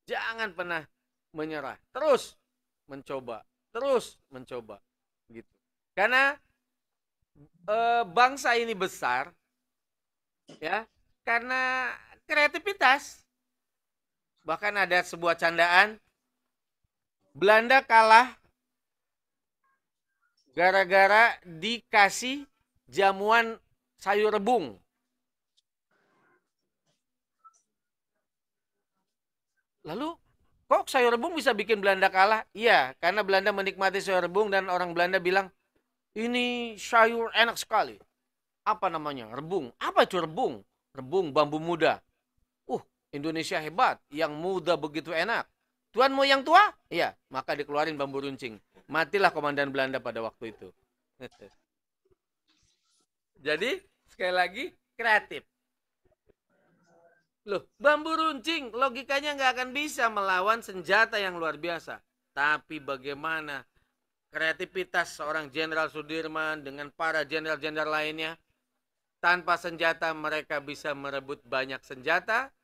Jangan pernah menyerah. Terus mencoba. Terus mencoba. Gitu. Karena e, bangsa ini besar ya karena kreativitas bahkan ada sebuah candaan Belanda kalah gara-gara dikasih jamuan sayur rebung. Lalu kok sayur rebung bisa bikin Belanda kalah? Iya, karena Belanda menikmati sayur rebung dan orang Belanda bilang ini sayur enak sekali. Apa namanya? Rebung. Apa itu rebung? Rebung bambu muda. Uh, Indonesia hebat. Yang muda begitu enak. Tuan mau yang tua? Iya, maka dikeluarin bambu runcing. Matilah komandan Belanda pada waktu itu. *laughs* Jadi, sekali lagi, kreatif. Loh, bambu runcing logikanya nggak akan bisa melawan senjata yang luar biasa. Tapi bagaimana kreativitas seorang Jenderal Sudirman dengan para jenderal-jenderal lainnya? Tanpa senjata mereka bisa merebut banyak senjata,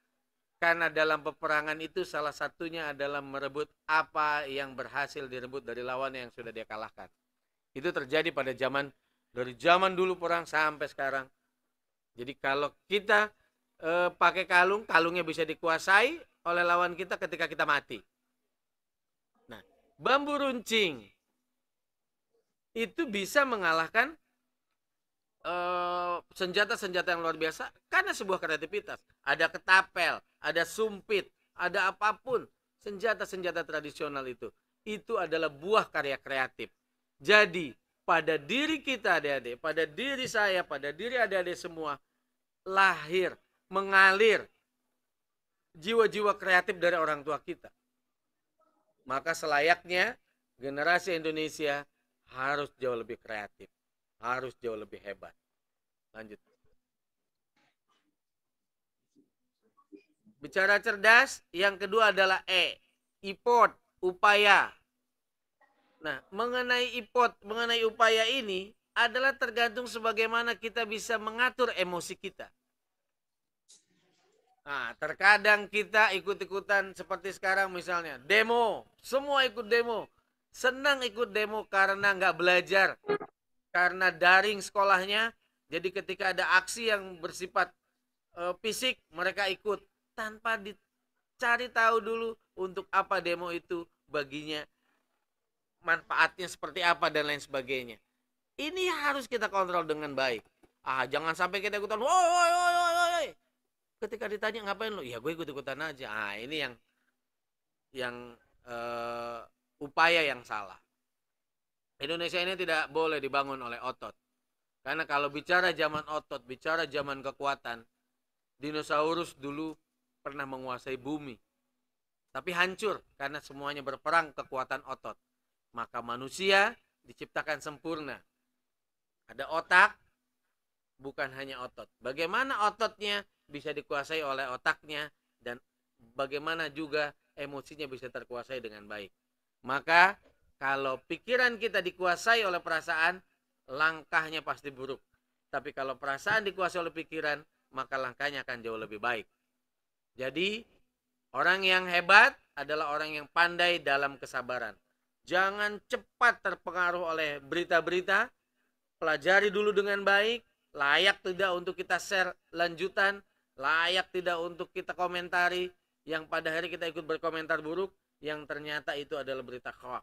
karena dalam peperangan itu salah satunya adalah merebut apa yang berhasil direbut dari lawan yang sudah dia kalahkan. Itu terjadi pada zaman dari zaman dulu perang sampai sekarang. Jadi kalau kita e, pakai kalung, kalungnya bisa dikuasai oleh lawan kita ketika kita mati. Nah, bambu runcing itu bisa mengalahkan Eh, senjata-senjata yang luar biasa karena sebuah kreativitas. Ada ketapel, ada sumpit, ada apapun senjata-senjata tradisional itu. Itu adalah buah karya kreatif. Jadi pada diri kita adik-adik, pada diri saya, pada diri adik-adik semua lahir, mengalir jiwa-jiwa kreatif dari orang tua kita. Maka selayaknya generasi Indonesia harus jauh lebih kreatif harus jauh lebih hebat. Lanjut. Bicara cerdas, yang kedua adalah E. Ipot, upaya. Nah, mengenai ipot, mengenai upaya ini adalah tergantung sebagaimana kita bisa mengatur emosi kita. Nah, terkadang kita ikut-ikutan seperti sekarang misalnya, demo. Semua ikut demo. Senang ikut demo karena nggak belajar karena daring sekolahnya. Jadi ketika ada aksi yang bersifat e, fisik, mereka ikut tanpa dicari tahu dulu untuk apa demo itu baginya, manfaatnya seperti apa dan lain sebagainya. Ini harus kita kontrol dengan baik. Ah, jangan sampai kita ikutan, woi, woi, woi, woi. Ketika ditanya ngapain lo? Ya gue ikut-ikutan aja. Ah, ini yang yang uh, upaya yang salah. Indonesia ini tidak boleh dibangun oleh otot. Karena kalau bicara zaman otot, bicara zaman kekuatan, dinosaurus dulu pernah menguasai bumi. Tapi hancur karena semuanya berperang kekuatan otot. Maka manusia diciptakan sempurna. Ada otak, bukan hanya otot. Bagaimana ototnya bisa dikuasai oleh otaknya dan bagaimana juga emosinya bisa terkuasai dengan baik. Maka kalau pikiran kita dikuasai oleh perasaan, langkahnya pasti buruk. Tapi kalau perasaan dikuasai oleh pikiran, maka langkahnya akan jauh lebih baik. Jadi, orang yang hebat adalah orang yang pandai dalam kesabaran. Jangan cepat terpengaruh oleh berita-berita. Pelajari dulu dengan baik, layak tidak untuk kita share lanjutan, layak tidak untuk kita komentari yang pada hari kita ikut berkomentar buruk yang ternyata itu adalah berita hoax.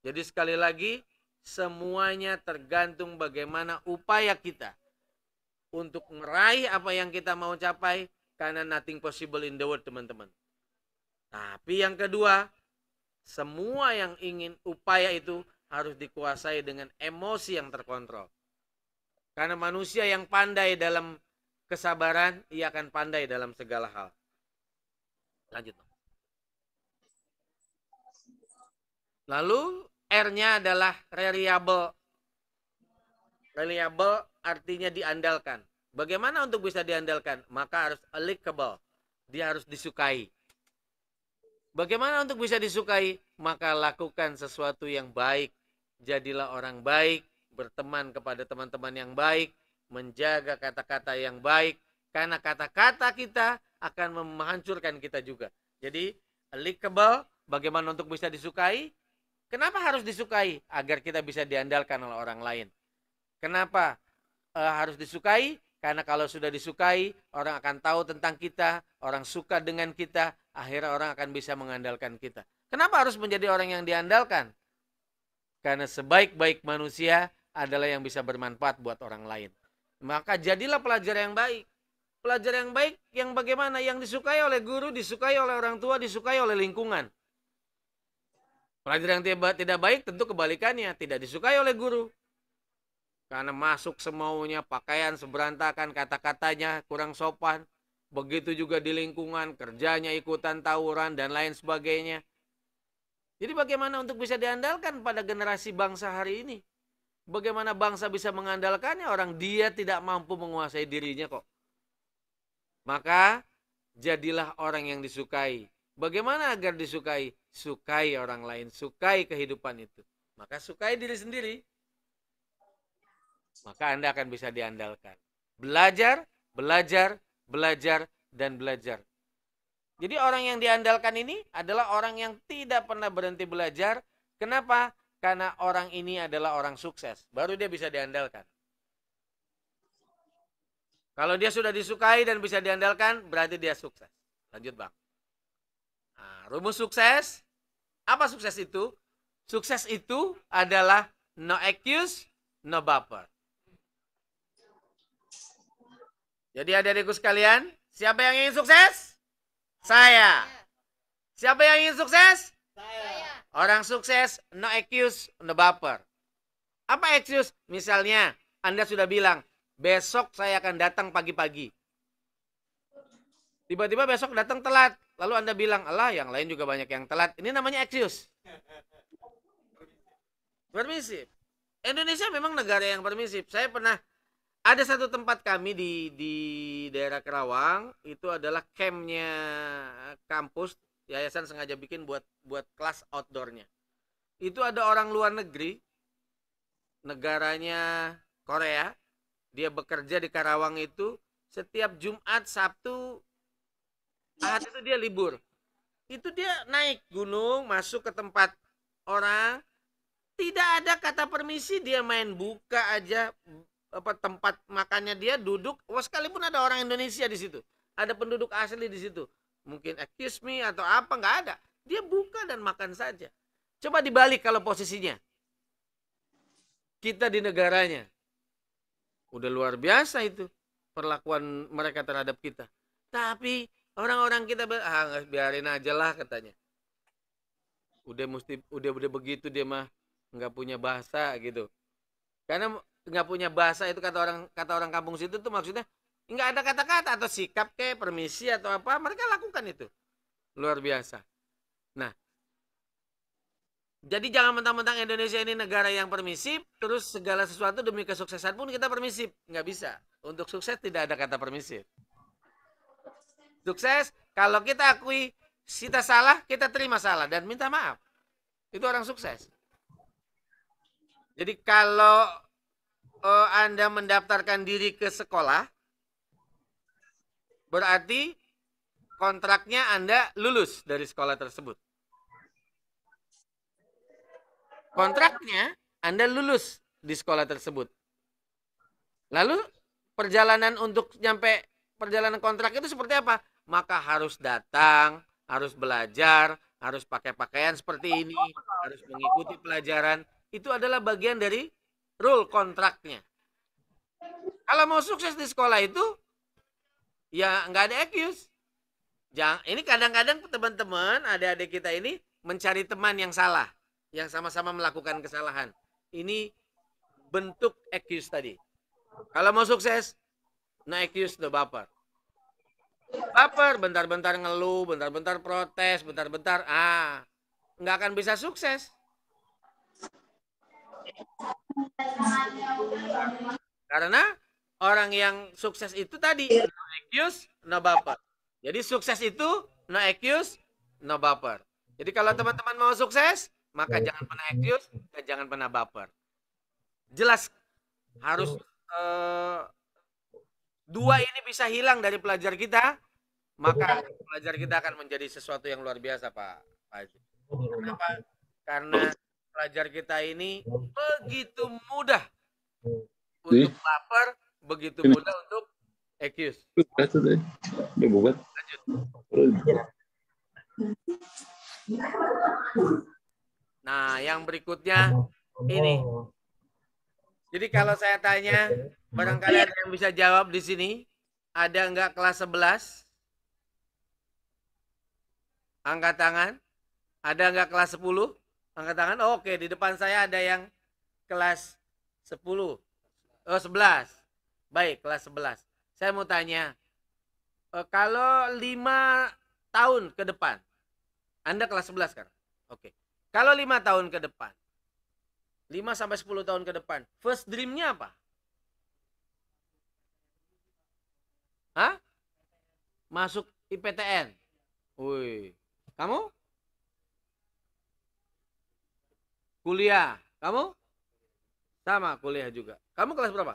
Jadi sekali lagi semuanya tergantung bagaimana upaya kita untuk meraih apa yang kita mau capai karena nothing possible in the world teman-teman. Tapi yang kedua, semua yang ingin upaya itu harus dikuasai dengan emosi yang terkontrol. Karena manusia yang pandai dalam kesabaran, ia akan pandai dalam segala hal. Lanjut. Lalu R-nya adalah reliable. Reliable artinya diandalkan. Bagaimana untuk bisa diandalkan? Maka harus likable, Dia harus disukai. Bagaimana untuk bisa disukai? Maka lakukan sesuatu yang baik. Jadilah orang baik, berteman kepada teman-teman yang baik, menjaga kata-kata yang baik, karena kata-kata kita akan menghancurkan kita juga. Jadi, likable, bagaimana untuk bisa disukai? Kenapa harus disukai? Agar kita bisa diandalkan oleh orang lain. Kenapa e, harus disukai? Karena kalau sudah disukai, orang akan tahu tentang kita, orang suka dengan kita, akhirnya orang akan bisa mengandalkan kita. Kenapa harus menjadi orang yang diandalkan? Karena sebaik-baik manusia adalah yang bisa bermanfaat buat orang lain. Maka jadilah pelajar yang baik. Pelajar yang baik yang bagaimana? Yang disukai oleh guru, disukai oleh orang tua, disukai oleh lingkungan. Pelajaran yang tidak, tidak baik tentu kebalikannya, tidak disukai oleh guru. Karena masuk semaunya, pakaian seberantakan, kata-katanya kurang sopan. Begitu juga di lingkungan, kerjanya ikutan tawuran, dan lain sebagainya. Jadi bagaimana untuk bisa diandalkan pada generasi bangsa hari ini? Bagaimana bangsa bisa mengandalkannya orang dia tidak mampu menguasai dirinya kok. Maka jadilah orang yang disukai, Bagaimana agar disukai? Sukai orang lain, sukai kehidupan itu. Maka sukai diri sendiri. Maka Anda akan bisa diandalkan. Belajar, belajar, belajar, dan belajar. Jadi orang yang diandalkan ini adalah orang yang tidak pernah berhenti belajar. Kenapa? Karena orang ini adalah orang sukses. Baru dia bisa diandalkan. Kalau dia sudah disukai dan bisa diandalkan, berarti dia sukses. Lanjut bang. Nah, rumus sukses, apa sukses itu? Sukses itu adalah no excuse, no buffer Jadi adik-adikku sekalian, siapa yang ingin sukses? Saya. Siapa yang ingin sukses? Saya. Orang sukses, no excuse, no buffer Apa excuse? Misalnya, Anda sudah bilang, besok saya akan datang pagi-pagi. Tiba-tiba besok datang telat. Lalu Anda bilang, Allah yang lain juga banyak yang telat. Ini namanya excuse. Permisif. Indonesia memang negara yang permisif. Saya pernah ada satu tempat kami di di daerah Kerawang itu adalah campnya eh, kampus yayasan sengaja bikin buat buat kelas outdoornya itu ada orang luar negeri negaranya Korea dia bekerja di Karawang itu setiap Jumat Sabtu Ahad itu dia libur. Itu dia naik gunung, masuk ke tempat orang. Tidak ada kata permisi, dia main buka aja apa tempat makannya dia duduk. Wah, sekalipun ada orang Indonesia di situ. Ada penduduk asli di situ. Mungkin excuse me atau apa nggak ada. Dia buka dan makan saja. Coba dibalik kalau posisinya. Kita di negaranya. Udah luar biasa itu perlakuan mereka terhadap kita. Tapi orang-orang kita ah biarin aja lah katanya udah mesti udah udah begitu dia mah nggak punya bahasa gitu karena nggak punya bahasa itu kata orang kata orang kampung situ tuh maksudnya nggak ada kata-kata atau sikap kayak permisi atau apa mereka lakukan itu luar biasa nah jadi jangan mentang-mentang Indonesia ini negara yang permisif, terus segala sesuatu demi kesuksesan pun kita permisif. Nggak bisa. Untuk sukses tidak ada kata permisif sukses kalau kita akui kita salah, kita terima salah dan minta maaf. Itu orang sukses. Jadi kalau uh, Anda mendaftarkan diri ke sekolah, berarti kontraknya Anda lulus dari sekolah tersebut. Kontraknya Anda lulus di sekolah tersebut. Lalu perjalanan untuk nyampe perjalanan kontrak itu seperti apa? maka harus datang, harus belajar, harus pakai pakaian seperti ini, harus mengikuti pelajaran. Itu adalah bagian dari rule kontraknya. Kalau mau sukses di sekolah itu, ya nggak ada excuse. Jangan, ini kadang-kadang teman-teman, adik-adik kita ini mencari teman yang salah, yang sama-sama melakukan kesalahan. Ini bentuk excuse tadi. Kalau mau sukses, no excuse, no baper baper bentar-bentar ngeluh bentar-bentar protes bentar-bentar ah nggak akan bisa sukses karena orang yang sukses itu tadi no excuse no baper jadi sukses itu no excuse no baper jadi kalau teman-teman mau sukses maka jangan pernah excuse jangan pernah baper jelas harus uh, dua ini bisa hilang dari pelajar kita, maka pelajar kita akan menjadi sesuatu yang luar biasa, Pak. Kenapa? Karena pelajar kita ini begitu mudah untuk lapar, begitu mudah untuk ekus. Nah, yang berikutnya ini jadi kalau saya tanya, barangkali ada yang bisa jawab di sini, ada enggak kelas 11? Angkat tangan. Ada enggak kelas 10? Angkat tangan. Oh, oke, di depan saya ada yang kelas 10. Oh, 11. Baik, kelas 11. Saya mau tanya, eh, kalau 5 tahun ke depan, Anda kelas 11 kan? Oke. Kalau 5 tahun ke depan, 5 sampai 10 tahun ke depan. First dreamnya apa? Hah? Masuk IPTN. Woi. Kamu? Kuliah. Kamu? Sama kuliah juga. Kamu kelas berapa?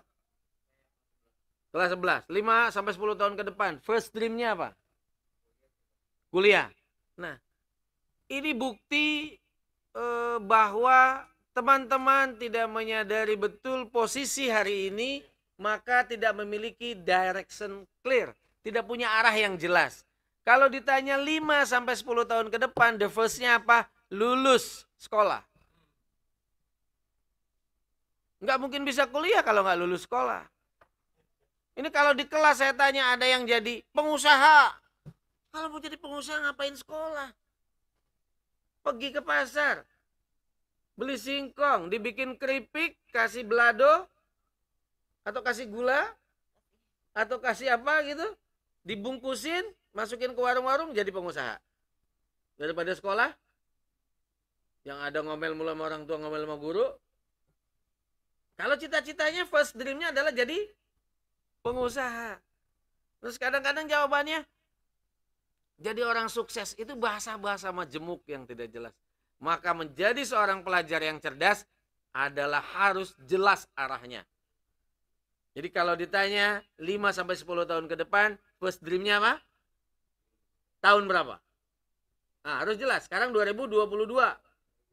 Kelas 11. 5 sampai 10 tahun ke depan. First dreamnya apa? Kuliah. Nah, ini bukti eh, bahwa teman-teman tidak menyadari betul posisi hari ini, maka tidak memiliki direction clear, tidak punya arah yang jelas. Kalau ditanya 5 sampai 10 tahun ke depan, the first-nya apa? Lulus sekolah. Nggak mungkin bisa kuliah kalau nggak lulus sekolah. Ini kalau di kelas saya tanya ada yang jadi pengusaha. Kalau mau jadi pengusaha ngapain sekolah? Pergi ke pasar, beli singkong, dibikin keripik, kasih belado, atau kasih gula, atau kasih apa gitu, dibungkusin, masukin ke warung-warung jadi pengusaha. Daripada sekolah, yang ada ngomel mulu sama orang tua, ngomel sama guru. Kalau cita-citanya first dreamnya adalah jadi pengusaha. Terus kadang-kadang jawabannya, jadi orang sukses itu bahasa-bahasa majemuk yang tidak jelas. Maka menjadi seorang pelajar yang cerdas adalah harus jelas arahnya. Jadi kalau ditanya 5 sampai 10 tahun ke depan, first dreamnya apa? Tahun berapa? Nah, harus jelas. Sekarang 2022.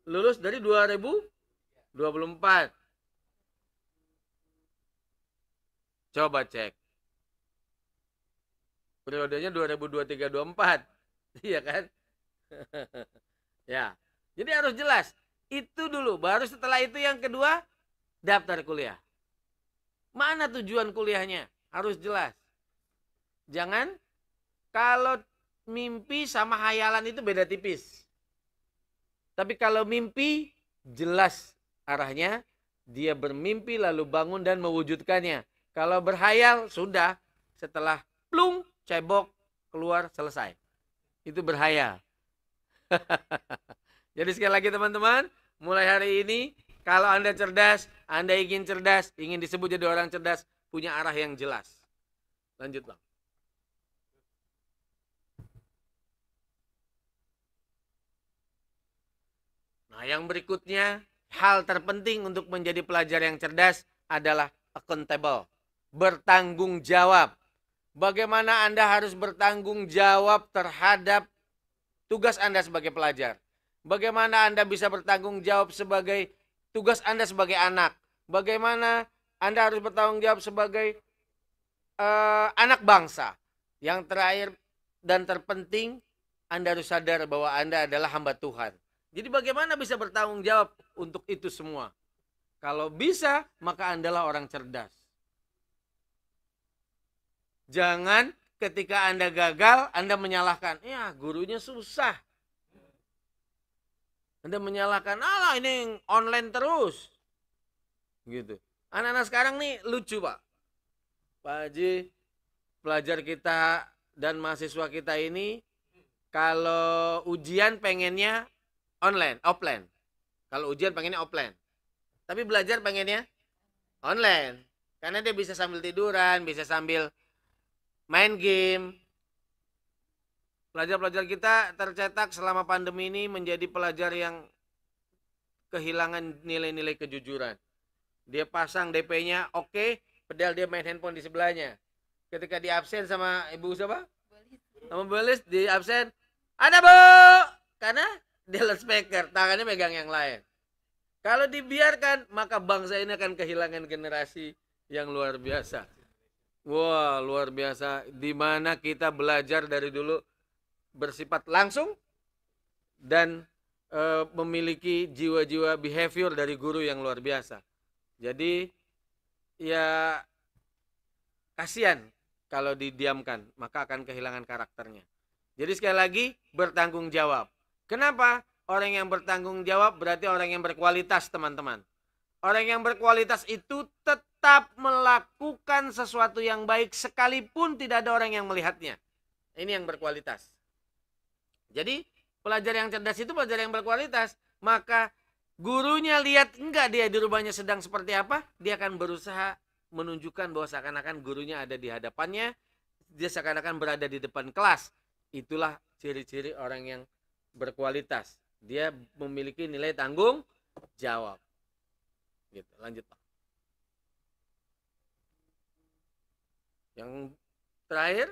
Lulus dari 2024. Coba cek. Periodenya 2023 2024 *laughs* Iya kan? *laughs* ya. Jadi harus jelas. Itu dulu. Baru setelah itu yang kedua, daftar kuliah. Mana tujuan kuliahnya? Harus jelas. Jangan kalau mimpi sama hayalan itu beda tipis. Tapi kalau mimpi jelas arahnya, dia bermimpi lalu bangun dan mewujudkannya. Kalau berhayal sudah setelah plung cebok keluar selesai. Itu berhayal. *laughs* Jadi sekali lagi teman-teman, mulai hari ini kalau Anda cerdas, Anda ingin cerdas, ingin disebut jadi orang cerdas, punya arah yang jelas. Lanjut, Bang. Nah, yang berikutnya, hal terpenting untuk menjadi pelajar yang cerdas adalah accountable, bertanggung jawab. Bagaimana Anda harus bertanggung jawab terhadap tugas Anda sebagai pelajar? Bagaimana Anda bisa bertanggung jawab sebagai tugas Anda sebagai anak? Bagaimana Anda harus bertanggung jawab sebagai uh, anak bangsa? Yang terakhir dan terpenting, Anda harus sadar bahwa Anda adalah hamba Tuhan. Jadi bagaimana bisa bertanggung jawab untuk itu semua? Kalau bisa, maka Andalah orang cerdas. Jangan ketika Anda gagal, Anda menyalahkan, ya gurunya susah, anda menyalahkan Allah ini online terus. Gitu. Anak-anak sekarang nih lucu Pak. Pak Haji, pelajar kita dan mahasiswa kita ini kalau ujian pengennya online, offline. Kalau ujian pengennya offline. Tapi belajar pengennya online. Karena dia bisa sambil tiduran, bisa sambil main game, Pelajar-pelajar kita tercetak selama pandemi ini menjadi pelajar yang kehilangan nilai-nilai kejujuran. Dia pasang DP-nya oke, okay, pedal dia main handphone di sebelahnya. Ketika di absen sama ibu siapa? Sama Belis di absen. Ada bu! Karena dia speaker, tangannya megang yang lain. Kalau dibiarkan, maka bangsa ini akan kehilangan generasi yang luar biasa. Wah, luar biasa. Dimana kita belajar dari dulu bersifat langsung dan e, memiliki jiwa-jiwa behavior dari guru yang luar biasa. Jadi ya kasihan kalau didiamkan, maka akan kehilangan karakternya. Jadi sekali lagi bertanggung jawab. Kenapa? Orang yang bertanggung jawab berarti orang yang berkualitas, teman-teman. Orang yang berkualitas itu tetap melakukan sesuatu yang baik sekalipun tidak ada orang yang melihatnya. Ini yang berkualitas. Jadi pelajar yang cerdas itu pelajar yang berkualitas. Maka gurunya lihat enggak dia di rumahnya sedang seperti apa, dia akan berusaha menunjukkan bahwa seakan-akan gurunya ada di hadapannya, dia seakan-akan berada di depan kelas. Itulah ciri-ciri orang yang berkualitas. Dia memiliki nilai tanggung jawab. Gitu, lanjut Pak. Yang terakhir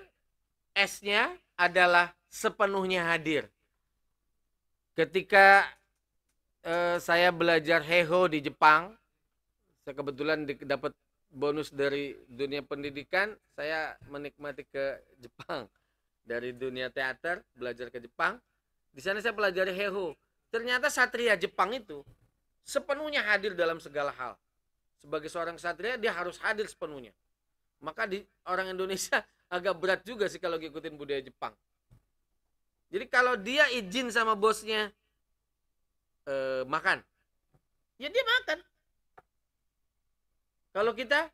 S-nya adalah sepenuhnya hadir. Ketika eh, saya belajar heho di Jepang, saya kebetulan dapat bonus dari dunia pendidikan, saya menikmati ke Jepang. Dari dunia teater, belajar ke Jepang. Di sana saya pelajari heho. Ternyata satria Jepang itu sepenuhnya hadir dalam segala hal. Sebagai seorang satria, dia harus hadir sepenuhnya. Maka di orang Indonesia agak berat juga sih kalau ngikutin budaya Jepang. Jadi kalau dia izin sama bosnya eh, makan, ya dia makan. Kalau kita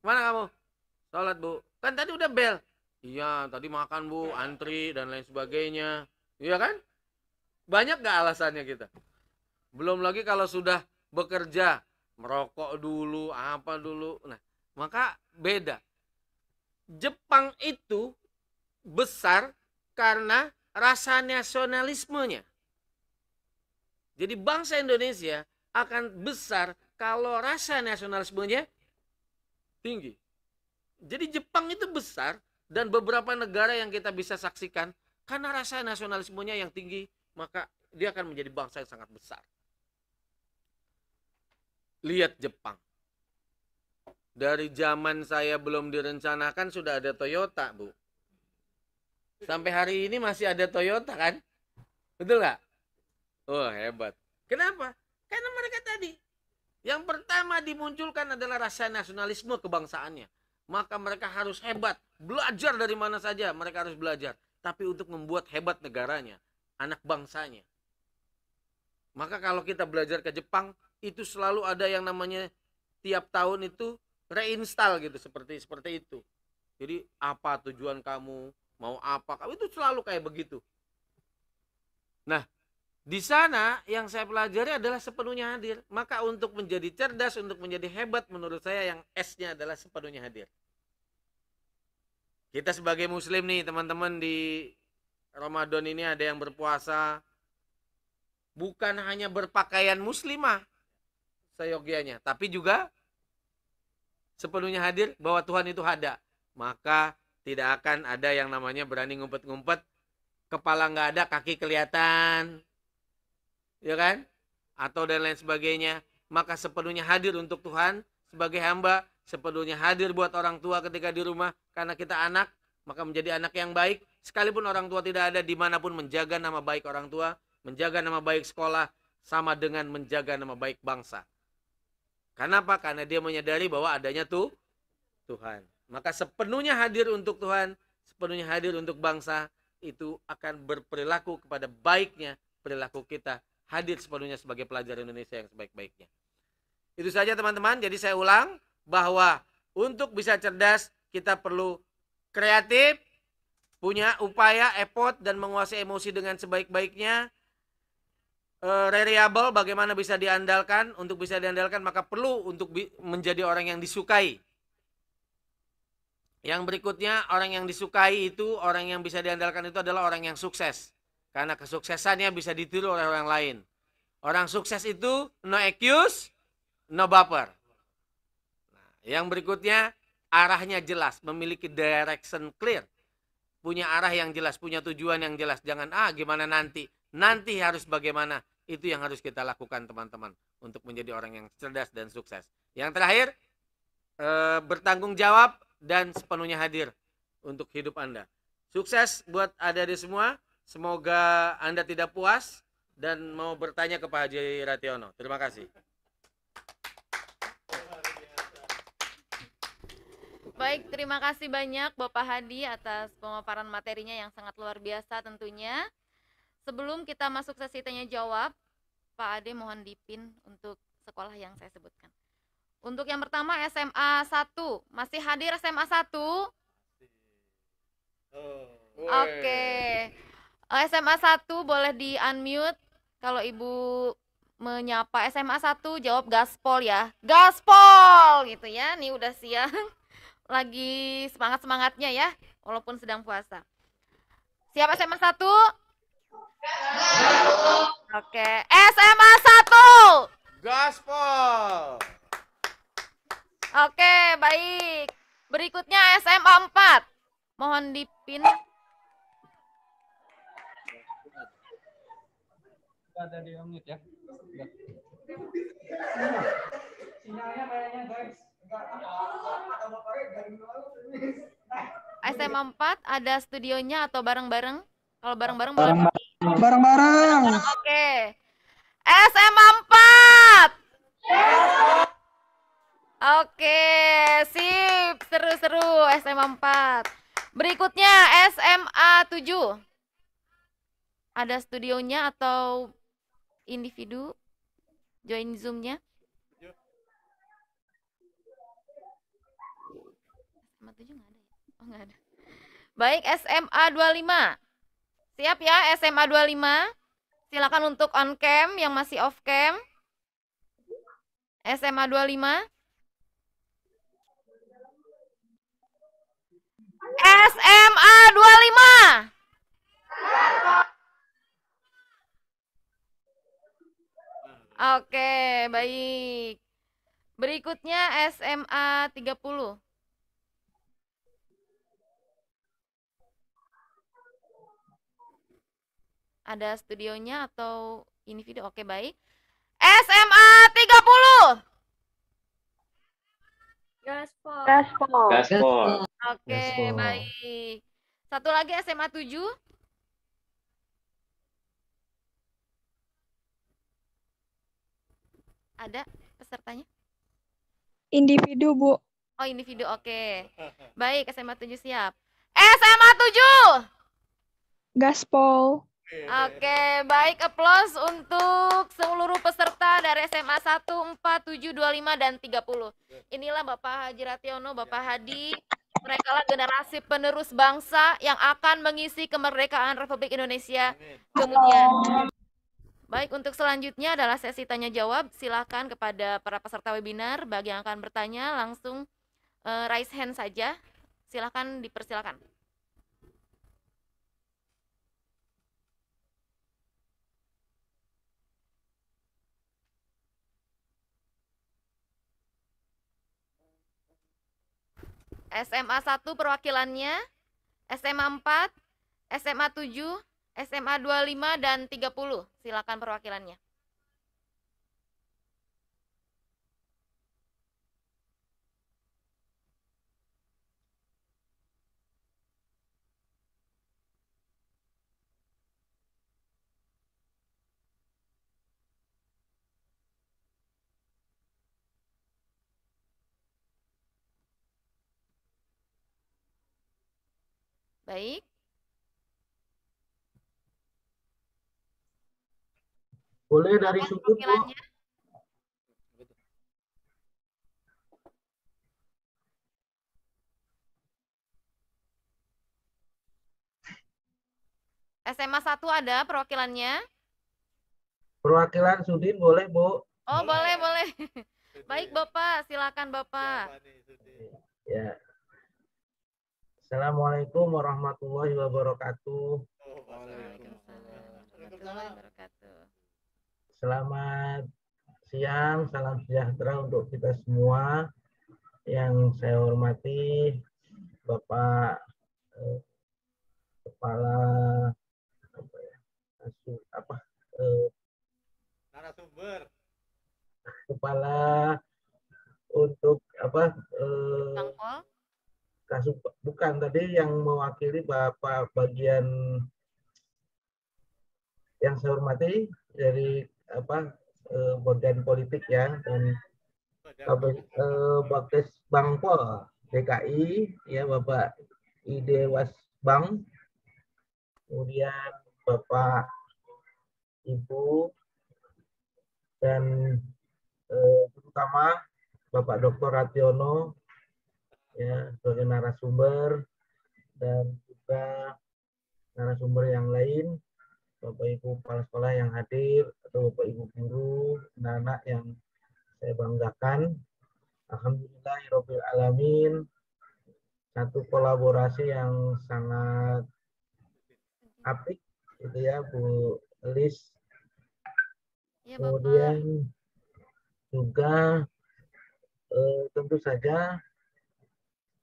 mana kamu? Salat bu. Kan tadi udah bel. Iya, tadi makan bu, antri dan lain sebagainya. Iya kan? Banyak gak alasannya kita? Belum lagi kalau sudah bekerja, merokok dulu, apa dulu. Nah, maka beda. Jepang itu besar karena rasa nasionalismenya. Jadi bangsa Indonesia akan besar kalau rasa nasionalismenya tinggi. Jadi Jepang itu besar dan beberapa negara yang kita bisa saksikan karena rasa nasionalismenya yang tinggi maka dia akan menjadi bangsa yang sangat besar. Lihat Jepang. Dari zaman saya belum direncanakan sudah ada Toyota, Bu. Sampai hari ini masih ada Toyota kan? Betul nggak? Oh hebat. Kenapa? Karena mereka tadi. Yang pertama dimunculkan adalah rasa nasionalisme kebangsaannya. Maka mereka harus hebat. Belajar dari mana saja mereka harus belajar. Tapi untuk membuat hebat negaranya. Anak bangsanya. Maka kalau kita belajar ke Jepang. Itu selalu ada yang namanya tiap tahun itu reinstall gitu seperti seperti itu jadi apa tujuan kamu mau apa kamu itu selalu kayak begitu nah di sana yang saya pelajari adalah sepenuhnya hadir maka untuk menjadi cerdas untuk menjadi hebat menurut saya yang S-nya adalah sepenuhnya hadir kita sebagai muslim nih teman-teman di Ramadan ini ada yang berpuasa bukan hanya berpakaian muslimah seyogianya tapi juga sepenuhnya hadir bahwa Tuhan itu ada, maka tidak akan ada yang namanya berani ngumpet-ngumpet, kepala nggak ada, kaki kelihatan, ya kan? Atau dan lain sebagainya. Maka sepenuhnya hadir untuk Tuhan sebagai hamba, sepenuhnya hadir buat orang tua ketika di rumah karena kita anak, maka menjadi anak yang baik. Sekalipun orang tua tidak ada, dimanapun menjaga nama baik orang tua, menjaga nama baik sekolah, sama dengan menjaga nama baik bangsa. Karena apa? Karena dia menyadari bahwa adanya tuh Tuhan. Maka sepenuhnya hadir untuk Tuhan, sepenuhnya hadir untuk bangsa, itu akan berperilaku kepada baiknya perilaku kita. Hadir sepenuhnya sebagai pelajar Indonesia yang sebaik-baiknya. Itu saja teman-teman. Jadi saya ulang bahwa untuk bisa cerdas kita perlu kreatif, punya upaya, effort, dan menguasai emosi dengan sebaik-baiknya variable eh, bagaimana bisa diandalkan untuk bisa diandalkan maka perlu untuk menjadi orang yang disukai yang berikutnya orang yang disukai itu orang yang bisa diandalkan itu adalah orang yang sukses karena kesuksesannya bisa ditiru oleh orang lain orang sukses itu no excuse no buffer. Nah, yang berikutnya arahnya jelas memiliki direction clear punya arah yang jelas punya tujuan yang jelas jangan ah gimana nanti nanti harus bagaimana itu yang harus kita lakukan teman-teman untuk menjadi orang yang cerdas dan sukses yang terakhir e, bertanggung jawab dan sepenuhnya hadir untuk hidup anda sukses buat ada di semua semoga anda tidak puas dan mau bertanya ke Pak Haji Rationo terima kasih Baik, terima kasih banyak Bapak Hadi atas pemaparan materinya yang sangat luar biasa tentunya sebelum kita masuk sesi tanya jawab Pak Ade mohon dipin untuk sekolah yang saya sebutkan untuk yang pertama SMA 1 masih hadir SMA 1 oh. oke okay. SMA 1 boleh di unmute kalau ibu menyapa SMA 1 jawab gaspol ya gaspol gitu ya nih udah siang *laughs* lagi semangat semangatnya ya walaupun sedang puasa siapa SMA 1 Oke, okay. SMA 1. Gaspol. Oke, okay, baik. Berikutnya SMA 4. Mohon dipin. Ada di unmute ya. Sinyalnya kayaknya guys. SMA 4 ada studionya atau bareng-bareng? Kalau bareng-bareng bareng Bareng-bareng. Oke. SMA 4. Yes. Oke, sip. Seru-seru SMA 4. Berikutnya SMA 7. Ada studionya atau individu? Join Zoom-nya. SMA 7 nggak ada ya? Oh, nggak ada. Baik, SMA 25. Siap ya SMA 25? Silakan untuk on cam yang masih off cam. SMA 25. SMA 25. Oke, baik. Berikutnya SMA 30. ada studionya atau ini video oke baik SMA 30 Gaspol. Gaspol. Oke, baik. Satu lagi SMA 7. Ada pesertanya? Individu, Bu. Oh, individu. Oke. Okay. Baik, SMA 7 siap. SMA 7. Gaspol. Oke, baik aplaus untuk seluruh peserta dari SMA 1, 4, 7, 25, dan 30. Inilah Bapak Haji Rationo, Bapak ya. Hadi. Mereka lah generasi penerus bangsa yang akan mengisi kemerdekaan Republik Indonesia. Kemudian, baik untuk selanjutnya adalah sesi tanya-jawab. Silakan kepada para peserta webinar, bagi yang akan bertanya langsung uh, raise hand saja. Silakan dipersilakan. SMA 1 perwakilannya, SMA 4, SMA 7, SMA 25 dan 30. Silakan perwakilannya. Baik. Boleh dari sudut SMA 1 ada perwakilannya? Perwakilan Sudin boleh, Bu. Oh, boleh, boleh. Baik, Bapak. Silakan, Bapak. Ya. Assalamualaikum warahmatullahi wabarakatuh. Selamat siang, salam sejahtera untuk kita semua. Yang saya hormati Bapak eh, Kepala apa ya? Asu, apa? Eh, narasumber. Kepala untuk apa? Eh, kasus bukan tadi yang mewakili Bapak bagian yang saya hormati dari apa eh, bagian politik ya dan eh, Bakes Bangpol DKI ya Bapak Ide Bang kemudian Bapak Ibu dan eh, terutama Bapak Dr. Rationo ya sebagai narasumber dan juga narasumber yang lain Bapak Ibu kepala sekolah yang hadir atau Bapak Ibu guru anak-anak yang saya banggakan alhamdulillah Alhamdulillahirabbil ya alamin satu kolaborasi yang sangat apik itu ya Bu Lis ya, kemudian juga eh, tentu saja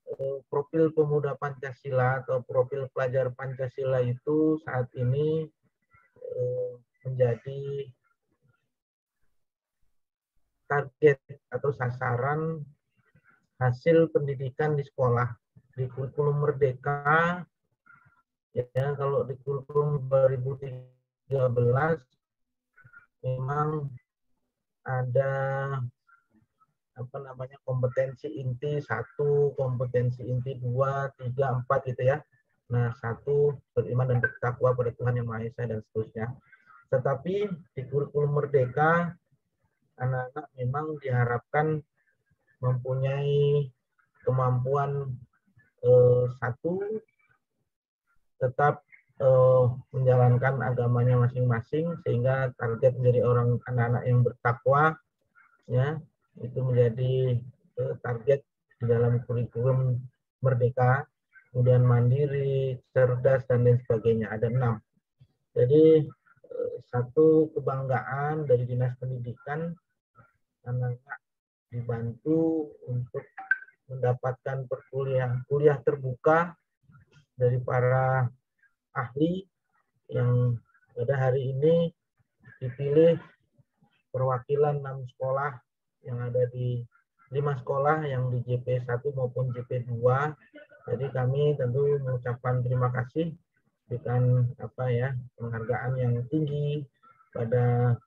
Eh, profil pemuda Pancasila atau profil pelajar Pancasila itu saat ini eh, menjadi target atau sasaran hasil pendidikan di sekolah di kurikulum merdeka ya kalau di kurikulum 2013 memang ada apa namanya kompetensi inti satu, kompetensi inti dua, tiga, empat gitu ya. Nah satu beriman dan bertakwa pada Tuhan yang Maha Esa dan seterusnya. Tetapi di kurikulum merdeka anak-anak memang diharapkan mempunyai kemampuan eh, satu tetap eh, menjalankan agamanya masing-masing sehingga target menjadi orang anak-anak yang bertakwa ya itu menjadi e, target di dalam kurikulum merdeka, kemudian mandiri, cerdas, dan lain sebagainya. Ada enam. Jadi e, satu kebanggaan dari dinas pendidikan anak-anak dibantu untuk mendapatkan perkuliahan kuliah terbuka dari para ahli yang pada hari ini dipilih perwakilan enam sekolah yang ada di lima sekolah yang di JP1 maupun JP2. Jadi kami tentu mengucapkan terima kasih dengan apa ya penghargaan yang tinggi pada